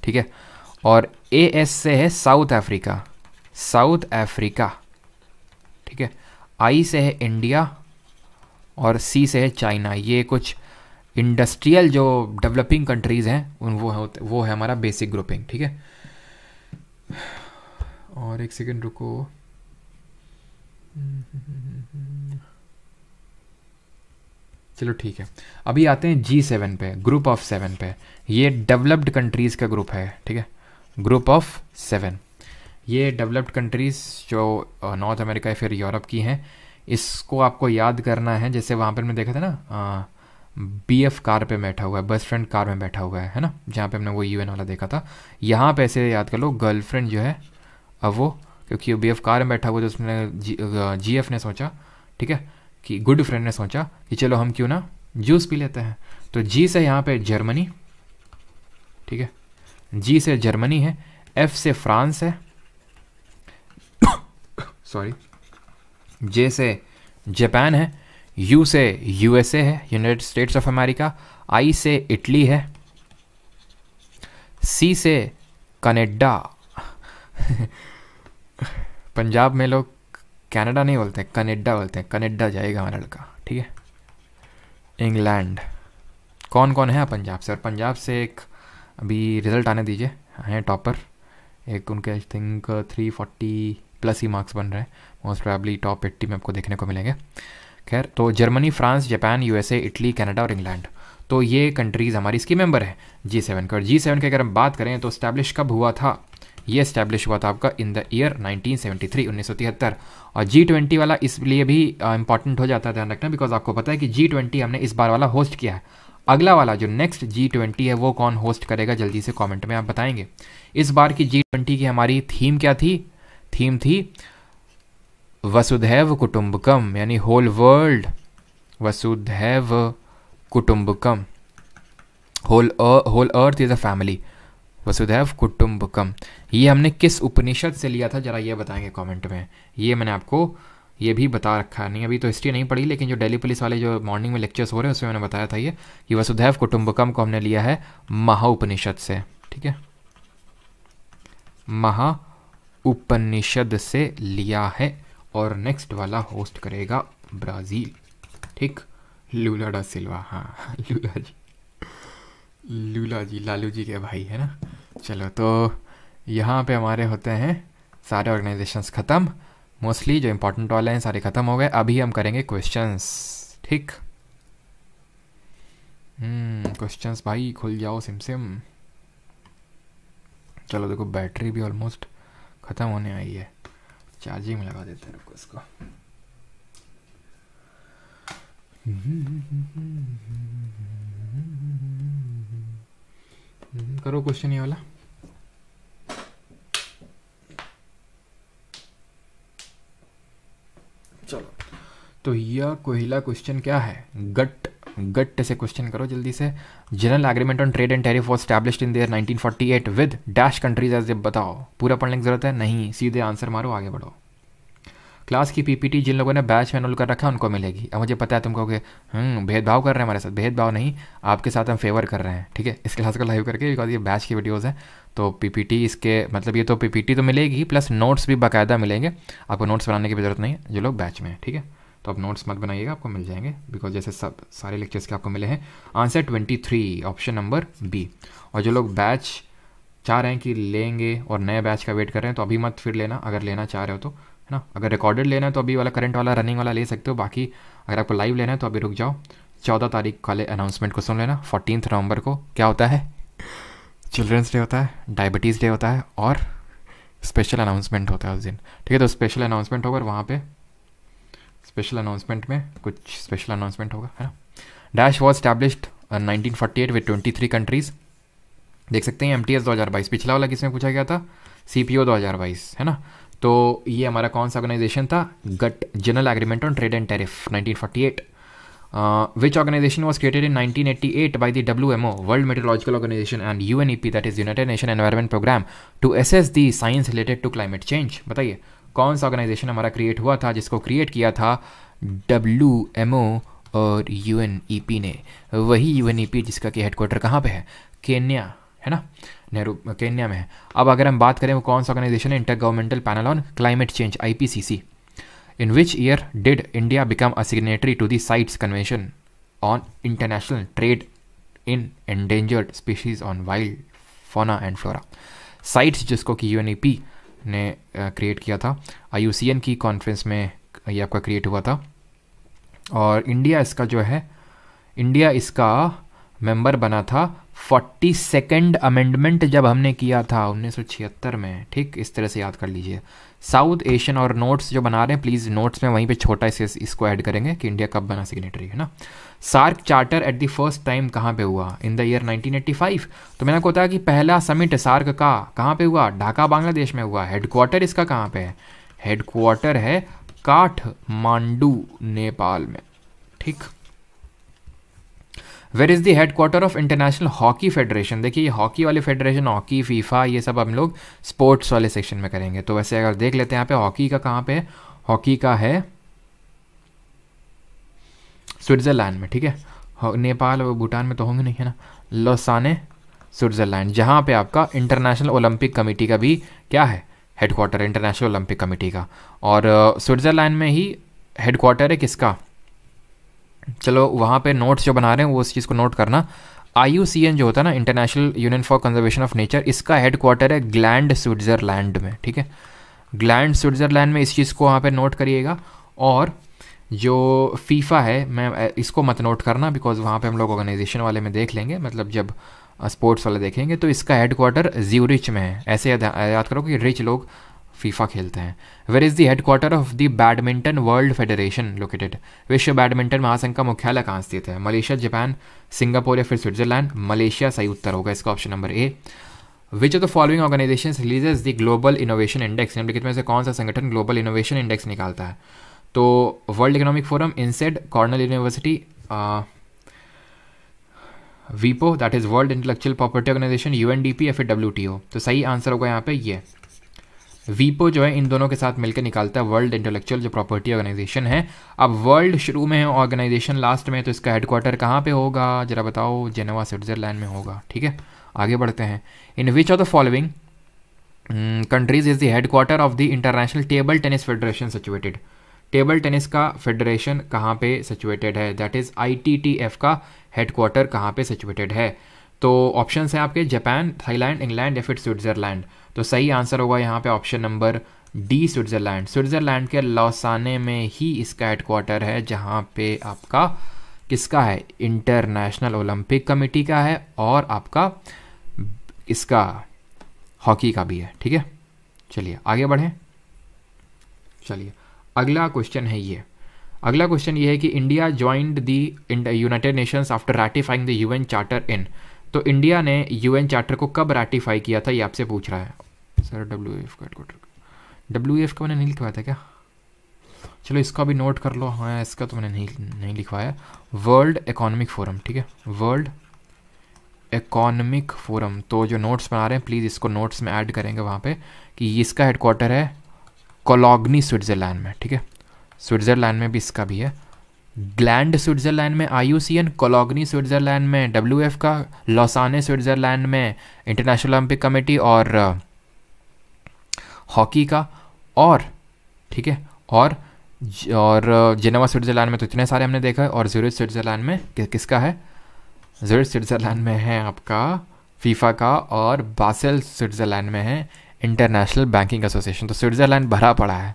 ठीक है और ए एस से है साउथ अफ्रीका साउथ अफ्रीका ठीक है आई से है इंडिया और सी से है चाइना ये कुछ इंडस्ट्रियल जो डेवलपिंग कंट्रीज़ हैं उन वो है वो है हमारा बेसिक ग्रुपिंग ठीक है और एक सेकेंड रुको चलो ठीक है अभी आते हैं जी सेवन पे ग्रुप ऑफ सेवन पे ये डेवलप्ड कंट्रीज़ का ग्रुप है ठीक है ग्रुप ऑफ सेवन ये डेवलप्ड कंट्रीज़ जो नॉर्थ अमेरिका या फिर यूरोप की हैं इसको आपको याद करना है जैसे वहाँ पर मैंने देखा था ना बी एफ कार पे बैठा हुआ है बस फ्रेंड कार में बैठा हुआ है है ना जहाँ पे हमने वो यू एन वाला देखा था यहाँ पे ऐसे याद कर लो गर्लफ्रेंड जो है अब वो क्योंकि बी एफ कार में बैठा हुआ तो उसने जी, जी एफ ने सोचा ठीक है कि गुड फ्रेंड ने सोचा कि चलो हम क्यों ना जूस पी लेते हैं तो जी से यहाँ पे जर्मनी ठीक है जी से जर्मनी है एफ से फ्रांस है सॉरी [coughs] जे से जापान है यू से यूएसए है United States of America I से इटली है सी से कनेडा [laughs] पंजाब में लोग कनाडा नहीं बोलते कनेडा बोलते हैं कनेडा जाएगा हमारा लड़का ठीक है इंग्लैंड कौन कौन है पंजाब से और पंजाब से एक अभी रिजल्ट आने दीजिए हैं टॉपर एक उनके I think three forty plus ही मार्क्स बन रहे हैं मोस्ट प्रॉबली टॉप एट्टी में आपको देखने को मिलेंगे खैर तो Germany France Japan USA Italy Canada और इंग्लैंड तो ये कंट्रीज़ हमारी इसकी मेंबर है जी सेवन का और जी सेवन की अगर हम बात करें तो स्टैब्लिश कब हुआ था ये स्टैब्लिश हुआ था आपका इन द ईयर 1973 1973 और जी ट्वेंटी वाला इसलिए भी इंपॉर्टेंट हो जाता है ध्यान रखना बिकॉज आपको पता है कि जी ट्वेंटी हमने इस बार वाला होस्ट किया है अगला वाला जो नेक्स्ट जी ट्वेंटी है वो कौन होस्ट करेगा जल्दी से कमेंट में आप बताएंगे इस बार की जी ट्वेंटी की हमारी थीम क्या थी थीम थी वसुधैव कुटुंबकम यानी होल वर्ल्ड वसुधैव कुटुंबकम whole whole earth is a family वसुधैव कुटुम्बकम ये हमने किस उपनिषद से लिया था जरा ये बताएंगे कमेंट में ये मैंने आपको ये भी बता रखा है नहीं अभी तो हिस्ट्री नहीं पढ़ी लेकिन जो डेली पुलिस वाले जो मॉर्निंग में लेक्चर्स हो रहे हैं उसमें मैंने बताया था ये कि वसुधैव कुटुम्बकम को हमने लिया है महा उपनिषद से ठीक है महा उपनिषद से लिया है और नेक्स्ट वाला होस्ट करेगा ब्राज़ील ठीक लूला डा सिल्वा हाँ [laughs] लूला जी लूला जी लालू जी के भाई है ना चलो तो यहाँ पे हमारे होते हैं सारे ऑर्गेनाइजेशंस ख़त्म मोस्टली जो इम्पोर्टेंट वाले हैं सारे ख़त्म हो गए अभी हम करेंगे क्वेश्चंस ठीक क्वेश्चंस हम्म, भाई खुल जाओ सिम सिम चलो देखो बैटरी भी ऑलमोस्ट ख़त्म होने आई है चार्जिंग में लगा देते हैं रुको इसको करो क्वेश्चन ये वाला तो यह कोहिला क्वेश्चन क्या है गट गट से क्वेश्चन करो जल्दी से General agreement on trade and Tariff was establish in there 1948 with dash countries as जब बताओ पूरा पढ़ने की जरूरत है नहीं सीधे आंसर मारो आगे बढ़ो क्लास की पीपीटी जिन लोगों ने बैच में कर रखा है उनको मिलेगी अब मुझे पता है तुम कहोगे हम्म, भेदभाव कर रहे हैं हमारे साथ भेदभाव नहीं आपके साथ हम फेवर कर रहे हैं ठीक है इस क्लास को लाइव करके बिकॉज ये बैच की वीडियोज़ हैं तो पीपीटी इसके मतलब ये तो पीपीटी तो मिलेगी प्लस नोट्स भी बाकायदा मिलेंगे आपको नोट्स बनाने की जरूरत नहीं है जो लोग बैच में ठीक है तो आप नोट्स मत बनाइएगा आपको मिल जाएंगे बिकॉज जैसे सब सारे लेक्चर्स के आपको मिले हैं answer twenty three option number B और जो लोग बैच चाह रहे हैं कि लेंगे और नए बैच का वेट कर रहे हैं तो अभी मत फिर लेना अगर लेना चाह रहे हो तो है ना अगर रिकॉर्डेड लेना है तो अभी वाला करंट वाला रनिंग वाला ले सकते हो बाकी अगर आपको लाइव लेना है तो अभी रुक जाओ चौदह तारीख वाले अनाउंसमेंट को सुन लेना फोर्टीन नवंबर को क्या होता है चिल्ड्रंस डे होता है डायबिटीज़ डे होता है और स्पेशल अनाउंसमेंट होता है उस दिन ठीक है तो स्पेशल अनाउंसमेंट होगा वहाँ पर स्पेशल अनाउंसमेंट में कुछ स्पेशल अनाउंसमेंट होगा है ना dash was established nineteen forty eight with twenty three countries देख सकते हैं एम टी एस दो हज़ार बाईस पिछला वाला किसमें पूछा गया था सी पी ओ दो हज़ार बाईस है ना तो ये हमारा कौन सा ऑर्गेनाइजेशन था GATT General agreement on trade and Tariff nineteen forty eight which organization was created in nineteen eighty eight by the W M O World Meteorological Organization and U N E P that is United Nation Environment Programme to assess the science related to climate change बताइए कौन सा organisation हमारा create हुआ था जिसको create किया था W M ओ और यू एन ई पी ने वही यू एन ई पी जिसका कि हेडक्वार्टर कहाँ पे है केन्या है ना नेहरू केन्या में है अब अगर हम बात करें वो कौन सा ऑर्गेनाइजेशन है Intergovernmental Panel on climate Change I P C C in which year did India become a signatory to the CITES Convention on international trade in Endangered Species on Wild फोना and Flora CITES जिसको कि U N E P ने create किया था आई की conference में ये आपका क्रिएट हुआ था और इंडिया इसका जो है इंडिया इसका मेंबर बना था फोर्टी सेकेंड अमेंडमेंट जब हमने किया था 1976 में ठीक इस तरह से याद कर लीजिए साउथ एशियन और नोट्स जो बना रहे हैं प्लीज़ नोट्स में वहीं पे छोटा इसे इसको ऐड करेंगे कि इंडिया कब बना सिग्नेटरी है ना SAARC charter at the first time कहाँ पे हुआ इन द ईयर 1985 तो मैंने आपको बताया कि पहला समिट सार्क का कहाँ पे हुआ ढाका बांग्लादेश में हुआ हेडक्वार्टर इसका कहाँ पे है हेडक्वार्टर है काठमांडू नेपाल में ठीक where is the headquarter of International Hockey Federation देखिए ये हॉकी वाले फेडरेशन हॉकी फीफा ये सब हम लोग स्पोर्ट्स वाले सेक्शन में करेंगे तो वैसे अगर देख लेते हैं यहाँ पे हॉकी का कहाँ पे हॉकी का है स्विट्ज़रलैंड में ठीक है हाँ, नेपाल और भूटान में तो होंगे नहीं है ना लोसाने स्विट्ज़रलैंड जहाँ पे आपका इंटरनेशनल ओलंपिक कमेटी का भी क्या है हेडक्वार्टर इंटरनेशनल ओलंपिक कमेटी का और स्विट्ज़रलैंड में ही हेडक्वार्टर है किसका चलो वहाँ पे नोट्स जो बना रहे हैं वो उस चीज़ को नोट करना आई जो होता है ना International Union for Conservation of Nature इसका हेडक्वार्टर है ग्लैंड स्विट्ज़रलैंड में ठीक है ग्लैंड स्विट्ज़रलैंड में इस चीज़ को वहाँ पर नोट करिएगा और जो फीफा है मैं इसको मत नोट करना बिकॉज वहाँ पे हम लोग ऑर्गेनाइजेशन वाले में देख लेंगे मतलब जब स्पोर्ट्स वाले देखेंगे तो इसका हेड क्वार्टर ज्यूरिच में है ऐसे याद याद करो कि रिच लोग फीफा खेलते हैं where is the headquarter of the Badminton World Federation located विश्व बैडमिंटन महासंघ का मुख्यालय कहाँ स्थित है मलेशिया जापान सिंगापुर या फिर स्विट्जरलैंड मलेशिया सही उत्तर होगा इसका option number A which of the following organization releases the Global Innovation Index निम्नलिखित में से कौन सा संगठन ग्लोबल इनोवेशन इंडेक्स निकालता है तो World Economic Forum INSEAD Cornell University uh, वीपो that is world intellectual property Organization U N D P W T O तो सही आंसर होगा यहाँ पे ये वीपो जो है इन दोनों के साथ मिलकर निकालता है वर्ल्ड इंटेलेक्चुअल जो प्रॉपर्टी ऑर्गेनाइजेशन है अब वर्ल्ड शुरू में है ऑर्गेनाइजेशन लास्ट में तो इसका हेडक्वार्टर कहाँ पे होगा जरा बताओ जेनेवा स्विट्जरलैंड में होगा ठीक है आगे बढ़ते हैं in which of the following countries is the headquarter of the International Table Tennis Federation situated table tennis का फेडरेशन कहाँ पे सिचुएटेड है दैट इज़ आईटीटीएफ का हेडक्वार्टर कहाँ पे सिचुएटेड है तो ऑप्शन हैं आपके जापान थाईलैंड इंग्लैंड या फिर स्विट्ज़रलैंड तो सही आंसर होगा यहाँ पे option number D Switzerland Switzerland के लौसाने में ही इसका हेडक्वार्टर है जहाँ पे आपका किसका है इंटरनेशनल ओलंपिक कमेटी का है और आपका इसका हॉकी का भी है ठीक है चलिए आगे बढ़ें चलिए अगला क्वेश्चन है ये अगला क्वेश्चन ये है कि India joined the United Nations after ratifying the UN charter in तो इंडिया ने यूएन चार्टर को कब रैटिफाई किया था ये आपसे पूछ रहा है सर डब्ल्यू एफ का डब्ल्यू एफ का मैंने नहीं लिखवाया था क्या चलो इसका भी नोट कर लो हाँ इसका तो मैंने नहीं नहीं लिखवाया वर्ल्ड इकोनॉमिक फोरम ठीक है वर्ल्ड इकोनॉमिक फोरम तो जो नोट्स बना रहे हैं प्लीज़ इसको नोट्स में ऐड करेंगे वहाँ पे कि इसका हेडक्वार्टर है कोलोगनी स्विट्ज़रलैंड में ठीक है स्विट्ज़रलैंड में भी इसका भी है ग्लैंड स्विट्ज़रलैंड में I U C N Cologny Switzerland में डब्ल्यू एफ का लॉसाने स्विट्ज़रलैंड में इंटरनेशनल ओलंपिक कमेटी और हॉकी का और ठीक है और और जिनेवा स्विट्ज़रलैंड में तो इतने सारे हमने देखा है और जूरिच स्विट्ज़रलैंड में कि, किसका है जूरिच स्विट्ज़रलैंड में है आपका फीफा का और बासेल स्विट्ज़रलैंड में है इंटरनेशनल बैंकिंग एसोसिएशन तो स्विट्ज़रलैंड भरा पड़ा है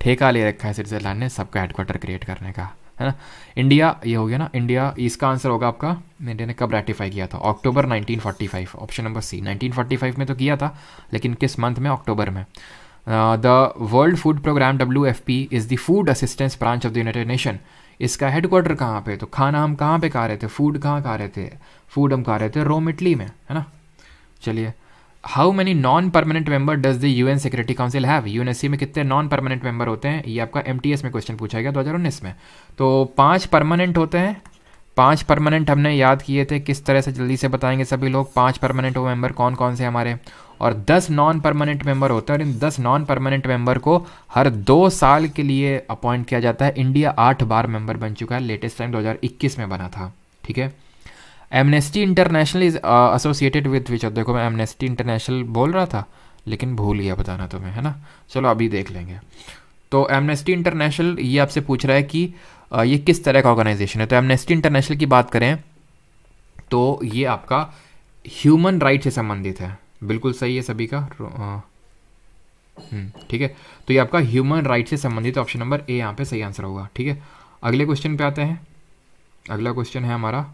ठेका ले रखा है स्विट्ज़रलैंड ने सबका हेडक्वार्टर क्रिएट करने का है ना इंडिया ये हो गया ना इंडिया इसका आंसर होगा आपका इंडिया ने कब रेटिफाई किया था अक्टूबर 1945 ऑप्शन नंबर सी 1945 में तो किया था लेकिन किस मंथ में अक्टूबर में the World food Programme W F P is the food assistance branch of the United Nation इसका हेडक्वार्टर कहाँ पे तो खाना हम कहाँ पे खा रहे थे फूड कहाँ खा रहे थे फूड हम खा रहे थे रोम इटली में है ना चलिए how many non permanent member does the UN Security Council have UNSC में कितने नॉन परमानेंट मेंबर होते हैं ये आपका एस में क्वेश्चन पूछा गया उन्नीस में तो पांच परमानेंट होते हैं पांच परमानेंट हमने याद किए थे किस तरह से जल्दी से बताएंगे सभी लोग पांच परमानेंट वो मेंबर कौन कौन से हमारे और दस नॉन परमानेंट मेंबर होते हैं और इन दस नॉन परमानेंट मेंबर को हर दो साल के लिए अपॉइंट किया जाता है इंडिया आठ बार मेंबर बन चुका है लेटेस्ट टाइम 2021 में बना था ठीक है Amnesty International is associated with which देखो मैं एमनेस्टी इंटरनेशनल बोल रहा था लेकिन भूल गया बताना तुम्हें है ना चलो अभी देख लेंगे तो एमनेस्टी इंटरनेशनल ये आपसे पूछ रहा है कि uh, ये किस तरह का ऑर्गेनाइजेशन है तो एमनेस्टी इंटरनेशनल की बात करें तो ये आपका ह्यूमन राइट से संबंधित है बिल्कुल सही है सभी का uh, हम्म, ठीक है तो ये आपका ह्यूमन राइट से संबंधित ऑप्शन नंबर ए यहाँ पे सही आंसर होगा ठीक है अगले क्वेश्चन पे आते हैं अगला क्वेश्चन है हमारा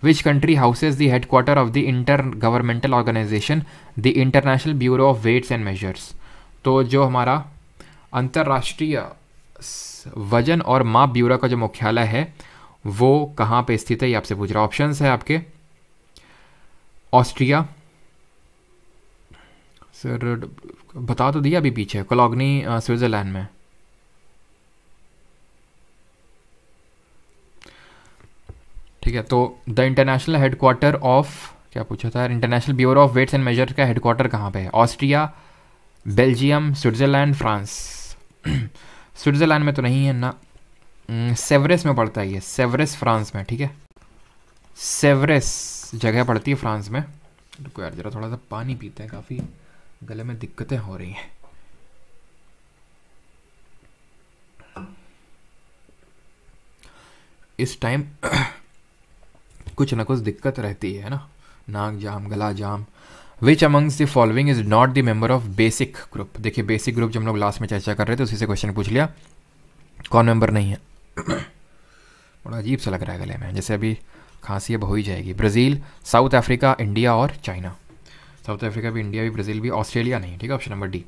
which country houses the headquarter of the intergovernmental organization the international bureau of weights and measures तो जो हमारा अंतर्राष्ट्रीय वजन और माप ब्यूरो का जो मुख्यालय है वो कहाँ पे स्थित है ये आपसे पूछ रहा ऑप्शन है आपके ऑस्ट्रिया सर बता तो दिया अभी पीछे कॉलोगनी स्विट्ज़रलैंड में ठीक है तो द इंटरनेशनल हेडक्वार्टर ऑफ क्या पूछा था International Bureau of Weights and Measure का हेडक्वार्टर कहाँ पे है Austria Belgium Switzerland France Switzerland में तो नहीं है ना सेवरेस हम्म, में पड़ता है ये सेवरेस फ्रांस में ठीक है सेवरेस जगह पड़ती है फ्रांस में रुको यार जरा थोड़ा सा पानी पीते हैं काफ़ी गले में दिक्कतें हो रही हैं इस टाइम [clears throat] कुछ ना कुछ दिक्कत रहती है ना नाक जाम गला जाम which amongst the following is not the member of BASIC group देखिए बेसिक ग्रुप जो हम लोग लास्ट में चर्चा कर रहे थे उसी से क्वेश्चन पूछ लिया कौन मेंबर नहीं है [clears throat] बड़ा अजीब सा लग रहा है गले में जैसे अभी खांसी अब हो ही जाएगी ब्राज़ील साउथ अफ्रीका इंडिया और चाइना साउथ अफ्रीका भी इंडिया भी ब्राज़ील भी ऑस्ट्रेलिया नहीं ठीक है option number D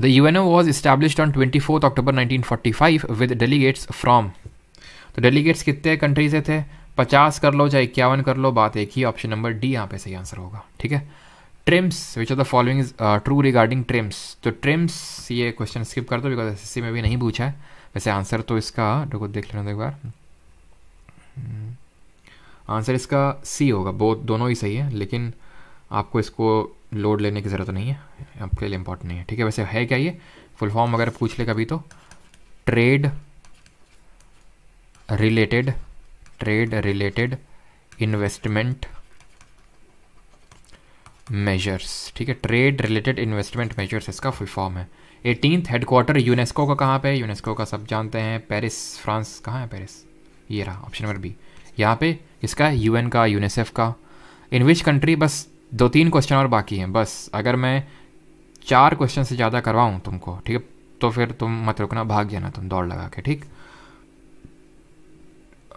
the U N O was The on twenty fourth October nineteen forty five with delegates from तो डेलीगेट्स कितने कंट्रीज थे पचास कर लो चाहे इक्यावन कर लो बात एक ही ऑप्शन नंबर डी यहाँ पे सही आंसर होगा ठीक है TRIMS which are the following true regarding TRIMS तो ट्रिम्स ये क्वेश्चन स्किप कर दो बिकॉज एस एस में भी नहीं पूछा है वैसे आंसर तो इसका देखो देख लेना तो एक बार आंसर हम्म। इसका सी होगा बहुत दोनों ही सही है लेकिन आपको इसको लोड लेने की ज़रूरत नहीं है आपके लिए इंपॉर्टेंट नहीं है ठीक है वैसे है क्या ये फुल फॉर्म वगैरह पूछ ले कभी तो trade related trade related investment measures ठीक है ट्रेड रिलेटेड इन्वेस्टमेंट मेजर्स इसका फुल फॉर्म है एटीनथ हेडक्वार्टर यूनेस्को का कहाँ पे यूनेस्को का सब जानते हैं पेरिस फ्रांस कहाँ है पेरिस ये रहा ऑप्शन नंबर बी यहाँ पे इसका है यू का यूनिसेफ का इन विच कंट्री बस दो तीन क्वेश्चन और बाकी हैं बस अगर मैं चार क्वेश्चन से ज़्यादा करवाऊँ तुमको ठीक है तो फिर तुम मत रुकना भाग जाना तुम दौड़ लगा के ठीक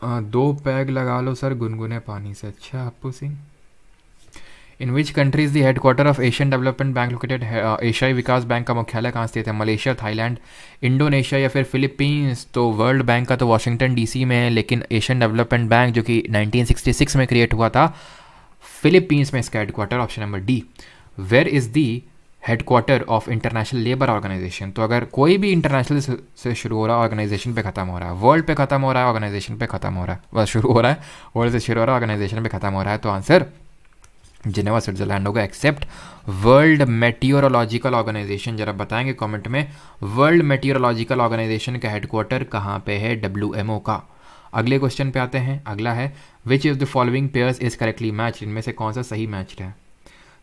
आ, दो पैग लगा लो सर गुनगुने पानी से अच्छा Apu Singh in which country is the headquarter of Asian Development Bank located एशियाई विकास बैंक का मुख्यालय कहाँ स्थित है मलेशिया थाईलैंड इंडोनेशिया या फिर फिलीपींस तो वर्ल्ड बैंक का तो वाशिंगटन डीसी में है लेकिन एशियन डेवलपमेंट बैंक जो कि 1966 में क्रिएट हुआ था फिलीपींस में इसका headquarter option number D where is the headquarter of International labour Organization तो अगर कोई भी इंटरनेशनल से शुरू हो रहा है ऑर्गेनाइजेशन पे खत्म हो रहा है वर्ल्ड पे खत्म हो रहा है ऑर्गेनाइजेशन पे खत्म हो रहा है बस शुरू हो रहा है वर्ल्ड से शुरू हो रहा है ऑर्गेनाइजेशन पे खत्म हो रहा है तो आंसर जिनेवा स्विट्जरलैंड होगा एक्सेप्ट वर्ल्ड मेटियोरोलॉजिकल ऑर्गेनाइजेशन जरा बताएंगे कमेंट में वर्ल्ड मेटियोरोलॉजिकल ऑर्गेनाइजेशन का हेडक्वार्टर कहाँ पे है डब्ल्यू का अगले क्वेश्चन पे आते हैं अगला है which is the following pairs is correctly match इनमें से कौन सा सही मैच है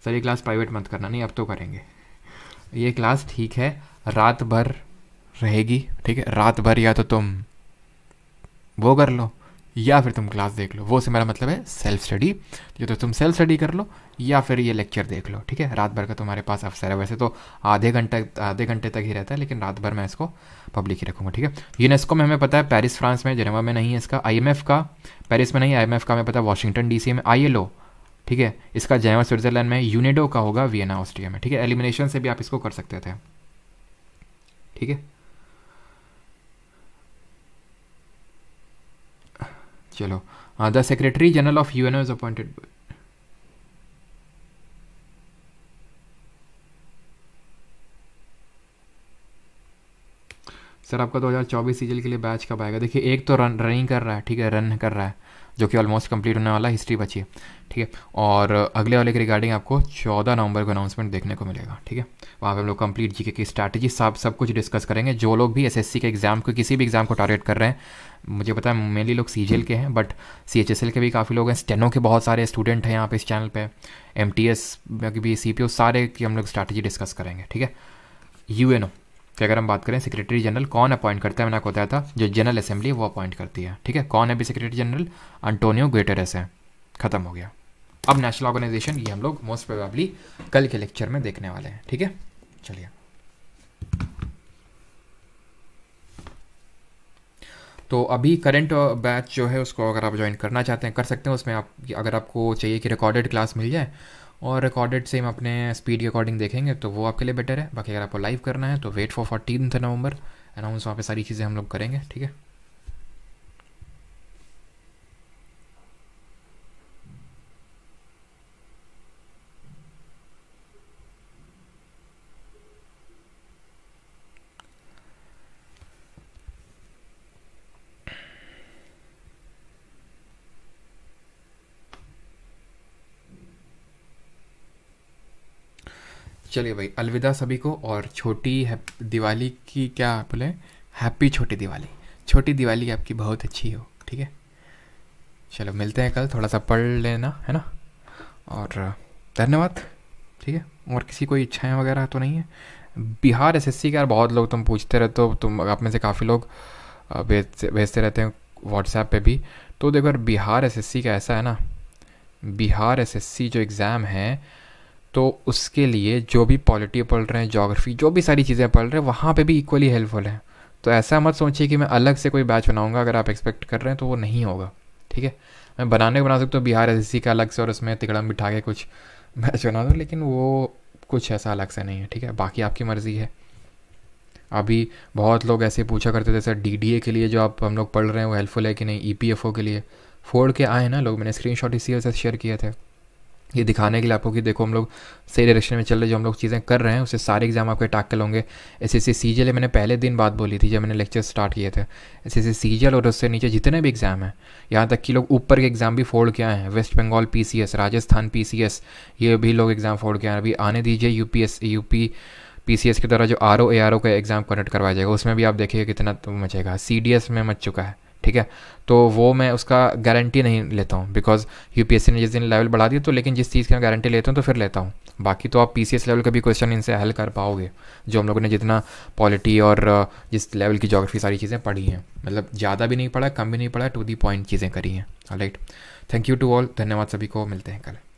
सर ये क्लास प्राइवेट मत करना नहीं अब तो करेंगे ये क्लास ठीक है रात भर रहेगी ठीक है रात भर या तो तुम वो कर लो या फिर तुम क्लास देख लो वो से मेरा मतलब है सेल्फ स्टडी ये तो तुम सेल्फ स्टडी कर लो या फिर ये लेक्चर देख लो ठीक है रात भर का तुम्हारे पास अवसर है वैसे तो आधे घंटे आधे घंटे तक ही रहता है लेकिन रात भर मैं इसको पब्लिक ही रखूँगा ठीक है यूनेस्को में हमें पता है पेरिस फ्रांस में जनेवा में नहीं है इसका आई का पेरिस में नहीं आई का हमें पता है वाशिंगटन डी में आई ठीक है इसका जैवा स्विट्जरलैंड में यूनेडो का होगा वियना ऑस्ट्रिया में ठीक है एलिमिनेशन से भी आप इसको कर सकते थे ठीक है चलो हाँ, the Secretary General of UNO is appointed sir आपका 2024 सीजन के लिए बैच कब आएगा देखिए एक तो रन रनिंग कर रहा है ठीक है रन कर रहा है जो कि ऑलमोस्ट कंप्लीट होने वाला हिस्ट्री बची है ठीक है और अगले वाले के रिगार्डिंग आपको चौदह नवंबर को अनाउंसमेंट देखने को मिलेगा ठीक है वहाँ पे हम लोग कंप्लीट जीके की स्ट्रैटेजी सब सब कुछ डिस्कस करेंगे जो लोग भी एसएससी के एग्जाम को किसी भी एग्जाम को टारगेट कर रहे हैं मुझे पता है मेनली लोग सी के हैं बट सी के भी काफ़ी लोग हैं स्टेनो के बहुत सारे स्टूडेंट हैं यहाँ पे इस चैनल पर एम टी एस भी सी पी सारे की हम लोग स्ट्रैटेजी डिस्कस करेंगे ठीक है यू एन ओ कि अगर हम बात करें सेक्रेटरी जनरल कौन अपॉइंट करता है मैंने आपको बताया था जो जनरल असेंबली वो अपॉइंट करती है ठीक है कौन है अभी सेक्रेटरी जनरल अंटोनियो ग्रेटरस है खत्म हो गया अब नेशनल ऑर्गेनाइजेशन ये हम लोग मोस्ट प्रोबेबली कल के लेक्चर में देखने वाले हैं ठीक है चलिए तो अभी करंट बैच जो है उसको अगर आप ज्वाइन करना चाहते हैं कर सकते हैं उसमें आप अगर आपको चाहिए कि रिकॉर्डेड क्लास मिल जाए और रिकॉर्डेड सेम अपने स्पीड के अकॉर्डिंग देखेंगे तो वो आपके लिए बेटर है बाकी अगर आपको लाइव करना है तो wait for fourteen November announce वहाँ पे सारी चीज़ें हम लोग करेंगे ठीक है चलिए भाई अलविदा सभी को और छोटी दिवाली की क्या बोले हैप्पी छोटी दिवाली छोटी दिवाली आपकी बहुत अच्छी हो ठीक है चलो मिलते हैं कल थोड़ा सा पढ़ लेना है ना और धन्यवाद ठीक है और किसी कोई इच्छाएं वगैरह तो नहीं है बिहार एसएससी का बहुत लोग तुम पूछते रहते हो तुम आप में से काफ़ी लोग भेजते भेजते रहते हैं व्हाट्सएप पे भी तो देखो यार बिहार एसएससी का ऐसा है ना बिहार एसएससी जो एग्ज़ाम है तो उसके लिए जो भी पॉलिटी पढ़ रहे हैं जोग्राफी जो भी सारी चीज़ें पढ़ रहे हैं वहाँ पर भी इक्वली हेल्पफुल है तो ऐसा मत सोचिए कि मैं अलग से कोई बैच बनाऊँगा अगर आप एक्सपेक्ट कर रहे हैं तो वो नहीं होगा ठीक है मैं बनाने बना सकता हूँ बिहार एस का अलग से और उसमें तिकड़म बिठा के कुछ बैच बना दूँ लेकिन वो कुछ ऐसा अलग से नहीं है ठीक है बाकी आपकी मर्ज़ी है अभी बहुत लोग ऐसे पूछा करते थे सर डी के लिए जो आप हम लोग पढ़ रहे हैं वो हेल्पफुल है कि नहीं ई e के लिए फोड़ के आए ना लोग मैंने स्क्रीन शॉट इसी वजह से शेयर किए थे ये दिखाने के लिए आपको कि देखो हम लोग सही डायरेक्शन में चल रहे जो हम लोग चीज़ें कर रहे हैं उससे सारे एग्जाम आपके टैकल होंगे एस एस सी जी मैंने पहले दिन बात बोली थी जब मैंने लेक्चर स्टार्ट किए थे एस एस सी जी और उससे नीचे जितने भी एग्जाम हैं यहाँ तक कि लोग ऊपर के एग्जाम भी फोल्ड के हैं West Bengal P C S Rajasthan P C S ये भी लोग एग्जाम फोल्ड किया है हैं अभी आने दीजिए U P S U P P C S के द्वारा जो R O A R O का एग्ज़ाम कंडक्ट करवाया जाएगा उसमें भी आप देखिए कितना तो मचेगा सी डी एस में मच चुका है ठीक है तो वो मैं उसका गारंटी नहीं लेता हूँ बिकॉज यू ने जिस दिन लेवल बढ़ा दिया तो लेकिन जिस चीज़ की मैं गारंटी लेता हूँ तो फिर लेता हूँ बाकी तो आप पी लेवल का भी क्वेश्चन इनसे हल कर पाओगे जो हम लोगों ने जितना पॉलिटी और जिस लेवल की जोग्राफी सारी चीज़ें पढ़ी हैं मतलब ज़्यादा भी नहीं पढ़ा कम भी नहीं पढ़ा टू दी पॉइंट चीज़ें करी हैं right thank you to all धन्यवाद सभी को मिलते हैं कल